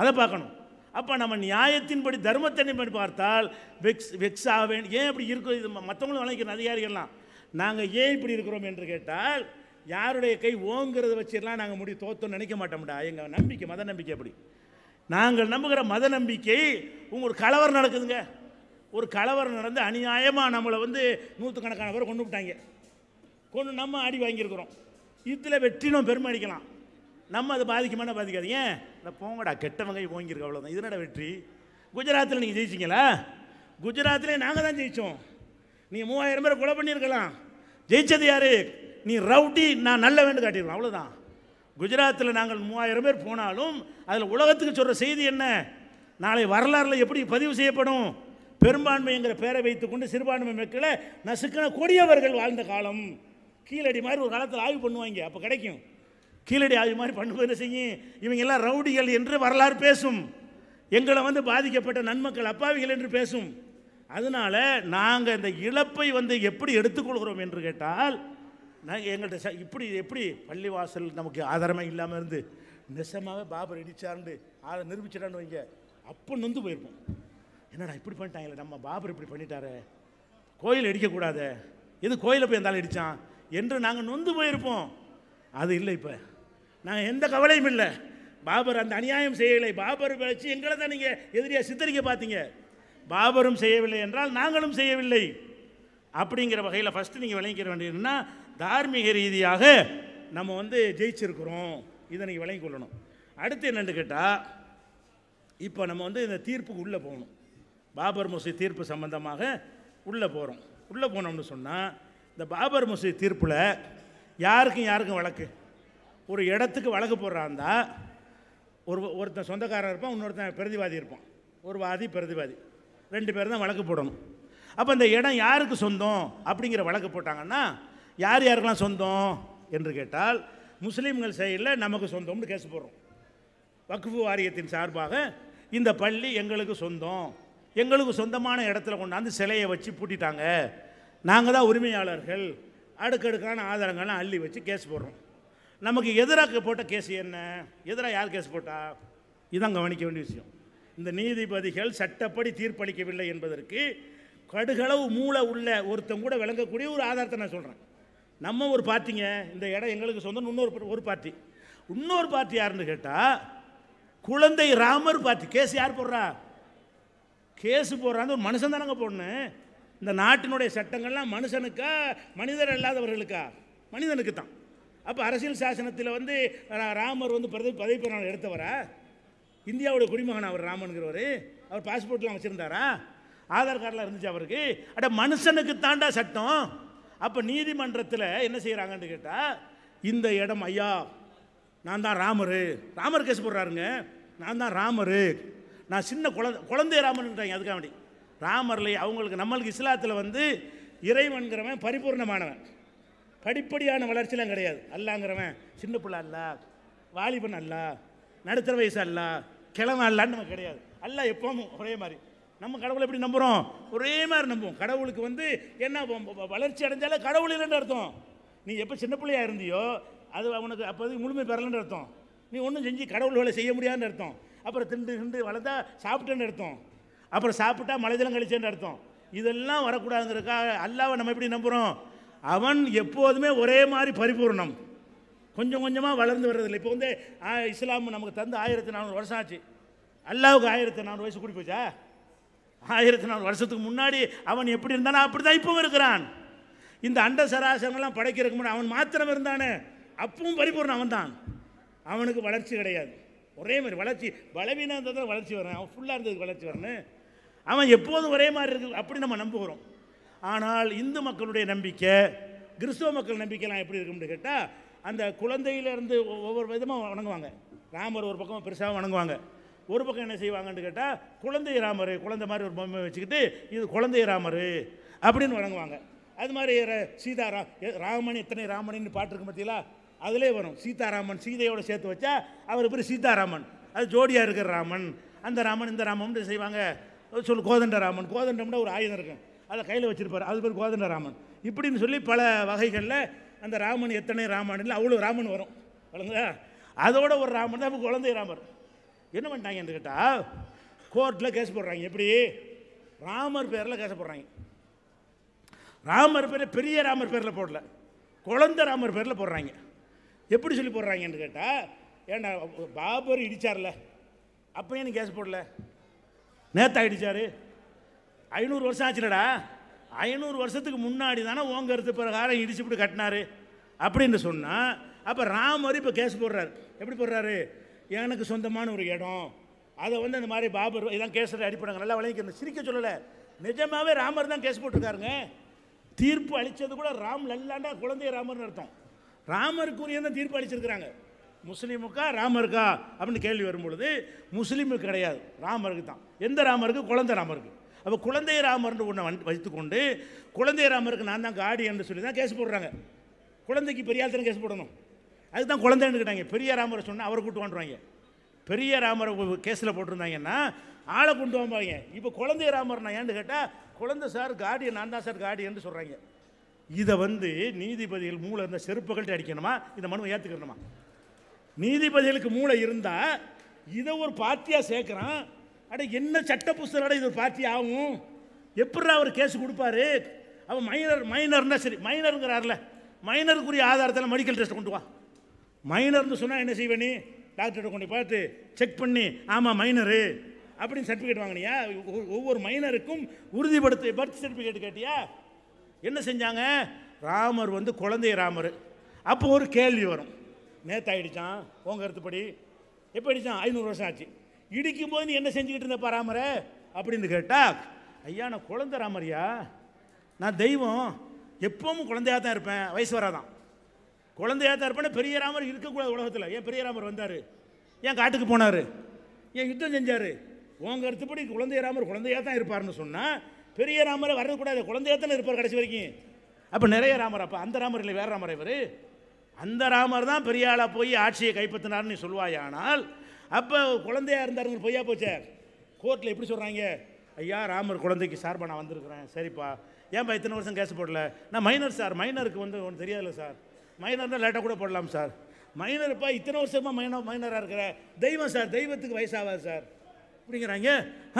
அதை பார்க்கணும் அப்போ நம்ம நியாயத்தின்படி தர்மத்தின்படி பார்த்தால் வெக்ஸ் வெக்ஸ் வேண்டும் ஏன் இப்படி இருக்கிறது இது மற்றவங்களும் வளைக்கிற அதிகாரிகள்லாம் நாங்கள் ஏன் இப்படி இருக்கிறோம் என்று கேட்டால் யாருடைய கை ஓங்கிறத வச்சிடலாம் நாங்கள் முடி தோத்தோம்னு நினைக்க மாட்டோம்டா எங்கள் நம்பிக்கை மத நம்பிக்கை அப்படி நாங்கள் நம்புகிற மத நம்பிக்கை உங்களுக்கு கலவரம் நடக்குதுங்க ஒரு கலவரம் நடந்து அநியாயமாக நம்மளை வந்து நூற்றுக்கணக்கான பேர் கொண்டு விட்டாங்க கொண்டு நம்ம ஆடி வாங்கியிருக்கிறோம் இதில் வெற்றினும் பெருமை அடிக்கலாம் நம்ம அதை பாதிக்குமானா பாதிக்காது ஏன் இந்த போங்கடா கெட்டவங்க போங்கிருக்கு அவ்வளோதான் இதனோட வெற்றி குஜராத்தில் நீங்கள் ஜெயிச்சிங்களா குஜராத்திலே நாங்கள் தான் ஜெயித்தோம் நீ மூவாயிரம் பேரை கொலை பண்ணியிருக்கலாம் ஜெயித்தது யார் நீ ரவுட்டி நான் நல்ல வேண்டு காட்டிடுவோம் அவ்வளோதான் குஜராத்தில் நாங்கள் மூவாயிரம் பேர் போனாலும் அதில் உலகத்துக்கு சொல்கிற செய்தி என்ன நாளை வரலாறில் எப்படி பதிவு செய்யப்படும் பெரும்பான்மைங்கிற பேரை வைத்துக்கொண்டு சிறுபான்மை மக்களை நசுக்கின கொடியவர்கள் வாழ்ந்த காலம் கீழடி மாதிரி ஒரு காலத்தில் ஆய்வு பண்ணுவாங்க அப்போ கிடைக்கும் கீழடி அது மாதிரி பண்ணும்போது என்ன செய்யும் இவங்கெல்லாம் ரவுடிகள் என்று வரலாறு பேசும் எங்களை வந்து பாதிக்கப்பட்ட நன்மக்கள் அப்பாவிகள் என்று பேசும் அதனால் நாங்கள் இந்த இழப்பை வந்து எப்படி எடுத்துக்கொள்கிறோம் என்று கேட்டால் நாங்கள் எங்கள்கிட்ட இப்படி எப்படி பள்ளிவாசல் நமக்கு ஆதாரமாக இல்லாமல் இருந்து நெசமாகவே பாபர் இடிச்சார்ண்டு ஆளை நிரூபிச்சிடான்னு வைங்க அப்போ நொந்து போயிருப்போம் என்னடா இப்படி பண்ணிட்டாங்களே நம்ம பாபர் இப்படி பண்ணிட்டாரு கோயில் அடிக்கக்கூடாது எது கோயிலை போய் இருந்தாலும் அடித்தான் என்று நாங்கள் நொந்து போயிருப்போம் அது இல்லை இப்போ நாங்கள் எந்த கவலையும் இல்லை பாபர் அந்த அநியாயம் செய்யவில்லை பாபர் வச்சு எங்களை தான் நீங்கள் எதிரியாக சித்தரிக்க பார்த்தீங்க பாபரும் செய்யவில்லை என்றால் நாங்களும் செய்யவில்லை அப்படிங்கிற வகையில் ஃபஸ்ட்டு நீங்கள் விளங்கிக்கிற வேண்டியதுன்னா தார்மீக ரீதியாக நம்ம வந்து ஜெயிச்சிருக்கிறோம் இதை நீங்கள் விளங்கி கொள்ளணும் அடுத்து என்னென்னு கேட்டால் இப்போ நம்ம வந்து இந்த தீர்ப்புக்கு உள்ளே போகணும் பாபர் முசி தீர்ப்பு சம்பந்தமாக உள்ளே போகிறோம் உள்ளே போனோம்னு சொன்னால் இந்த பாபர் முசி தீர்ப்பில் யாருக்கும் யாருக்கும் வழக்கு ஒரு இடத்துக்கு வழக்கு போடுறாந்தா ஒரு ஒருத்தன் சொந்தக்காரன் இருப்பான் இன்னொருத்தன் பிரதிவாதி இருப்பான் ஒரு வாதி பிரதிவாதி ரெண்டு பேர் தான் வழக்கு போடணும் அப்போ அந்த இடம் யாருக்கு சொந்தம் அப்படிங்கிற வழக்கு போட்டாங்கன்னா யார் யாருக்கெல்லாம் சொந்தம் என்று கேட்டால் முஸ்லீம்கள் சைடில் நமக்கு சொந்தம்னு கேஸ் போடுறோம் வக்ஃபு வாரியத்தின் சார்பாக இந்த பள்ளி எங்களுக்கு சொந்தம் எங்களுக்கு சொந்தமான இடத்துல கொண்டாந்து சிலையை வச்சு பூட்டிட்டாங்க நாங்கள் தான் உரிமையாளர்கள் அடுக்கடுக்கான ஆதாரங்கள்லாம் அள்ளி வச்சு கேஸ் போடுறோம் நமக்கு எதிராக போட்ட கேஸ் என்ன எதிராக யார் கேஸ் போட்டா இதான் கவனிக்க வேண்டிய விஷயம் இந்த நீதிபதிகள் சட்டப்படி தீர்ப்பளிக்கவில்லை என்பதற்கு கடுகளவு மூளை உள்ள ஒருத்தன் கூட விளங்கக்கூடிய ஒரு ஆதாரத்தை நான் சொல்கிறேன் நம்ம ஒரு பார்ட்டிங்க இந்த இடம் எங்களுக்கு சொந்தம் இன்னொரு ஒரு பார்ட்டி இன்னொரு பார்ட்டி யாருன்னு கேட்டால் குழந்தை ராமர் பார்ட்டி கேஸ் யார் போடுறா கேஸ் போடுறாங்க ஒரு மனுஷன் தானங்க போடணும் இந்த நாட்டினுடைய சட்டங்கள்லாம் மனுஷனுக்கா மனிதர் இல்லாதவர்களுக்கா மனிதனுக்கு தான் அப்போ அரசியல் சாசனத்தில் வந்து ராமர் வந்து பதவி பதவி பிரமாணம் எடுத்தவரா இந்தியாவோட குடிமகன் அவர் ராமனுங்கிறவர் அவர் பாஸ்போர்ட்லாம் வச்சுருந்தாரா ஆதார் கார்டெலாம் இருந்துச்சு அவருக்கு அட மனுஷனுக்கு தாண்டா சட்டம் அப்போ நீதிமன்றத்தில் என்ன செய்கிறாங்கன்னு கேட்டால் இந்த இடம் ஐயா நான் தான் ராமர் ராமர் கேஸ் போடுறாருங்க நான் தான் ராமர் நான் சின்ன குழந்த குழந்தை ராமன்ட்டாங்க அதுக்காக வேண்டி ராமர்லேயே அவங்களுக்கு நம்மளுக்கு இஸ்லாத்தில் வந்து இறைவன்கிறவன் பரிபூர்ணமானவன் படிப்படியான வளர்ச்சிலாம் கிடையாது அல்லாங்கிறவன் சின்ன பிள்ளை அல்ல வாலிபன் அல்ல நடுத்தர வயசு அல்ல கிழமை அல்லான்னு நமக்கு கிடையாது அல்ல எப்பவும் ஒரே மாதிரி நம்ம கடவுளை எப்படி நம்புகிறோம் ஒரே மாதிரி நம்புவோம் கடவுளுக்கு வந்து என்ன வளர்ச்சி அடைஞ்சாலே கடவுள் இல்லைன்னு அர்த்தம் நீ எப்போ சின்ன பிள்ளையாக இருந்தியோ அது அவனுக்கு அப்போது முழுமை பெறலன்னு அர்த்தம் நீ ஒன்றும் செஞ்சு கடவுள் வேலை செய்ய முடியாதுன்னு அர்த்தம் அப்புறம் திண்டு திண்டு வளர்த்தா சாப்பிட்டேன்னு அர்த்தம் அப்புறம் சாப்பிட்டா மலைதளம் கழிச்சேன்னு அர்த்தம் இதெல்லாம் வரக்கூடாதுங்கிறக்கா அல்லாவை நம்ம எப்படி நம்புகிறோம் அவன் எப்போதுமே ஒரே மாதிரி பரிபூர்ணம் கொஞ்சம் கொஞ்சமாக வளர்ந்து வர்றதில்லை இப்போ வந்து இஸ்லாம் நமக்கு தந்து ஆயிரத்தி நானூறு வருஷம் ஆச்சு அல்லாவுக்கு ஆயிரத்தி நானூறு வயசு கூட்டி போச்சா ஆயிரத்தி நானூறு வருஷத்துக்கு முன்னாடி அவன் எப்படி இருந்தானோ அப்படி தான் இப்பவும் இருக்கிறான் இந்த அண்ட சராசரங்கள்லாம் படைக்கிறதுக்கு முன்னாடி அவன் மாத்திரம் இருந்தானே அப்பவும் பரிபூர்ணம் அவன் தான் அவனுக்கு வளர்ச்சி கிடையாது ஒரே மாதிரி வளர்ச்சி பலவீனம் இருந்தால் தான் வளர்ச்சி வரேன் அவன் ஃபுல்லாக இருந்ததுக்கு வளர்ச்சி வரேன்னு அவன் எப்போதும் ஒரே மாதிரி இருக்கு அப்படி நம்ம நம்புகிறோம் ஆனால் இந்து மக்களுடைய நம்பிக்கை கிறிஸ்தவ மக்கள் நம்பிக்கைலாம் எப்படி இருக்கும்னு கேட்டால் அந்த குழந்தையிலேருந்து ஒவ்வொரு விதமாக வணங்குவாங்க ராமர் ஒரு பக்கம் பெருசாக வணங்குவாங்க ஒரு பக்கம் என்ன செய்வாங்கன்னு கேட்டால் குழந்தை ராமர் குழந்தை மாதிரி ஒரு பொம்மை வச்சுக்கிட்டு இது குழந்தை ராமர் அப்படின்னு வணங்குவாங்க அது மாதிரி சீதாராம் ராமன் எத்தனை ராமனின்னு பாட்டு பார்த்தீங்களா அதிலே வரும் சீதாராமன் சீதையோடு சேர்த்து வச்சா அவர் பேர் சீதாராமன் அது ஜோடியாக இருக்கிற ராமன் அந்த ராமன் இந்த ராமன் செய்வாங்க சொல்லு கோதண்ட ராமன் கோதண்டம்னா ஒரு ஆயுதம் இருக்கும் அதை கையில் வச்சுருப்பார் அது பேர் கோதண்ட ராமன் இப்படின்னு சொல்லி பல வகைகளில் அந்த ராமன் எத்தனை ராமன் அவ்வளோ ராமன் வரும் வழங்குதா அதோட ஒரு ராமன் தான் இப்போ குழந்தை ராமர் என்ன பண்ணிட்டாங்கன்னு கேட்டால் கோர்ட்டில் கேஸ் போடுறாங்க எப்படி ராமர் பேரில் கேஸ் போடுறாங்க ராமர் பேர் பெரிய ராமர் பேரில் போடல குழந்த ராமர் பேரில் போடுறாங்க எப்படி சொல்லி போடுறாங்கன்னு கேட்டால் ஏன்னா பாபர் இடித்தார்ல அப்போ ஏன்னு கேஸ் போடல நேத்தா இடித்தார் ஐநூறு வருஷம் ஆச்சுலடா ஐநூறு வருஷத்துக்கு முன்னாடி தானே ஓங்க கருத்து பிரகாரம் இடிச்சு இப்படி கட்டினாரு அப்படின்னு சொன்னால் அப்போ ராமர் இப்போ கேஸ் போடுறாரு எப்படி போடுறாரு எனக்கு சொந்தமான ஒரு இடம் அதை வந்து அந்த மாதிரி பாபர் இதான் கேஸில் அடிப்படைங்க நல்லா வழங்கிக்கணும் சிரிக்க சொல்லலை நிஜமாகவே ராமர் தான் கேஸ் போட்டிருக்காருங்க தீர்ப்பு அளித்தது கூட ராம் லல்லாண்டா குழந்தைய ராமர்னு அர்த்தம் ராமருக்குரிய தான் தீர்ப்பு அளிச்சிருக்கிறாங்க முஸ்லீமுக்கா ராமருக்கா அப்படின்னு கேள்வி வரும்பொழுது முஸ்லீமுக்கு கிடையாது ராமருக்கு தான் எந்த ராமருக்கு குழந்தை ராமருக்கு அப்போ குழந்தை ராமர்னு ஒன்று வைத்துக்கொண்டு குழந்தை ராமருக்கு நான் தான் என்று சொல்லி தான் கேஸ் போடுறாங்க குழந்தைக்கு பெரிய ஆள் கேஸ் போடணும் அதுதான் குழந்தைன்னு கேட்டாங்க பெரிய ராமரை சொன்னால் அவரை கூட்டு வந்துடுவாங்க பெரிய ராமரை கேஸில் போட்டிருந்தாங்கன்னா ஆளை கொண்டு வந்தாங்க இப்போ குழந்தை ராமர் நான் ஏன்னு கேட்டால் குழந்தை சார் காடி நான் தான் சார் என்று சொல்கிறாங்க இதை வந்து நீதிபதிகள் மூளை இருந்த செருப்புகள்கிட்ட அடிக்கணுமா இந்த மனுவை ஏற்றுக்கணுமா நீதிபதிகளுக்கு மூளை இருந்தால் இதை ஒரு பார்ட்டியாக சேர்க்குறான் அட என்ன சட்ட புஸ்தகம் இது ஒரு பார்ட்டி ஆகும் எப்படா அவர் கேஸ் கொடுப்பாரு அவன் மைனர் மைனர்னா சரி மைனருங்கிறார்ல மைனருக்குரிய ஆதாரத்தில் மெடிக்கல் டெஸ்ட் கொண்டு வா மைனர்னு சொன்னால் என்ன செய்வே நீ டாக்டர்கிட்ட கொண்டு பார்த்து செக் பண்ணி ஆமாம் மைனரு அப்படின்னு சர்டிஃபிகேட் வாங்கினியா ஒவ்வொரு மைனருக்கும் உறுதிப்படுத்த பர்த் சர்டிஃபிகேட் கேட்டியா என்ன செஞ்சாங்க ராமர் வந்து குழந்தை ராமர் அப்போ ஒரு கேள்வி வரும் நேற்று ஆகிடுச்சான் கருத்துப்படி எப்போ ஐநூறு வருஷம் ஆச்சு இடிக்கும் போது நீ என்ன செஞ்சுக்கிட்டு இருந்த பராமர அப்படின்னு கேட்டா ஐயா நான் குழந்தை ராமரியா நான் தெய்வம் எப்பவும் குழந்தையாக தான் இருப்பேன் வயசு வராதான் குழந்தையாக தான் இருப்பேன் பெரிய ராமர் இருக்கக்கூடாது உலகத்தில் ஏன் பெரிய ராமர் வந்தார் ஏன் காட்டுக்கு போனார் ஏன் யுத்தம் செஞ்சார் உங்கள் கருத்துப்படி குழந்தைய ராமர் குழந்தையாக தான் இருப்பார்னு சொன்னால் பெரிய ராமரை வரக்கூடாது குழந்தையாக தானே இருப்பார் கடைசி வரைக்கும் அப்போ நிறைய ராமர் அப்போ அந்த ராமர் இல்லை வேறு ராமர் இவர் அந்த ராமர் தான் பெரியாளாக போய் ஆட்சியை கைப்பற்றினார்னு சொல்வாயானால் அப்போ குழந்தையாக இருந்தாருங்க பொய்யா போச்சே கோர்ட்டில் எப்படி சொல்கிறாங்க ஐயா ராமர் குழந்தைக்கு சார்பாக நான் வந்திருக்கிறேன் சரிப்பா ஏன்பா இத்தனை வருஷம் கேஸ் போடல நான் மைனர் சார் மைனருக்கு வந்து ஒன்று தெரியாதுல்ல சார் மைனர் தான் லேட்டாக கூட போடலாம் சார் மைனர்ப்பா இத்தனை வருஷமாக மைனர் மைனராக இருக்கிற தெய்வம் சார் தெய்வத்துக்கு வயசாகாது சார் அப்படிங்கிறாங்க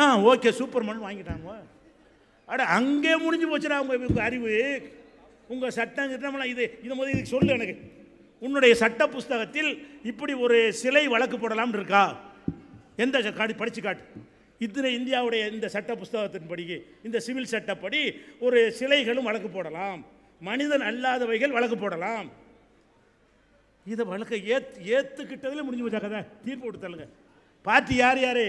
ஆ ஓகே சூப்பர் மண் வாங்கிட்டாங்க அட அங்கே முடிஞ்சு போச்சுடா அவங்க அறிவு உங்கள் சட்டம் கிட்டமெல்லாம் இது இதை மாதிரி இதுக்கு சொல்லு எனக்கு உன்னுடைய சட்ட புஸ்தகத்தில் இப்படி ஒரு சிலை வழக்கு போடலாம்னு இருக்கா எந்த காட்டு படித்து காட்டு இத்தனை இந்தியாவுடைய இந்த சட்ட புஸ்தகத்தின்படி இந்த சிவில் சட்டப்படி ஒரு சிலைகளும் வழக்கு போடலாம் மனிதன் அல்லாதவைகள் வழக்கு போடலாம் இதை வழக்கை ஏத் ஏற்றுக்கிட்டதில் முடிஞ்சு போச்சா கதை தீர்ப்பு கொடுத்தாலுங்க பார்த்து யார் யாரே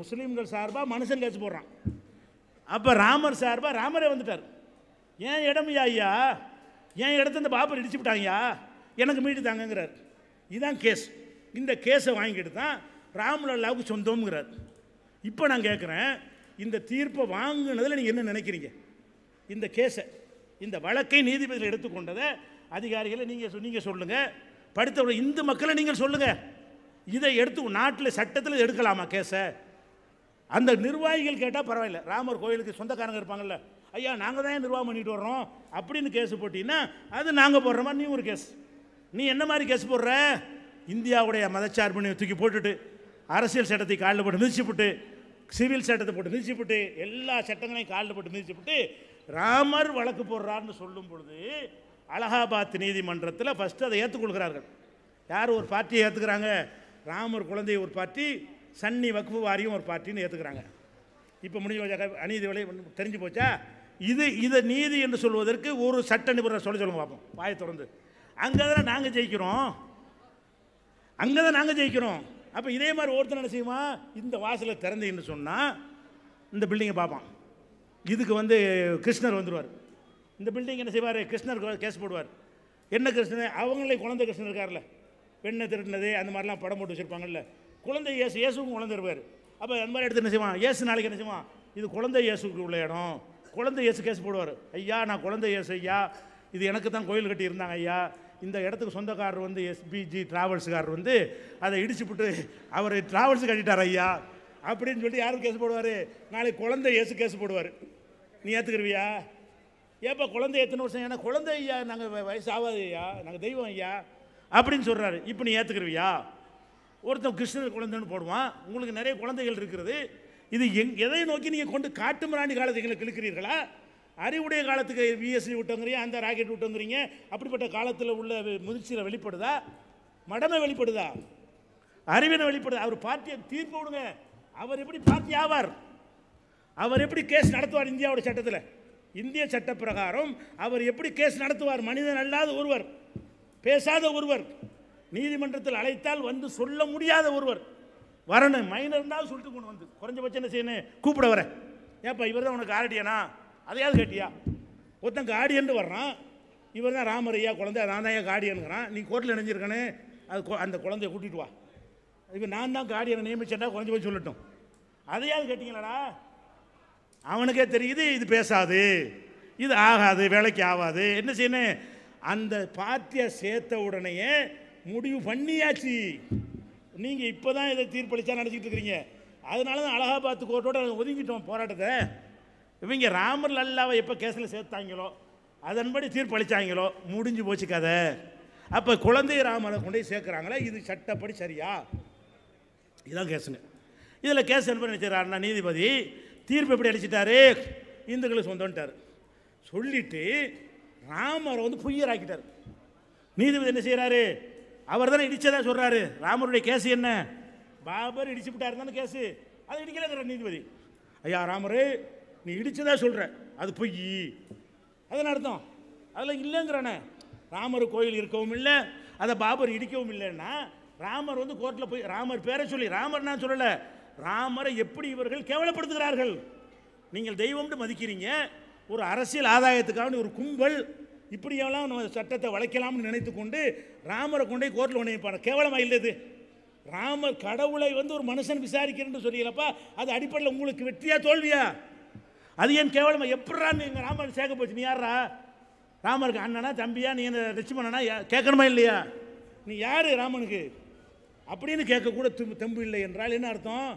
முஸ்லீம்கள் சார்பாக மனுஷன் கேச்சு போடுறான் அப்போ ராமர் சார்பாக ராமரே வந்துட்டார் ஏன் இடமையா ஐயா ஏன் இடத்த இந்த பாப்பர் இடிச்சு விட்டாங்கய்யா எனக்கு மீட்டு தாங்கங்கிறார் இதுதான் கேஸ் இந்த கேஸை வாங்கிட்டு தான் ராம்லல்லாவுக்கு சொந்தம்ங்கிறார் இப்போ நான் கேட்குறேன் இந்த தீர்ப்பை வாங்கினதில் நீங்கள் என்ன நினைக்கிறீங்க இந்த கேஸை இந்த வழக்கை நீதிபதியில் எடுத்துக்கொண்டதை அதிகாரிகளை நீங்கள் நீங்கள் சொல்லுங்கள் படித்தவரை இந்து மக்களை நீங்கள் சொல்லுங்கள் இதை எடுத்து நாட்டில் சட்டத்தில் எடுக்கலாமா கேஸை அந்த நிர்வாகிகள் கேட்டால் பரவாயில்ல ராமர் கோயிலுக்கு சொந்தக்காரங்க இருப்பாங்கல்ல ஐயா நாங்கள் தான் நிர்வாகம் பண்ணிட்டு வர்றோம் அப்படின்னு கேஸ் போட்டிங்கன்னா அது நாங்கள் போடுற மாதிரி நீ ஒரு கேஸ் நீ என்ன மாதிரி கேஸ் போடுற இந்தியாவுடைய மதச்சார்பினை தூக்கி போட்டுட்டு அரசியல் சட்டத்தை காலில் போட்டு போட்டு சிவில் சட்டத்தை போட்டு போட்டு எல்லா சட்டங்களையும் காலில் போட்டு போட்டு ராமர் வழக்கு போடுறாருன்னு சொல்லும் பொழுது அலகாபாத் நீதிமன்றத்தில் ஃபஸ்ட்டு அதை ஏற்றுக்கொள்கிறார்கள் யார் ஒரு பார்ட்டியை ஏற்றுக்கிறாங்க ராமர் குழந்தைய ஒரு பார்ட்டி சன்னி வக்ஃபு வாரியம் ஒரு பார்ட்டின்னு ஏற்றுக்கிறாங்க இப்போ முடிஞ்ச போச்சா அநீதி விலை தெரிஞ்சு போச்சா இது இதை நீதி என்று சொல்வதற்கு ஒரு சட்ட நிபுணர் சொல்ல சொல்லுங்க பார்ப்போம் வாயை தொடர்ந்து அங்கே தான் நாங்கள் ஜெயிக்கிறோம் அங்கே தான் நாங்கள் ஜெயிக்கிறோம் அப்போ இதே மாதிரி ஒருத்தன் என்ன செய்வான் இந்த வாசலை திறந்தீங்கன்னு சொன்னால் இந்த பில்டிங்கை பார்ப்பான் இதுக்கு வந்து கிருஷ்ணர் வந்துடுவார் இந்த பில்டிங் என்ன செய்வார் கிருஷ்ணர் கேஸ் போடுவார் என்ன கிருஷ்ணன் அவங்களே குழந்தை கிருஷ்ணன் இருக்கார்ல பெண்ணை திருட்டினது அந்த மாதிரிலாம் படம் போட்டு வச்சுருப்பாங்கல்ல குழந்தை இயேசு இயேசுக்கும் குழந்தை இருப்பார் அப்போ அந்த மாதிரி எடுத்து என்ன செய்வான் இயேசு நாளைக்கு என்ன செய்வான் இது குழந்தை இயேசுக்கு உள்ள இடம் குழந்தை இயேசு கேஸ் போடுவார் ஐயா நான் குழந்தை இயேசு ஐயா இது எனக்கு தான் கோயில் இருந்தாங்க ஐயா இந்த இடத்துக்கு சொந்தக்காரர் வந்து எஸ்பிஜி டிராவல்ஸுக்காரர் வந்து அதை இடிச்சுப்பிட்டு அவர் டிராவல்ஸ் கட்டிட்டார் ஐயா அப்படின்னு சொல்லி யாரும் கேஸ் போடுவார் நாளைக்கு குழந்தை ஏசு கேஸ் போடுவார் நீ ஏற்றுக்கிறவியா ஏப்பா குழந்தை எத்தனை வருஷம் ஏன்னா குழந்தை ஐயா நாங்கள் வயசு ஆகாது ஐயா நாங்கள் தெய்வம் ஐயா அப்படின்னு சொல்கிறாரு இப்போ நீ ஏற்றுக்கிருவியா ஒருத்தன் கிருஷ்ணர் குழந்தைன்னு போடுவான் உங்களுக்கு நிறைய குழந்தைகள் இருக்கிறது இது எங் எதை நோக்கி நீங்கள் கொண்டு காட்டு மிராண்டி காலத்தை எங்களுக்கு அறிவுடைய காலத்துக்கு பிஎஸ்சி விட்டோங்கிறீங்க அந்த ராக்கெட் விட்டோங்கிறீங்க அப்படிப்பட்ட காலத்தில் உள்ள முதிர்ச்சியில் வெளிப்படுதா மடமை வெளிப்படுதா அறிவினை வெளிப்படுதா அவர் பார்ட்டியை தீர்ப்பு விடுங்க அவர் எப்படி பார்ட்டி ஆவார் அவர் எப்படி கேஸ் நடத்துவார் இந்தியாவோட சட்டத்தில் இந்திய சட்ட பிரகாரம் அவர் எப்படி கேஸ் நடத்துவார் மனிதன் அல்லாத ஒருவர் பேசாத ஒருவர் நீதிமன்றத்தில் அழைத்தால் வந்து சொல்ல முடியாத ஒருவர் வரணும் மைனர்னால் சொல்லிட்டு கொண்டு வந்து குறைஞ்சபட்சம் என்ன செய்யணும் கூப்பிட வரேன் ஏப்பா இவர் தான் உனக்கு ஆரடியானா அதையாவது கேட்டியா ஒருத்தன் காடியன் வர்றான் இவர் தான் ராமரையா குழந்தை நான் தான் என் காடியனுங்கிறான் நீ கோர்ட்டில் நினைஞ்சிருக்கனே அது அந்த குழந்தைய கூட்டிகிட்டு வா இப்போ நான் தான் காடியனை நியமிச்சேன்டா குறைஞ்சி போய் சொல்லட்டும் அதையாவது கேட்டிங்களாடா அவனுக்கே தெரியுது இது பேசாது இது ஆகாது வேலைக்கு ஆகாது என்ன செய்யணும் அந்த பார்ட்டியை சேர்த்த உடனேயே முடிவு பண்ணியாச்சு நீங்கள் இப்போ தான் இதை தீர்ப்பளிச்சா நினச்சிக்கிட்டு இருக்கிறீங்க அதனால தான் அலகாபாத் கோர்ட்டோட ஒதுங்கிட்டோம் போராட்டத்தை இவங்க ராமர் லல்லாவை எப்போ கேஸில் சேர்த்தாங்களோ அதன்படி தீர்ப்பளித்தாங்களோ முடிஞ்சு போச்சு கதை அப்போ குழந்தை ராமரை கொண்டு போய் சேர்க்குறாங்களே இது சட்டப்படி சரியா இதுதான் கேஸுங்க இதில் கேஸ் என்ன நினைச்சிடறாருன்னா நீதிபதி தீர்ப்பு எப்படி அடிச்சிட்டாரு இந்துக்களுக்கு சொந்தம்ட்டார் சொல்லிவிட்டு ராமரை வந்து புய்யராக்கிட்டார் நீதிபதி என்ன செய்கிறாரு அவர் தானே இடித்ததாக சொல்கிறாரு ராமருடைய கேஸ் என்ன பாபர் இடிச்சு விட்டார் தானே கேஸு அதை இடிக்கலைங்கிறார் நீதிபதி ஐயா ராமர் நீ இடித்ததாக சொல்கிற அது பொய் அதன் அர்த்தம் அதில் இல்லைங்கிறானே ராமர் கோயில் இருக்கவும் இல்லை அதை பாபர் இடிக்கவும் இல்லைன்னா ராமர் வந்து கோர்ட்டில் போய் ராமர் பேரை சொல்லி ராமர் நான் சொல்லலை ராமரை எப்படி இவர்கள் கேவலப்படுத்துகிறார்கள் நீங்கள் தெய்வம்னு மதிக்கிறீங்க ஒரு அரசியல் ஆதாயத்துக்காக ஒரு கும்பல் இப்படியெல்லாம் நம்ம சட்டத்தை வளைக்கலாம்னு நினைத்து கொண்டு ராமரை கொண்டே கோர்ட்டில் உணைப்பான கேவலமாக இல்லது ராமர் கடவுளை வந்து ஒரு மனுஷன் விசாரிக்கிறேன்னு சொல்லியலப்பா அது அடிப்படையில் உங்களுக்கு வெற்றியா தோல்வியா அது ஏன் கேவலம் எப்படான்னு எங்கள் ராமன் சேர்க்க போச்சு நீ யாரா ராமருக்கு அண்ணனா தம்பியா நீ என்ன லட்சுமணனா கேட்கணுமா இல்லையா நீ யார் ராமனுக்கு அப்படின்னு கேட்கக்கூட தெம்பு இல்லை என்றால் என்ன அர்த்தம்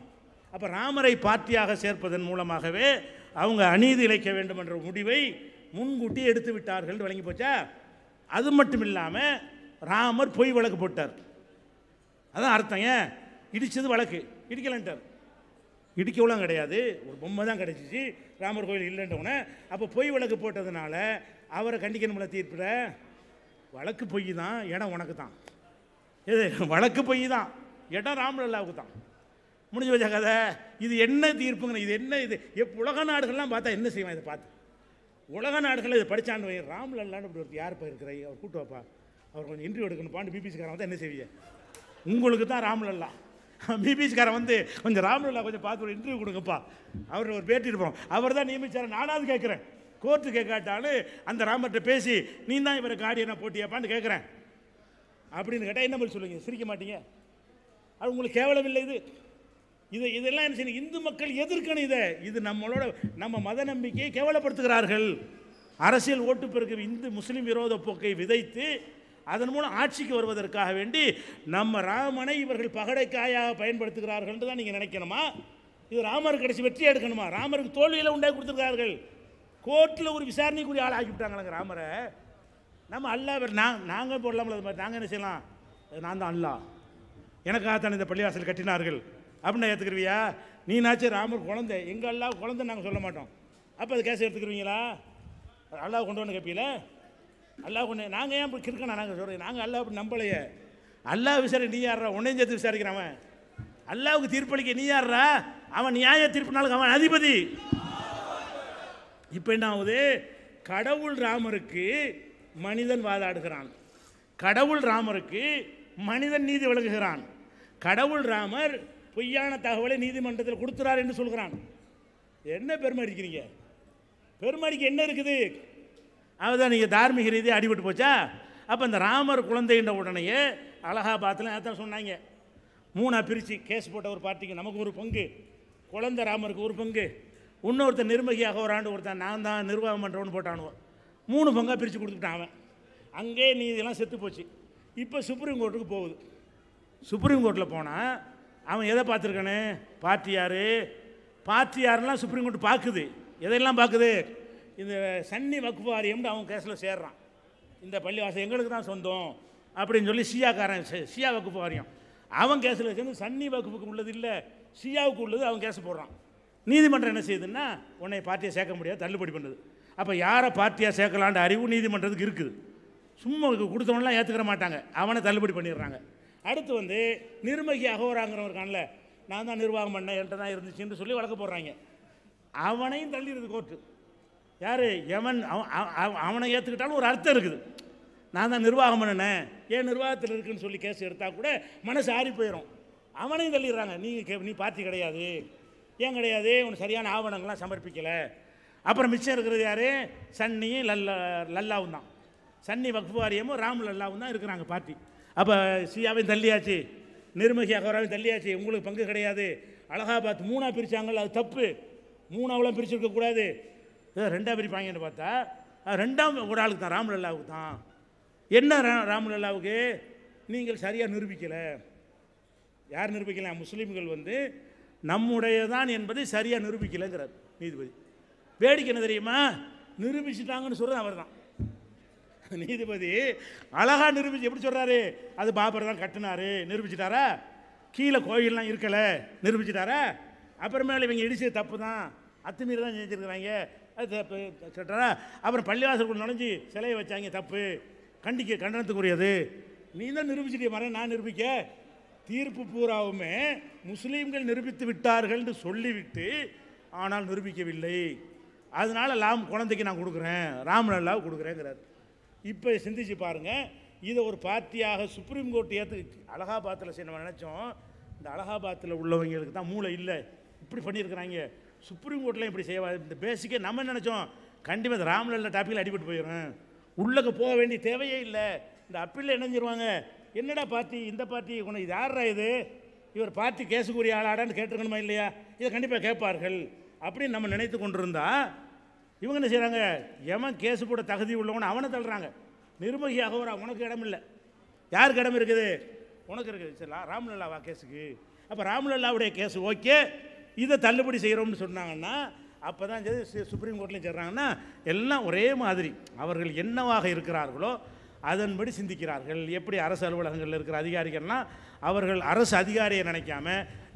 அப்போ ராமரை பார்த்தியாக சேர்ப்பதன் மூலமாகவே அவங்க அநீதி இழைக்க வேண்டும் என்ற முடிவை முன்கூட்டி எடுத்து விட்டார்கள் வழங்கி போச்சா அது மட்டும் இல்லாமல் ராமர் பொய் வழக்கு போட்டார் அதான் அர்த்தம் ஏன் இடித்தது வழக்கு இடிக்கலன்ட்டார் இடிக்கவெல்லாம் கிடையாது ஒரு பொம்மை தான் கிடச்சிச்சு ராமர் கோயில் உடனே அப்போ பொய் வழக்கு போட்டதுனால அவரை கண்டிக்கணும்ல தீர்ப்பில் வழக்கு பொய் தான் இடம் உனக்கு தான் எது வழக்கு பொய் தான் இடம் அல்லாவுக்கு தான் முடிஞ்சு வச்ச கதை இது என்ன தீர்ப்புங்க இது என்ன இது எப் உலக நாடுகள்லாம் பார்த்தா என்ன செய்வேன் இதை பார்த்து உலக நாடுகளில் இதை படித்தாண்டு வைங்க ராம்லல்லான்னு இப்படி ஒருத்தர் யார் இருக்கிற அவர் கூட்டு வைப்பா அவர் கொஞ்சம் இன்ட்ரிவியூ எடுக்கணும் பாண்டு பிபிசிக்காரன் தான் என்ன செய்வீங்க உங்களுக்கு தான் ராம்லல்லா பிபிசிக்காரன் வந்து கொஞ்சம் ராமலீலா கொஞ்சம் பார்த்து ஒரு இன்டர்வியூ கொடுங்கப்பா அவர் ஒரு பேட்டி இருப்போம் அவர் தான் நியமிச்சார் நானாவது கேட்குறேன் கோர்ட்டு கேட்காட்டாலும் அந்த ராமர்கிட்ட பேசி நீ தான் இவரை காடியனை போட்டியாப்பான்னு கேட்குறேன் அப்படின்னு கேட்டால் என்ன பதில் சொல்லுங்க சிரிக்க மாட்டீங்க அது உங்களுக்கு கேவலம் இல்லை இது இது இதெல்லாம் என்ன செய்யணும் இந்து மக்கள் எதிர்க்கணும் இதை இது நம்மளோட நம்ம மத நம்பிக்கையை கேவலப்படுத்துகிறார்கள் அரசியல் ஓட்டு பெருக்கு இந்து முஸ்லீம் விரோத போக்கை விதைத்து அதன் மூலம் ஆட்சிக்கு வருவதற்காக வேண்டி நம்ம ராமனை இவர்கள் பகடைக்காயாக பயன்படுத்துகிறார்கள் தான் நீங்கள் நினைக்கணுமா இது ராமர் கடைசி வெற்றி எடுக்கணுமா ராமருக்கு தோல்வியில் உண்டாகி கொடுத்துருக்கார்கள் கோர்ட்டில் ஒரு விசாரணைக்குரிய ஆள் விட்டாங்களாங்க ராமரை நம்ம அல்லா நான் நாங்கள் போடலாமல் அது மாதிரி நாங்கள் என்ன செய்யலாம் நான் தான் அல்லா எனக்காகத்தான் இந்த பள்ளிவாசல் கட்டினார்கள் அப்படின்னு ஏற்றுக்கிருவியா நீனாச்சும் ராமர் குழந்தை எங்கள் அல்லா குழந்தை நாங்கள் சொல்ல மாட்டோம் அப்போ அது கேஸ் எடுத்துக்கிருவீங்களா அல்லா கொண்டு வந்து கேட்பீங்களா அல்லா உன்னை நாங்கள் ஏன் கிறுக்கணா நாங்கள் சொல்கிறேன் நாங்கள் அல்லா அப்படி நம்பலையே அல்லா விசாரி நீ யாரா உன்னையும் சேர்த்து விசாரிக்கிறவன் அல்லாவுக்கு தீர்ப்பளிக்க நீ யாரா அவன் நியாய தீர்ப்புனாலும் அவன் அதிபதி இப்போ என்ன ஆகுது கடவுள் ராமருக்கு மனிதன் வாதாடுகிறான் கடவுள் ராமருக்கு மனிதன் நீதி விளங்குகிறான் கடவுள் ராமர் பொய்யான தகவலை நீதிமன்றத்தில் கொடுத்துறார் என்று சொல்கிறான் என்ன பெருமை அடிக்கிறீங்க என்ன இருக்குது அதுதான் நீங்கள் தார்மீக ரீதியாக அடிபட்டு போச்சா அப்போ இந்த ராமர் குழந்தைன்ற உடனேயே அலகாபாத்தில் அதான் சொன்னாங்க மூணாக பிரித்து கேஸ் போட்ட ஒரு பார்ட்டிக்கு நமக்கு ஒரு பங்கு குழந்தை ராமருக்கு ஒரு பங்கு இன்னொருத்தர் நிர்மகியாக ஒரு ஆண்டு ஒருத்தன் நான் தான் நிர்வாகம் பண்ணுறோன்னு போட்டானுவோம் மூணு பங்காக பிரித்து கொடுத்துட்டான் அவன் அங்கேயே நீ இதெல்லாம் செத்து போச்சு இப்போ சுப்ரீம் கோர்ட்டுக்கு போகுது சுப்ரீம் கோர்ட்டில் போனால் அவன் எதை பார்த்துருக்கானு பார்ட்டியார் பார்ட்டியாரெலாம் சுப்ரீம் கோர்ட் பார்க்குது எதையெல்லாம் பார்க்குது இந்த சன்னி வக்குவாரியம்னு வாரியம்னு அவங்க கேஸில் சேர்றான் இந்த பள்ளிவாசல் எங்களுக்கு தான் சொந்தம் அப்படின்னு சொல்லி ஷியாக்காரன் ஷியா வகுப்பு வாரியம் அவன் கேஸில் சேர்ந்து சன்னி வகுப்புக்கு உள்ளது இல்லை ஷியாவுக்கு உள்ளது அவன் கேஸ் போடுறான் நீதிமன்றம் என்ன செய்யுதுன்னா உன்னை பார்ட்டியை சேர்க்க முடியாது தள்ளுபடி பண்ணுது அப்போ யாரை பார்ட்டியாக சேர்க்கலான்ற அறிவு நீதிமன்றத்துக்கு இருக்குது சும்மா கொடுத்தவனெலாம் ஏற்றுக்கிற மாட்டாங்க அவனை தள்ளுபடி பண்ணிடுறாங்க அடுத்து வந்து நிர்மகி அகோராங்கிறவன் இருக்கான்ல நான் தான் நிர்வாகம் பண்ணேன் என்கிட்ட தான் இருந்துச்சுன்னு சொல்லி வழக்கு போடுறாங்க அவனையும் தள்ளிடுது கோர்ட்டு யார் எவன் அவனை ஏற்றுக்கிட்டாலும் ஒரு அர்த்தம் இருக்குது நான் தான் நிர்வாகம் பண்ணினேன் ஏன் நிர்வாகத்தில் இருக்குன்னு சொல்லி கேஸ் எடுத்தால் கூட மனசு ஆறி போயிடும் அவனையும் தள்ளிடுறாங்க நீங்கள் கே நீ பார்ட்டி கிடையாது ஏன் கிடையாது உனக்கு சரியான ஆவணங்கள்லாம் சமர்ப்பிக்கலை அப்புறம் மிச்சம் இருக்கிறது யார் சன்னியும் லல்லா லல்லாவும் தான் சன்னி வக்ஃபு வாரியமும் ராம் லல்லாவும் தான் இருக்கிறாங்க பார்ட்டி அப்போ சியாவையும் தள்ளியாச்சு நிர்மகி அகராவையும் தள்ளியாச்சு உங்களுக்கு பங்கு கிடையாது அலகாபாத் மூணாக பிரித்தாங்கல்ல அது தப்பு மூணாவெலாம் பிரிச்சுருக்கக்கூடாது ரெண்டாக பிரிப்பாங்கன்னு பார்த்தா ரெண்டாம் ஒரு ஆளுக்கு தான் ராமலல்லாவுக்கு தான் என்ன ரா ராமலல்லாவுக்கு நீங்கள் சரியாக நிரூபிக்கலை யார் நிரூபிக்கல முஸ்லீம்கள் வந்து நம்முடையதான் என்பதை சரியாக நிரூபிக்கலைங்கிறார் நீதிபதி வேடிக்கை என்ன தெரியுமா நிரூபிச்சிட்டாங்கன்னு சொல்கிறது அவர் தான் நீதிபதி அழகாக நிரூபிச்சு எப்படி சொல்கிறாரு அது பாபர் தான் கட்டினாரு நிரூபிச்சிட்டாரா கீழே கோயிலெலாம் இருக்கலை நிரூபிச்சிட்டாரா அப்புறமேல இவங்க இடிச்சது தப்பு தான் அத்துமீறி தான் செஞ்சுருக்குறாங்க அது அப்புறம் பள்ளிவாசலுக்குள் நுழைஞ்சி சிலையை வச்சாங்க தப்பு கண்டிக்க கண்டனத்துக்குரியது நீ தான் நிரூபிச்சிட்டிய மரம் நான் நிரூபிக்க தீர்ப்பு பூராவுமே முஸ்லீம்கள் நிரூபித்து விட்டார்கள் என்று சொல்லிவிட்டு ஆனால் நிரூபிக்கவில்லை அதனால் லாம் குழந்தைக்கு நான் கொடுக்குறேன் ராம்லல்லாவுக்கு கொடுக்குறேங்கிறார் இப்போ சிந்திச்சு பாருங்கள் இதை ஒரு பார்ட்டியாக சுப்ரீம் கோர்ட் ஏற்று அலகாபாத்தில் செய்யணும் நினச்சோம் இந்த அலகாபாத்தில் உள்ளவங்களுக்கு தான் மூளை இல்லை இப்படி பண்ணியிருக்கிறாங்க சுப்ரீம் கோர்ட்லாம் இப்படி செய்வா இந்த பேசிக்கே நம்ம நினச்சோம் கண்டிப்பாக இந்த ராம்லல்லா டாப்பிக்கில் அடிபட்டு போயிடும் உள்ளக்கு போக வேண்டிய தேவையே இல்லை இந்த அப்பீலில் இணைஞ்சிருவாங்க என்னடா பார்ட்டி இந்த பார்ட்டி கொண்டு இது யாரா இது இவர் பார்ட்டி கேஸுக்குரிய ஆளாடான்னு கேட்டிருக்கணுமா இல்லையா இதை கண்டிப்பாக கேட்பார்கள் அப்படின்னு நம்ம நினைத்து கொண்டிருந்தா இவங்க என்ன செய்கிறாங்க எவன் கேஸு போட தகுதி உள்ளவனு அவனை தள்ளுறாங்க நிர்மகியாக ஒரு உனக்கு இடம் இல்லை யாருக்கு இடம் இருக்குது உனக்கு இருக்குது சரி ராம்லல்லாவா கேஸுக்கு அப்போ ராம்லல்லாவுடைய கேஸ் ஓகே இதை தள்ளுபடி செய்கிறோம்னு சொன்னாங்கன்னா அப்போ தான் சரி சுப்ரீம் கோர்ட்டில் சொல்கிறாங்கன்னா எல்லாம் ஒரே மாதிரி அவர்கள் என்னவாக இருக்கிறார்களோ அதன்படி சிந்திக்கிறார்கள் எப்படி அரசு அலுவலகங்களில் இருக்கிற அதிகாரிகள்னால் அவர்கள் அரசு அதிகாரியை நினைக்காம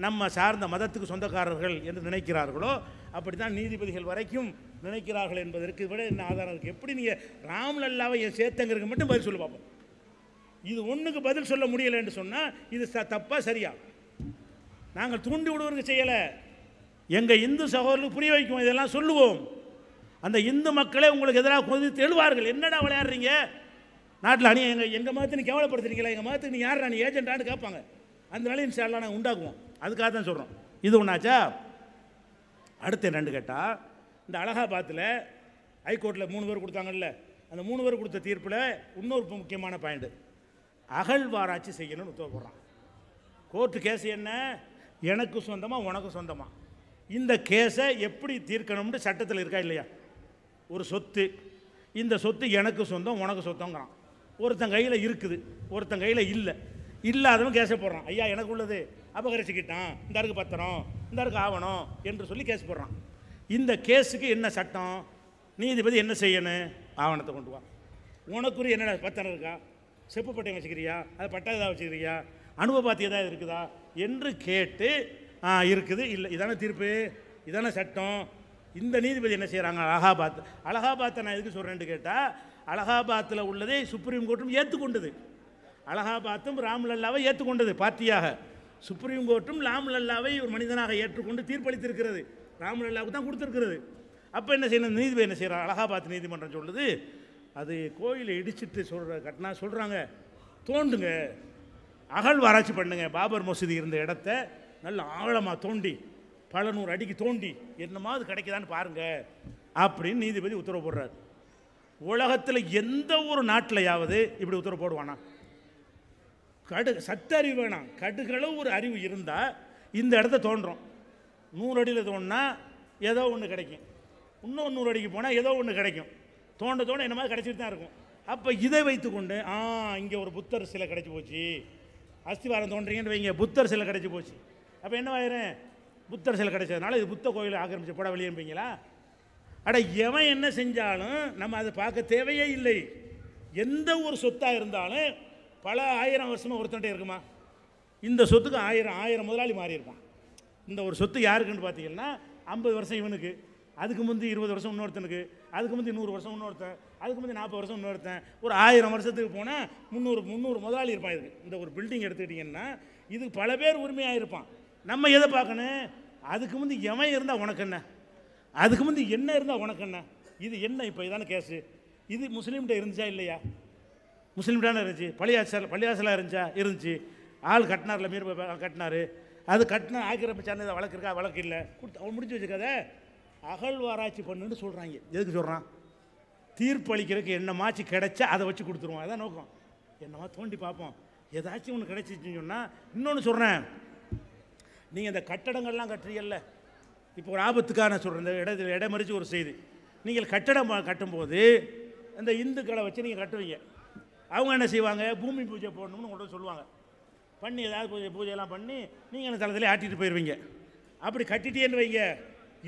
நம்ம சார்ந்த மதத்துக்கு சொந்தக்காரர்கள் என்று நினைக்கிறார்களோ அப்படி தான் நீதிபதிகள் வரைக்கும் நினைக்கிறார்கள் என்பதற்கு விட என்ன ஆதாரம் இருக்குது எப்படி நீங்கள் ராம்லல்லாவை என் சேர்த்தங்கிறதுக்கு மட்டும் பதில் சொல்லி பார்ப்போம் இது ஒன்றுக்கு பதில் சொல்ல முடியலைன்னு சொன்னால் இது ச தப்பாக சரியா நாங்கள் தூண்டி விடுவதற்கு செய்யலை எங்கள் இந்து சகோதரர்களுக்கு புரிய வைக்கும் இதெல்லாம் சொல்லுவோம் அந்த இந்து மக்களே உங்களுக்கு எதிராக கொதித்து எழுவார்கள் என்னடா விளையாடுறீங்க நாட்டில் அணி எங்கள் எங்கள் மதத்தை கேவலப்படுத்துறீங்களா எங்கள் மதத்துக்கு நீ யார் நான் ஏஜென்டான்னு கேட்பாங்க அந்த வேலையை இன்ஷால்லாம் நாங்கள் உண்டாக்குவோம் அதுக்காக தான் சொல்கிறோம் இது ஒன்றாச்சா அடுத்து ரெண்டு கேட்டால் இந்த அலகாபாத்தில் ஹைகோர்ட்டில் மூணு பேர் கொடுத்தாங்கல்ல அந்த மூணு பேர் கொடுத்த தீர்ப்பில் இன்னொரு முக்கியமான பாயிண்ட்டு அகழ்வாராய்ச்சி செய்யணும்னு உத்தரவு போடுறான் கோர்ட்டு கேஸ் என்ன எனக்கு சொந்தமாக உனக்கு சொந்தமாக இந்த கேஸை எப்படி தீர்க்கணும்னு சட்டத்தில் இருக்கா இல்லையா ஒரு சொத்து இந்த சொத்து எனக்கு சொந்தம் உனக்கு சொத்தங்கிறான் ஒருத்தன் கையில் இருக்குது ஒருத்தன் கையில் இல்லை இல்லாதவன் கேஸை போடுறான் ஐயா எனக்கு உள்ளது அபகரிச்சுக்கிட்டான் இந்த அருக்கு பத்திரம் இந்த அருக்கு ஆவணம் என்று சொல்லி கேஸ் போடுறான் இந்த கேஸுக்கு என்ன சட்டம் நீதிபதி என்ன செய்யணும் ஆவணத்தை கொண்டு வா உனக்குரிய என்னென்ன பத்திரம் இருக்கா செப்பு பட்டையம் வச்சுக்கிறியா அது பட்டாதான் வச்சுக்கிறியா அனுபவ பாத்தியதாக இருக்குதா என்று கேட்டு இருக்குது இல்லை இதான தீர்ப்பு இதான சட்டம் இந்த நீதிபதி என்ன செய்கிறாங்க அலகாபாத் அலகாபாத்தை நான் எதுக்கு சொல்கிறேன்னு கேட்டால் அலகாபாத்தில் உள்ளதை சுப்ரீம் கோர்ட்டும் ஏற்றுக்கொண்டது அலகாபாத்தும் ராம்லல்லாவை ஏற்றுக்கொண்டது பார்ட்டியாக சுப்ரீம் கோர்ட்டும் ராம்லல்லாவை ஒரு மனிதனாக ஏற்றுக்கொண்டு தீர்ப்பளித்திருக்கிறது ராம்லல்லாவுக்கு தான் கொடுத்துருக்கிறது அப்போ என்ன செய்யணும் நீதிபதி என்ன செய்கிறார் அலகாபாத் நீதிமன்றம் சொல்லுது அது கோயிலை இடிச்சிட்டு சொல்கிற கட்டினா சொல்கிறாங்க தோண்டுங்க அகழ்வாராய்ச்சி பண்ணுங்கள் பாபர் மசூதி இருந்த இடத்த நல்ல ஆழமாக தோண்டி பல நூறு அடிக்கு தோண்டி என்னமாவது கிடைக்குதான்னு பாருங்கள் அப்படின்னு நீதிபதி உத்தரவு போடுறார் உலகத்தில் எந்த ஒரு நாட்டிலையாவது இப்படி உத்தரவு போடுவானா கடு சத்த அறிவு வேணாம் கடுகளவு ஒரு அறிவு இருந்தால் இந்த இடத்த தோன்றும் நூறு அடியில் தோணுனா ஏதோ ஒன்று கிடைக்கும் இன்னும் நூறு அடிக்கு போனால் ஏதோ ஒன்று கிடைக்கும் தோண்ட தோண்ட என்ன மாதிரி கிடச்சிட்டு தான் இருக்கும் அப்போ இதை வைத்துக்கொண்டு ஆ இங்கே ஒரு புத்தர் சிலை கிடச்சி போச்சு அஸ்திவாரம் தோன்றீங்கன்னு வைங்க புத்தர் சிலை கிடச்சி போச்சு அப்போ என்னவாயிரும் புத்தர் சில கிடைச்சதுனால இது புத்த கோயிலை ஆக்கிரமிச்சு போட வெளியேம்பீங்களா அட எவன் என்ன செஞ்சாலும் நம்ம அதை பார்க்க தேவையே இல்லை எந்த ஒரு சொத்தாக இருந்தாலும் பல ஆயிரம் வருஷமாக ஒருத்தன்ட்டே இருக்குமா இந்த சொத்துக்கு ஆயிரம் ஆயிரம் முதலாளி மாறி இருப்பான் இந்த ஒரு சொத்து யாருக்குன்னு பார்த்தீங்கன்னா ஐம்பது வருஷம் இவனுக்கு அதுக்கு முந்தி இருபது வருஷம் இன்னொருத்தனுக்கு அதுக்கு முந்தி நூறு வருஷம் இன்னொருத்தன் அதுக்கு முந்தி நாற்பது வருஷம் இன்னொருத்தன் ஒரு ஆயிரம் வருஷத்துக்கு போனால் முந்நூறு முந்நூறு முதலாளி இருப்பான் இதுக்கு இந்த ஒரு பில்டிங் எடுத்துக்கிட்டிங்கன்னா இதுக்கு பல பேர் உரிமையாக இருப்பான் நம்ம எதை பார்க்கணும் அதுக்கு முந்தி எவன் இருந்தால் உனக்கு என்ன அதுக்கு முந்தி என்ன இருந்தால் உனக்கு என்ன இது என்ன இப்போ இதான கேஸு இது முஸ்லீம்கிட்ட இருந்துச்சா இல்லையா முஸ்லீம்கிட்ட இருந்துச்சு பள்ளியாசல் பள்ளியாசலாக இருந்துச்சா இருந்துச்சு ஆள் கட்டினார்ல மீர் கட்டினார் அது கட்டினா ஆக்கிரமிப்பு இதை வழக்கு இருக்கா வழக்கு இல்லை கொடுத்து அவன் முடிச்சு வச்சுக்காத அகழ்வாராய்ச்சி பண்ணுன்னு சொல்கிறாங்க எதுக்கு சொல்கிறான் தீர்ப்பளிக்கிறதுக்கு என்னமாச்சு கிடைச்சா அதை வச்சு கொடுத்துருவோம் அதான் நோக்கம் என்னமா தோண்டி பார்ப்போம் ஏதாச்சும் ஒன்று கிடைச்சிச்சுன்னு சொன்னால் இன்னொன்று சொல்கிறேன் நீங்கள் இந்த கட்டடங்கள்லாம் கட்டுறீங்கல்ல இப்போ ஒரு ஆபத்துக்கான சொல்கிறேன் இந்த இடத்துல இடமறிச்சு ஒரு செய்தி நீங்கள் கட்டடம் கட்டும்போது இந்த இந்துக்களை வச்சு நீங்கள் கட்டுவீங்க அவங்க என்ன செய்வாங்க பூமி பூஜை போடணும்னு உங்கள்ட்ட சொல்லுவாங்க பண்ணி ஏதாவது பூஜை பூஜையெல்லாம் பண்ணி நீங்கள் அந்த தளத்தில் ஆட்டிகிட்டு போயிடுவீங்க அப்படி கட்டிட்டேன்னு வைங்க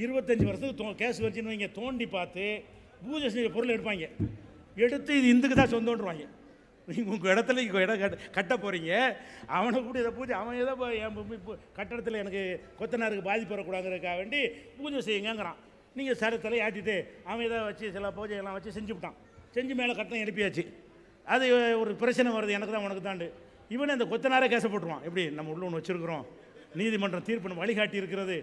இருபத்தஞ்சி வருஷத்துக்கு தோ கேஸ் வச்சுன்னு வைங்க தோண்டி பார்த்து பூஜை செஞ்ச பொருள் எடுப்பாங்க எடுத்து இது இந்துக்கு தான் சொந்தம்ன்றவாங்க நீங்கள் உங்கள் இடத்துல இங்கே இடம் கட்ட கட்ட போகிறீங்க அவனை கூட இதை பூஜை அவன் எதோ என் கட்டடத்தில் எனக்கு கொத்தனாருக்கு பாதிப்பு வரக்கூடாதுங்கிறதுக்காக வேண்டி பூஜை செய்யுங்கிறான் நீங்கள் சரத்தில் ஆட்டிட்டு அவன் இதை வச்சு சில பூஜைகள்லாம் வச்சு விட்டான் செஞ்சு மேலே கட்டணம் எழுப்பியாச்சு அது ஒரு பிரச்சனை வருது எனக்கு தான் உனக்கு தாண்டு இவனை இந்த கொத்தனாரே கேசப்பட்டுருவான் எப்படி நம்ம உள்ள ஒன்று வச்சுருக்குறோம் நீதிமன்றம் தீர்ப்பு வழிகாட்டி இருக்கிறது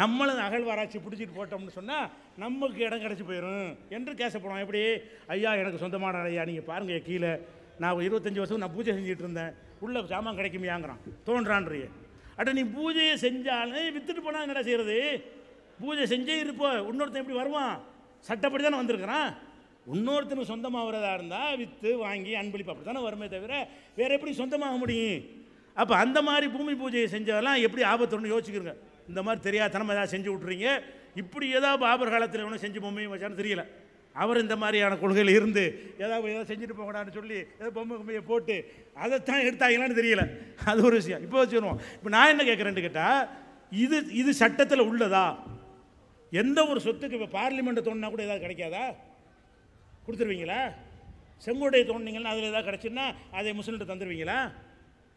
நம்மளும் அகழ்வாராய்ச்சி பிடிச்சிட்டு போட்டோம்னு சொன்னால் நமக்கு இடம் கிடச்சி போயிடும் என்று கேசப்படுவோம் எப்படி ஐயா எனக்கு சொந்தமான ஐயா நீங்கள் பாருங்கள் கீழே நான் இருபத்தஞ்சி வருஷம் நான் பூஜை செஞ்சுட்டு இருந்தேன் உள்ளே சாமான் கிடைக்குமியாங்கிறான் தோன்றான்றியே அட நீ பூஜையை செஞ்சாலும் விற்றுட்டு போனால் என்னடா செய்கிறது பூஜை செஞ்சே இருப்போ இன்னொருத்தன் எப்படி வருவான் சட்டப்படி தானே வந்திருக்கிறான் இன்னொருத்தனுக்கு சொந்தமாக வரதா இருந்தால் விற்று வாங்கி அன்பளிப்பு அப்படி தானே வருமே தவிர வேறு எப்படி சொந்தமாக முடியும் அப்போ அந்த மாதிரி பூமி பூஜையை செஞ்சதெல்லாம் எப்படி ஆபத்துன்னு யோசிக்கிறங்க இந்த மாதிரி தெரியாதனமாக ஏதாவது செஞ்சு விட்றீங்க இப்படி ஏதாவது பாபர் காலத்தில் ஒன்று செஞ்சு பொம்மையும் வச்சான்னு தெரியல அவர் இந்த மாதிரியான கொள்கையில் இருந்து ஏதாவது ஏதாவது செஞ்சுட்டு போகடான்னு சொல்லி ஏதோ பொம்மை கம்மியை போட்டு அதைத்தான் எடுத்தாங்களான்னு தெரியல அது ஒரு விஷயம் இப்போ வச்சுருவோம் இப்போ நான் என்ன கேட்குறேன்னு கேட்டால் இது இது சட்டத்தில் உள்ளதா எந்த ஒரு சொத்துக்கு இப்போ பார்லிமெண்ட்டை தோணுனா கூட ஏதாவது கிடைக்காதா கொடுத்துருவீங்களா செங்கோட்டையை தோணுனீங்கன்னா அதில் ஏதாவது கிடச்சுன்னா அதை முஸ்லீம்கிட்ட தந்துடுவீங்களா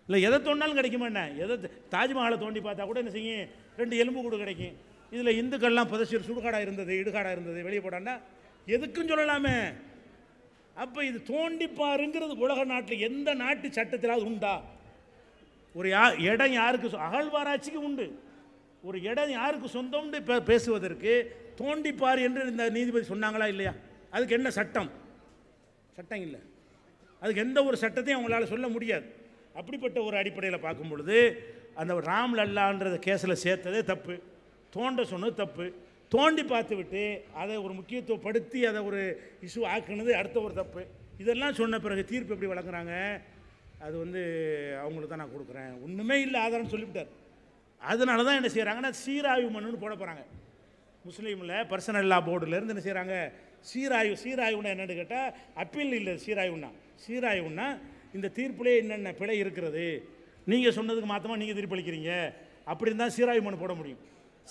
இல்லை எதை தோண்டினாலும் கிடைக்குமா என்ன எதை தாஜ்மஹாலை தோண்டி பார்த்தா கூட என்ன செய்யும் ரெண்டு எலும்பு கூடு கிடைக்கும் இதில் இந்துக்கள்லாம் புதச்சி சுடுகாடாக இருந்தது இடுகாடாக இருந்தது வெளியே போடாண்டா எதுக்கும் சொல்லலாமே அப்போ இது தோண்டிப்பாருங்கிறது உலக நாட்டில் எந்த நாட்டு சட்டத்திலாவது உண்டா ஒரு யா இடம் யாருக்கு அகழ்வாராய்ச்சிக்கு உண்டு ஒரு இடம் யாருக்கு சொந்தம்னு பே பேசுவதற்கு தோண்டிப்பார் என்று இந்த நீதிபதி சொன்னாங்களா இல்லையா அதுக்கு என்ன சட்டம் சட்டம் இல்லை அதுக்கு எந்த ஒரு சட்டத்தையும் அவங்களால சொல்ல முடியாது அப்படிப்பட்ட ஒரு அடிப்படையில் பார்க்கும் பொழுது அந்த ராம் லல்லான்றத கேஸில் சேர்த்ததே தப்பு தோண்ட சொன்னது தப்பு தோண்டி பார்த்து விட்டு அதை ஒரு முக்கியத்துவப்படுத்தி அதை ஒரு இஷ்யூ ஆக்குனது அடுத்த ஒரு தப்பு இதெல்லாம் சொன்ன பிறகு தீர்ப்பு எப்படி வழங்குறாங்க அது வந்து அவங்களுக்கு தான் நான் கொடுக்குறேன் ஒன்றுமே இல்லை ஆதாரம் சொல்லிவிட்டார் அதனால தான் என்ன செய்கிறாங்கன்னா சீராய்வு மனுன்னு போட போகிறாங்க முஸ்லீமில் பர்சனல் லா போர்டுலேருந்து என்ன செய்கிறாங்க சீராய்வு சீராய்வுனா என்னென்னு கேட்டால் அப்பீல் இல்லை சீராய்வுன்னா சீராய்வுன்னா இந்த தீர்ப்புலேயே என்னென்ன பிழை இருக்கிறது நீங்கள் சொன்னதுக்கு மாத்தமாக நீங்கள் தீர்ப்பளிக்கிறீங்க அப்படின்னு தான் சீராய்வு மனு போட முடியும்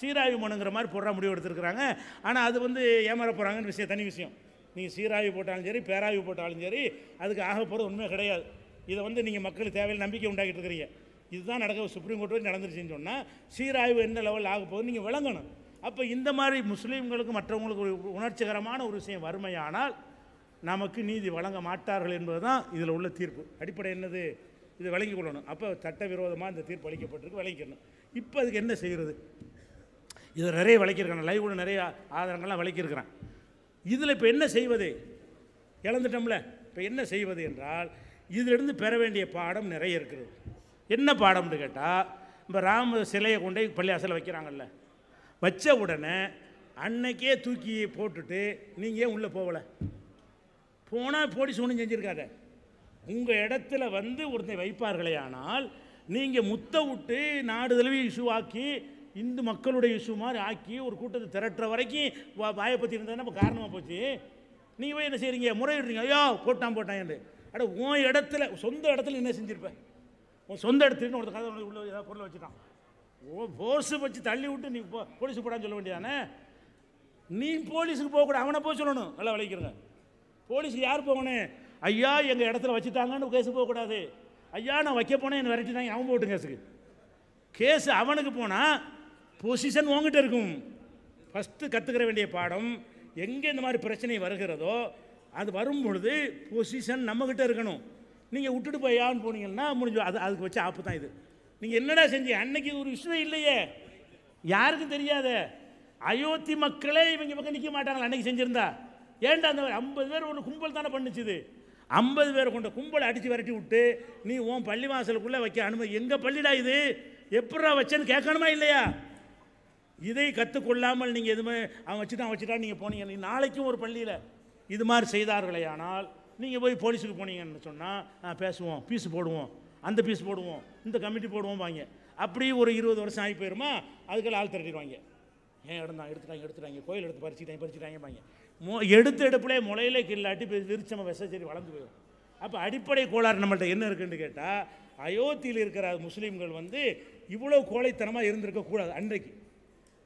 சீராய்வு மனுங்கிற மாதிரி போடுற முடிவு எடுத்துருக்குறாங்க ஆனால் அது வந்து ஏமாற போகிறாங்கன்னு விஷயம் தனி விஷயம் நீங்கள் சீராய்வு போட்டாலும் சரி பேராய்வு போட்டாலும் சரி அதுக்கு ஆக போகிறது உண்மையாக கிடையாது இதை வந்து நீங்கள் மக்களுக்கு தேவையில்லை நம்பிக்கை உண்டாக்கிட்டு இருக்கிறீங்க இதுதான் நடக்க சுப்ரீம் கோர்ட் வந்து நடந்துருச்சுன்னு சொன்னால் சீராய்வு என்ன லெவலில் ஆக போகுது நீங்கள் விளங்கணும் அப்போ இந்த மாதிரி முஸ்லீம்களுக்கு மற்றவங்களுக்கு ஒரு உணர்ச்சிகரமான ஒரு விஷயம் வறுமையானால் நமக்கு நீதி வழங்க மாட்டார்கள் என்பது தான் இதில் உள்ள தீர்ப்பு அடிப்படை என்னது இதை விளங்கிக் கொள்ளணும் அப்போ சட்டவிரோதமாக இந்த தீர்ப்பு அளிக்கப்பட்டிருக்கு விளங்கிக்கணும் இப்போ அதுக்கு என்ன செய்கிறது இதை நிறைய விளக்கியிருக்கிறேன் லைவ் கூட நிறைய ஆதாரங்கள்லாம் விளக்கியிருக்கிறேன் இதில் இப்போ என்ன செய்வது இழந்துட்டோம்ல இப்போ என்ன செய்வது என்றால் இதிலிருந்து பெற வேண்டிய பாடம் நிறைய இருக்கிறது என்ன பாடம்னு கேட்டால் இப்போ ராம சிலையை கொண்டு பள்ளியாசலில் வைக்கிறாங்கல்ல வச்ச உடனே அன்னைக்கே தூக்கி போட்டுட்டு நீங்கள் ஏன் உள்ளே போகலை போனால் போடி சூனியம் செஞ்சுருக்காத உங்கள் இடத்துல வந்து ஒருத்தர் வைப்பார்களே ஆனால் நீங்கள் முத்த விட்டு நாடு தழுவி இஷ்யூ ஆக்கி இந்து மக்களுடைய மாதிரி ஆக்கி ஒரு கூட்டத்தை திரட்டுற வரைக்கும் வாயை பற்றி நம்ம காரணமாக போச்சு நீங்கள் போய் என்ன செய்கிறீங்க முறையிடுறீங்க ஐயோ போட்டான் போட்டான் என்று அட உன் இடத்துல சொந்த இடத்துல என்ன செஞ்சுருப்பேன் உன் சொந்த இடத்துல ஒரு கதை உள்ள ஏதாவது பொருளை வச்சுட்டான் ஓ போர்ஸு வச்சு தள்ளி விட்டு நீ போ போலீஸுக்கு போடான்னு சொல்ல வேண்டியதானே நீ போலீஸுக்கு போகக்கூடாது அவனை போய் சொல்லணும் நல்லா விளைக்கிறங்க போலீஸுக்கு யார் போகணும் ஐயா எங்கள் இடத்துல வச்சுட்டாங்கன்னு கேஸு போகக்கூடாது ஐயா நான் வைக்க போனேன் என்னை தான் அவன் போட்டு கேஸுக்கு கேஸ் அவனுக்கு போனால் பொசிஷன் உங்ககிட்ட இருக்கும் ஃபஸ்ட்டு கற்றுக்கிற வேண்டிய பாடம் எங்கே இந்த மாதிரி பிரச்சனை வருகிறதோ அது வரும் பொழுது பொசிஷன் நம்மக்கிட்ட இருக்கணும் நீங்கள் விட்டுட்டு போயான்னு போனீங்கன்னா முடிஞ்சு அது அதுக்கு வச்ச ஆப்பு தான் இது நீங்கள் என்னடா செஞ்சீங்க அன்னைக்கு ஒரு விஷயம் இல்லையே யாருக்கும் தெரியாத அயோத்தி மக்களே இவங்க பக்கம் நிற்க மாட்டாங்களா அன்னைக்கு செஞ்சுருந்தா ஏன்டா அந்த ஐம்பது பேர் ஒன்று கும்பல் தானே பண்ணிச்சுது ஐம்பது பேர் கொண்ட கும்பலை அடித்து விரட்டி விட்டு நீ உன் பள்ளி வாசலுக்குள்ளே வைக்க அனுமதி எங்கள் பள்ளிடா இது எப்படா வச்சேன்னு கேட்கணுமா இல்லையா இதை கற்றுக்கொள்ளாமல் நீங்கள் எதுவுமே அவன் வச்சுட்டான் வச்சுட்டா நீங்கள் போனீங்க நாளைக்கும் ஒரு பள்ளியில் இது மாதிரி செய்தார்களே ஆனால் நீங்கள் போய் போலீஸுக்கு போனீங்கன்னு சொன்னால் பேசுவோம் பீஸ் போடுவோம் அந்த பீஸ் போடுவோம் இந்த கமிட்டி போடுவோம் வாங்க அப்படி ஒரு இருபது வருஷம் ஆகி போயிருமா அதுக்கெல்லாம் ஆள் திரட்டிடுவாங்க ஏன் இடம் தான் எடுத்துட்டாங்க எடுத்துட்டாங்க கோயில் எடுத்து பறிச்சுட்டாங்க பறிச்சுட்டாங்க வாங்க மொ எடுத்த முளையில முளையிலே கில்லாட்டி விரிச்சம விச சரி வளர்ந்து போயிடும் அப்போ அடிப்படை கோளாறு நம்மள்கிட்ட என்ன இருக்குன்னு கேட்டால் அயோத்தியில் இருக்கிற முஸ்லீம்கள் வந்து இவ்வளோ கோழைத்தனமாக இருந்திருக்கக்கூடாது அன்றைக்கு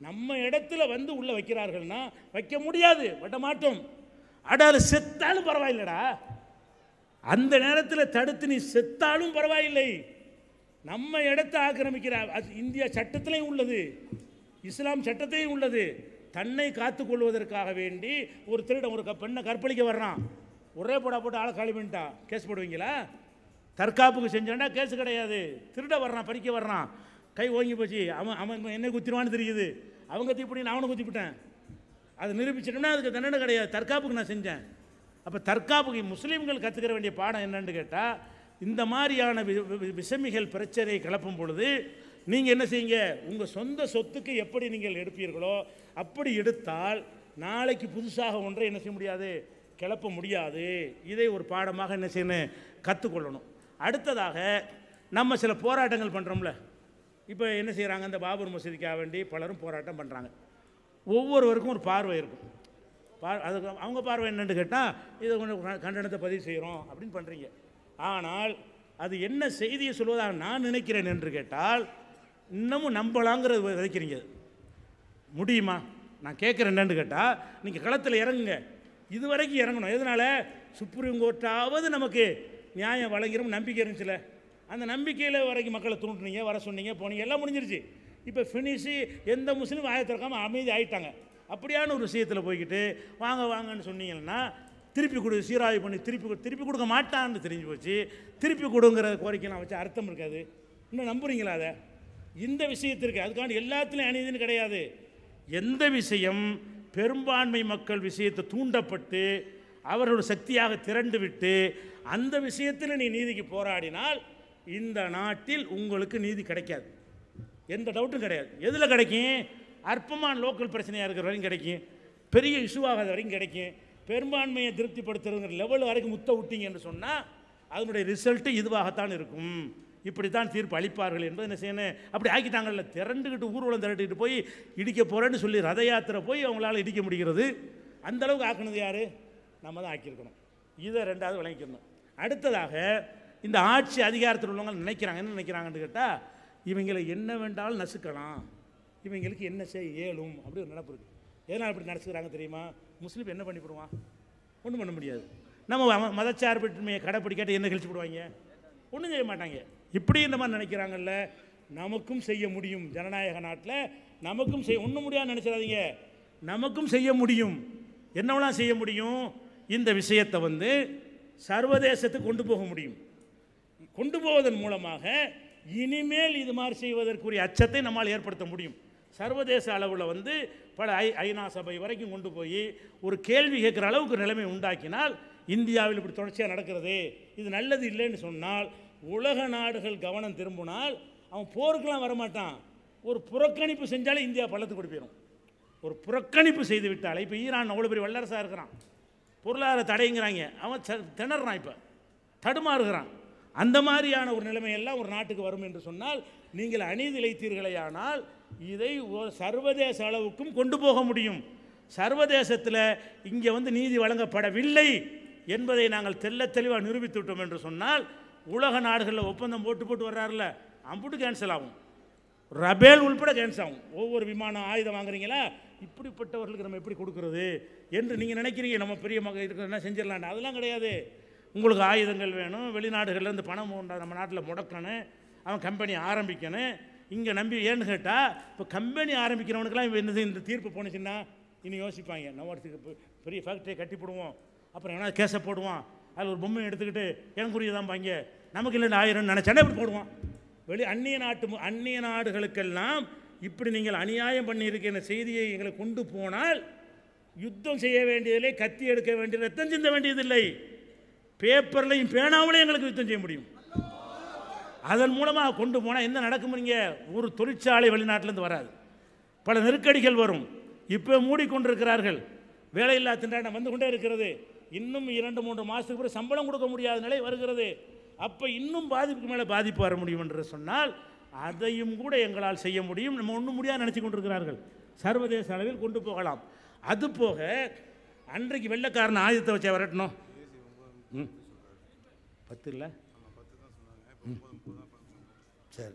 நம்ம இடத்துல வந்து உள்ளே வைக்கிறார்கள்னா வைக்க முடியாது வட்ட மாட்டோம் அடாரு செத்தாலும் பரவாயில்லடா அந்த நேரத்தில் தடுத்து நீ செத்தாலும் பரவாயில்லை நம்ம இடத்தை ஆக்கிரமிக்கிற இந்தியா சட்டத்திலையும் உள்ளது இஸ்லாம் சட்டத்தையும் உள்ளது தன்னை காத்துக்கொள்வதற்காக வேண்டி ஒரு திருடம் ஒரு பெண்ணை கற்பழிக்க வர்றான் ஒரே போடா போட்டு ஆளை காலி பண்ணிட்டான் கேஸ் போடுவீங்களா தற்காப்புக்கு செஞ்சாண்டா கேஸ் கிடையாது திருட வர்றான் பறிக்க வர்றான் கை ஓங்கி போச்சு அவன் அவன் என்ன குத்திடுவான்னு தெரியுது அவங்க தீப்பிடி நான் அவனை குத்திப்பிட்டேன் அதை நிரூபிச்சிட்டோம்னா அதுக்கு தண்டனை கிடையாது தற்காப்புக்கு நான் செஞ்சேன் அப்போ தற்காப்புக்கு முஸ்லீம்கள் கற்றுக்கிற வேண்டிய பாடம் என்னன்னு கேட்டால் இந்த மாதிரியான விஷமிகள் பிரச்சனையை கிளப்பும் பொழுது நீங்கள் என்ன செய்யுங்க உங்கள் சொந்த சொத்துக்கு எப்படி நீங்கள் எடுப்பீர்களோ அப்படி எடுத்தால் நாளைக்கு புதுசாக ஒன்றை என்ன செய்ய முடியாது கிளப்ப முடியாது இதை ஒரு பாடமாக என்ன செய்யணும் கற்றுக்கொள்ளணும் அடுத்ததாக நம்ம சில போராட்டங்கள் பண்ணுறோம்ல இப்போ என்ன செய்கிறாங்க அந்த பாபர் மசூதிக்காக வேண்டி பலரும் போராட்டம் பண்ணுறாங்க ஒவ்வொருவருக்கும் ஒரு பார்வை இருக்கும் பார் அதுக்கு அவங்க பார்வை என்னென்னு கேட்டால் இதை கொஞ்சம் கண்டனத்தை பதிவு செய்கிறோம் அப்படின்னு பண்ணுறீங்க ஆனால் அது என்ன செய்தியை சொல்வதாக நான் நினைக்கிறேன் என்று கேட்டால் இன்னமும் நம்பலாங்கிறது விதைக்கிறீங்க முடியுமா நான் கேட்குறேன் என்னென்னு கேட்டால் நீங்கள் களத்தில் இறங்குங்க இது வரைக்கும் இறங்கணும் எதனால் சுப்ரீம் கோர்ட்டாவது நமக்கு நியாயம் வழங்கிடும் நம்பிக்கை இருந்துச்சுல அந்த நம்பிக்கையில் வரைக்கும் மக்களை தூண்டுனீங்க வர சொன்னீங்க போனீங்க எல்லாம் முடிஞ்சிருச்சு இப்போ ஃபினிஷு எந்த முஸ்லீம் ஆயத்தை அமைதி ஆகிட்டாங்க அப்படியான ஒரு விஷயத்தில் போய்கிட்டு வாங்க வாங்கன்னு சொன்னீங்கன்னா திருப்பி கொடு சீராய்வு பண்ணி திருப்பி திருப்பி கொடுக்க மாட்டான்னு தெரிஞ்சு போச்சு திருப்பி கொடுங்கிற கோரிக்கை நான் வச்சு அர்த்தம் இருக்காது இன்னும் நம்புறீங்களா அதை இந்த விஷயத்திற்கு அதுக்காண்டி எல்லாத்துலேயும் அணிதுன்னு கிடையாது எந்த விஷயம் பெரும்பான்மை மக்கள் விஷயத்தை தூண்டப்பட்டு அவர்களோட சக்தியாக திரண்டு விட்டு அந்த விஷயத்தில் நீ நீதிக்கு போராடினால் இந்த நாட்டில் உங்களுக்கு நீதி கிடைக்காது எந்த டவுட்டும் கிடையாது எதில் கிடைக்கும் அற்பமான லோக்கல் பிரச்சனையாக இருக்கிற வரைக்கும் கிடைக்கும் பெரிய இஷ்யூவாகாத வரைக்கும் கிடைக்கும் பெரும்பான்மையை திருப்திப்படுத்துறதுங்கிற லெவல் வரைக்கும் முத்த விட்டீங்க என்று சொன்னால் அதனுடைய ரிசல்ட்டு இதுவாகத்தான் இருக்கும் இப்படி தான் தீர்ப்பு அளிப்பார்கள் என்பது என்ன செய்யணும் அப்படி ஆக்கிட்டாங்கல்ல திரண்டுக்கிட்டு ஊர்வலம் திரட்டிக்கிட்டு போய் இடிக்க போகிறேன்னு சொல்லி ரத யாத்திரை போய் அவங்களால இடிக்க முடிகிறது அந்தளவுக்கு ஆக்கினது யார் நம்ம தான் ஆக்கியிருக்கணும் இதை ரெண்டாவது விளங்கிக்கணும் அடுத்ததாக இந்த ஆட்சி அதிகாரத்தில் உள்ளவங்க நினைக்கிறாங்க என்ன நினைக்கிறாங்கன்னு கேட்டால் இவங்களை என்ன வேண்டாலும் நசுக்கலாம் இவங்களுக்கு என்ன செய்ய இயலும் அப்படி ஒரு நினப்பு இருக்குது எதனால் இப்படி நடத்துக்கிறாங்க தெரியுமா முஸ்லீம் என்ன பண்ணிவிடுவான் ஒன்றும் பண்ண முடியாது நம்ம மதச்சார்பின்மையை கடைப்பிடிக்காட்டு என்ன கழிச்சு விடுவாங்க ஒன்றும் செய்ய மாட்டாங்க இப்படி இந்த மாதிரி நினைக்கிறாங்கல்ல நமக்கும் செய்ய முடியும் ஜனநாயக நாட்டில் நமக்கும் செய்ய ஒன்றும் முடியாது நினச்சிடாதீங்க நமக்கும் செய்ய முடியும் என்னவெல்லாம் செய்ய முடியும் இந்த விஷயத்தை வந்து சர்வதேசத்துக்கு கொண்டு போக முடியும் கொண்டு போவதன் மூலமாக இனிமேல் இது மாதிரி செய்வதற்குரிய அச்சத்தை நம்மால் ஏற்படுத்த முடியும் சர்வதேச அளவில் வந்து பல ஐ ஐநா சபை வரைக்கும் கொண்டு போய் ஒரு கேள்வி கேட்குற அளவுக்கு நிலைமை உண்டாக்கினால் இந்தியாவில் இப்படி தொடர்ச்சியாக நடக்கிறது இது நல்லது இல்லைன்னு சொன்னால் உலக நாடுகள் கவனம் திரும்பினால் அவன் போருக்கெலாம் வரமாட்டான் ஒரு புறக்கணிப்பு செஞ்சாலே இந்தியா பள்ளத்துக்கு கொடுப்பிடும் ஒரு புறக்கணிப்பு செய்து விட்டால் இப்போ ஈரான் அவ்வளோ பெரிய வல்லரசாக இருக்கிறான் பொருளாதார தடைங்கிறாங்க அவன் திணறான் இப்போ தடுமாறுகிறான் அந்த மாதிரியான ஒரு நிலைமையெல்லாம் ஒரு நாட்டுக்கு வரும் என்று சொன்னால் நீங்கள் அணிதிழைத்தீர்களேயானால் இதை சர்வதேச அளவுக்கும் கொண்டு போக முடியும் சர்வதேசத்தில் இங்கே வந்து நீதி வழங்கப்படவில்லை என்பதை நாங்கள் தெல்ல தெளிவாக நிரூபித்துவிட்டோம் என்று சொன்னால் உலக நாடுகளில் ஒப்பந்தம் போட்டு போட்டு வர்றாருல அம்புட்டு கேன்சல் ஆகும் ரபேல் உள்பட கேன்சல் ஆகும் ஒவ்வொரு விமானம் ஆயுதம் வாங்குறீங்களா இப்படிப்பட்டவர்களுக்கு நம்ம எப்படி கொடுக்குறது என்று நீங்கள் நினைக்கிறீங்க நம்ம பெரிய மக இருக்கிறனா செஞ்சிடலான்னு அதெல்லாம் கிடையாது உங்களுக்கு ஆயுதங்கள் வேணும் வெளிநாடுகள்லேருந்து பணம் உண்டா நம்ம நாட்டில் முடக்கணும் அவன் கம்பெனி ஆரம்பிக்கணும் இங்கே நம்பி ஏன்னு கேட்டால் இப்போ கம்பெனி ஆரம்பிக்கிறவனுக்கெல்லாம் இப்போ என்னது இந்த தீர்ப்பு போனுச்சுன்னா இனி யோசிப்பாங்க நம்ம ஒருத்துக்கு பெரிய ஃபேக்ட்ரியை கட்டி போடுவோம் அப்புறம் என்ன கேஸை போடுவான் அதில் ஒரு பொம்மை எடுத்துக்கிட்டு எனக்குரியதான் பாங்க நமக்கு இல்லைன்னு ஆயிரம்னு நினச்சேன்னா இப்படி போடுவான் வெளி அந்நிய நாட்டு அந்நிய நாடுகளுக்கெல்லாம் இப்படி நீங்கள் அநியாயம் பண்ணியிருக்கிற செய்தியை எங்களை கொண்டு போனால் யுத்தம் செய்ய வேண்டியதில்லை கத்தி எடுக்க வேண்டியது ரத்தம் சிந்த வேண்டியதில்லை பேப்பர்லையும் பேனாவிலையும் எங்களுக்கு யுத்தம் செய்ய முடியும் அதன் மூலமாக கொண்டு போனால் என்ன நடக்கும் நீங்கள் ஒரு தொழிற்சாலை வெளிநாட்டிலேருந்து வராது பல நெருக்கடிகள் வரும் இப்போ மூடிக்கொண்டிருக்கிறார்கள் வேலையில்லா திண்டாட்டம் வந்து கொண்டே இருக்கிறது இன்னும் இரண்டு மூன்று மாதத்துக்கு பிறகு சம்பளம் கொடுக்க முடியாத நிலை வருகிறது அப்போ இன்னும் பாதிப்புக்கு மேலே பாதிப்பு வர முடியும் என்று சொன்னால் அதையும் கூட எங்களால் செய்ய முடியும் நம்ம ஒன்றும் முடியாது நினச்சி கொண்டிருக்கிறார்கள் சர்வதேச அளவில் கொண்டு போகலாம் அது போக அன்றைக்கு வெள்ளக்காரன் ஆயுதத்தை வச்சா வரட்டணும் ம் பத்து இல்லை சரி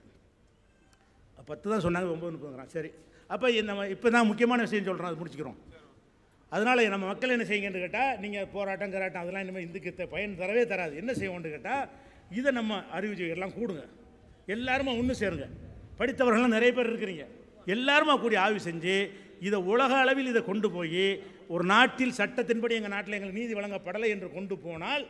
பத்து தான் சொன்னாங்க ஒம்பது முப்பதுங்கிறான் சரி அப்போ நம்ம இப்போ தான் முக்கியமான விஷயம் சொல்கிறோம் அது முடிச்சுக்கிறோம் அதனால் நம்ம மக்கள் என்ன செய்யுங்கன்னு கேட்டால் நீங்கள் போராட்டம் கராட்டம் அதெல்லாம் இனிமேல் இந்துக்கு பயன் தரவே தராது என்ன செய்வோம்னு கேட்டால் இதை நம்ம எல்லாம் கூடுங்க எல்லாருமே ஒன்று சேருங்க படித்தவர்கள்லாம் நிறைய பேர் இருக்கிறீங்க எல்லாருமே கூடிய ஆய்வு செஞ்சு இதை உலக அளவில் இதை கொண்டு போய் ஒரு நாட்டில் சட்டத்தின்படி எங்கள் நாட்டில் எங்கள் நீதி வழங்கப்படலை என்று கொண்டு போனால்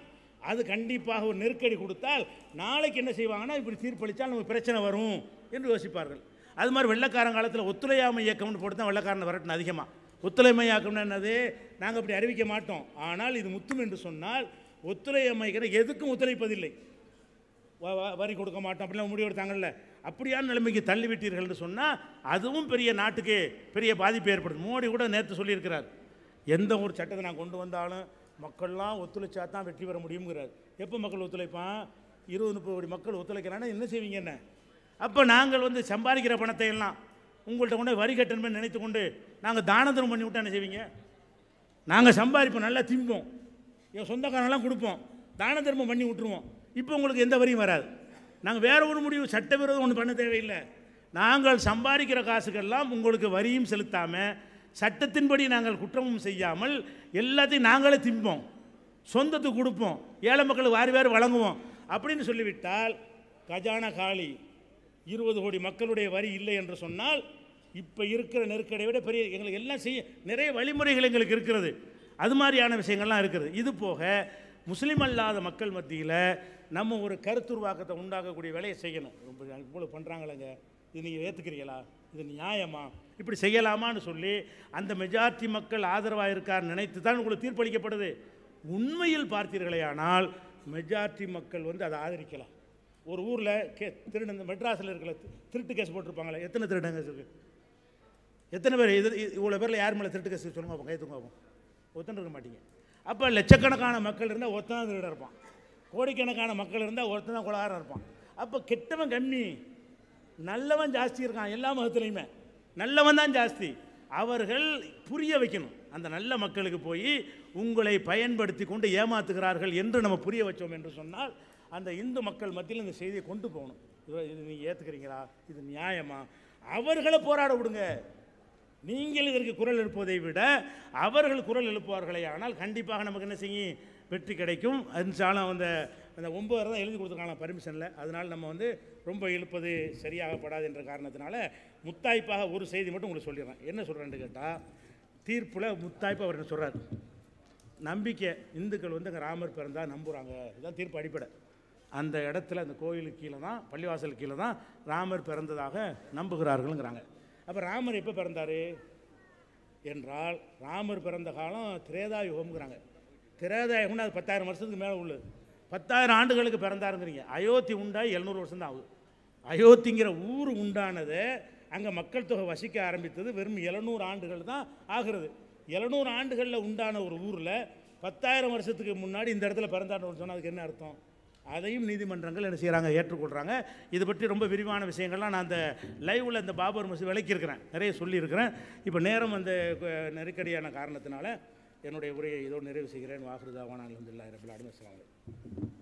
அது கண்டிப்பாக ஒரு நெருக்கடி கொடுத்தால் நாளைக்கு என்ன செய்வாங்கன்னா இப்படி தீர்ப்பளித்தால் நமக்கு பிரச்சனை வரும் என்று யோசிப்பார்கள் அது மாதிரி வெள்ளக்காரன் காலத்தில் ஒத்துழையாமை இயக்கம்னு போட்டு தான் வெள்ளக்காரன் வரட்டும் அதிகமாக ஒத்துழைமை இயக்கம்னு என்னது நாங்கள் அப்படி அறிவிக்க மாட்டோம் ஆனால் இது முத்தும் என்று சொன்னால் ஒத்துழையமைக்கிற எதுக்கும் ஒத்துழைப்பதில்லை வரி கொடுக்க மாட்டோம் அப்படிலாம் முடிவு எடுத்தாங்கல்ல அப்படியான நிலைமைக்கு தள்ளிவிட்டீர்கள்னு சொன்னால் அதுவும் பெரிய நாட்டுக்கு பெரிய பாதிப்பு ஏற்படுது மோடி கூட நேற்று சொல்லியிருக்கிறார் எந்த ஒரு சட்டத்தை நான் கொண்டு வந்தாலும் மக்கள்லாம் ஒத்துழைச்சா தான் வெற்றி பெற முடியுங்கிறார் எப்போ மக்கள் ஒத்துழைப்பான் இருபது முப்பது கோடி மக்கள் ஒத்துழைக்கிறான்னா என்ன செய்வீங்க என்ன அப்போ நாங்கள் வந்து சம்பாதிக்கிற பணத்தை எல்லாம் உங்கள்கிட்ட கொண்டு வரி கட்டணும்னு நினைத்து கொண்டு நாங்கள் தான தர்மம் பண்ணி விட்டா என்ன செய்வீங்க நாங்கள் சம்பாதிப்போம் நல்லா திம்போம் என் சொந்தக்காரனெல்லாம் கொடுப்போம் தான தர்மம் பண்ணி விட்டுருவோம் இப்போ உங்களுக்கு எந்த வரியும் வராது நாங்கள் வேறு ஒரு முடிவு சட்டவிரோதம் ஒன்று பண்ண தேவையில்லை நாங்கள் சம்பாதிக்கிற காசுக்கெல்லாம் உங்களுக்கு வரியும் செலுத்தாமல் சட்டத்தின்படி நாங்கள் குற்றமும் செய்யாமல் எல்லாத்தையும் நாங்களே திம்போம் சொந்தத்துக்கு கொடுப்போம் ஏழை மக்களுக்கு வாரி வாரி வழங்குவோம் அப்படின்னு சொல்லிவிட்டால் கஜானா காலி இருபது கோடி மக்களுடைய வரி இல்லை என்று சொன்னால் இப்போ இருக்கிற நெருக்கடியை விட பெரிய எங்களுக்கு எல்லாம் செய்ய நிறைய வழிமுறைகள் எங்களுக்கு இருக்கிறது அது மாதிரியான விஷயங்கள்லாம் இருக்கிறது இது போக முஸ்லீம் அல்லாத மக்கள் மத்தியில் நம்ம ஒரு கருத்துருவாக்கத்தை உண்டாக்கக்கூடிய வேலையை செய்யணும் ரொம்ப இவ்வளோ பண்ணுறாங்களேங்க இது நீங்கள் ஏற்றுக்கிறீங்களா இது நியாயமாக இப்படி செய்யலாமான்னு சொல்லி அந்த மெஜாரிட்டி மக்கள் ஆதரவாக இருக்கார் நினைத்து தான் உங்களுக்கு தீர்ப்பளிக்கப்படுது உண்மையில் பார்த்தீர்களே ஆனால் மெஜாரிட்டி மக்கள் வந்து அதை ஆதரிக்கலாம் ஒரு ஊரில் கே திருடு இந்த மெட்ராஸில் இருக்கிற திருட்டு கேஸ் போட்டிருப்பாங்களே எத்தனை திருடங்க இருக்குது எத்தனை பேர் இது இவ்வளோ பேரில் யார் மேலே திருட்டு கேஸ் சொல்லுங்க பார்ப்போம் கைத்துங்க பார்ப்போம் ஒத்தன் இருக்க மாட்டீங்க அப்போ லட்சக்கணக்கான மக்கள் இருந்தால் ஒருத்தன் திருட இருப்பான் கோடிக்கணக்கான மக்கள் இருந்தால் ஒருத்தன் தான் குலகாரம் இருப்பான் அப்போ கெட்டவன் கம்மி நல்லவன் ஜாஸ்தி இருக்கான் எல்லா மதத்துலேயுமே நல்லவன் தான் ஜாஸ்தி அவர்கள் புரிய வைக்கணும் அந்த நல்ல மக்களுக்கு போய் உங்களை பயன்படுத்தி கொண்டு ஏமாத்துகிறார்கள் என்று நம்ம புரிய வச்சோம் என்று சொன்னால் அந்த இந்து மக்கள் மத்தியில் இந்த செய்தியை கொண்டு போகணும் இது நீங்கள் ஏற்றுக்கிறீங்களா இது நியாயமா அவர்களை போராட விடுங்க நீங்கள் இதற்கு குரல் எழுப்புவதை விட அவர்கள் குரல் எழுப்புவார்களே ஆனால் கண்டிப்பாக நமக்கு என்ன செய்யும் வெற்றி கிடைக்கும் அஞ்சாலும் அந்த அந்த ஒம்பது தான் எழுதி கொடுத்துருக்காங்க பர்மிஷனில் அதனால் நம்ம வந்து ரொம்ப இழுப்பது சரியாகப்படாது என்ற காரணத்தினால முத்தாய்ப்பாக ஒரு செய்தி மட்டும் உங்களுக்கு சொல்லிடுறேன் என்ன சொல்கிறேன்னு கேட்டால் தீர்ப்பில் முத்தாய்ப்பு அவர் என்ன சொல்கிறார் நம்பிக்கை இந்துக்கள் வந்து அங்கே ராமர் பிறந்தால் நம்புகிறாங்க இதுதான் தீர்ப்பு அடிப்படை அந்த இடத்துல அந்த கோயிலுக்கு கீழே தான் பள்ளிவாசல் கீழே தான் ராமர் பிறந்ததாக நம்புகிறார்கள்ங்கிறாங்க அப்போ ராமர் எப்போ பிறந்தார் என்றால் ராமர் பிறந்த காலம் திரேதாயுகம்ங்கிறாங்க திரேதாயுகம்னு அது பத்தாயிரம் வருஷத்துக்கு மேலே உள்ளது பத்தாயிரம் ஆண்டுகளுக்கு பிறந்தாருங்கிறீங்க அயோத்தி உண்டாகி எழுநூறு வருஷம் தான் ஆகுது அயோத்திங்கிற ஊர் உண்டானதை அங்கே மக்கள் தொகை வசிக்க ஆரம்பித்தது வெறும் எழுநூறு ஆண்டுகள் தான் ஆகிறது எழுநூறு ஆண்டுகளில் உண்டான ஒரு ஊரில் பத்தாயிரம் வருஷத்துக்கு முன்னாடி இந்த இடத்துல பிறந்தாண்டு சொன்னால் அதுக்கு என்ன அர்த்தம் அதையும் நீதிமன்றங்கள் என்ன செய்கிறாங்க ஏற்றுக்கொள்கிறாங்க இது பற்றி ரொம்ப விரிவான விஷயங்கள்லாம் நான் அந்த லைவில் அந்த பாபர் மசூதி விளக்கியிருக்கிறேன் நிறைய சொல்லியிருக்கிறேன் இப்போ நேரம் அந்த நெருக்கடியான காரணத்தினால என்னுடைய உரையை இதோ நிறைவு செய்கிறேன் வாகுதாவான அலமதுல்லா ரபுல்லாடும் அஸ்லாம்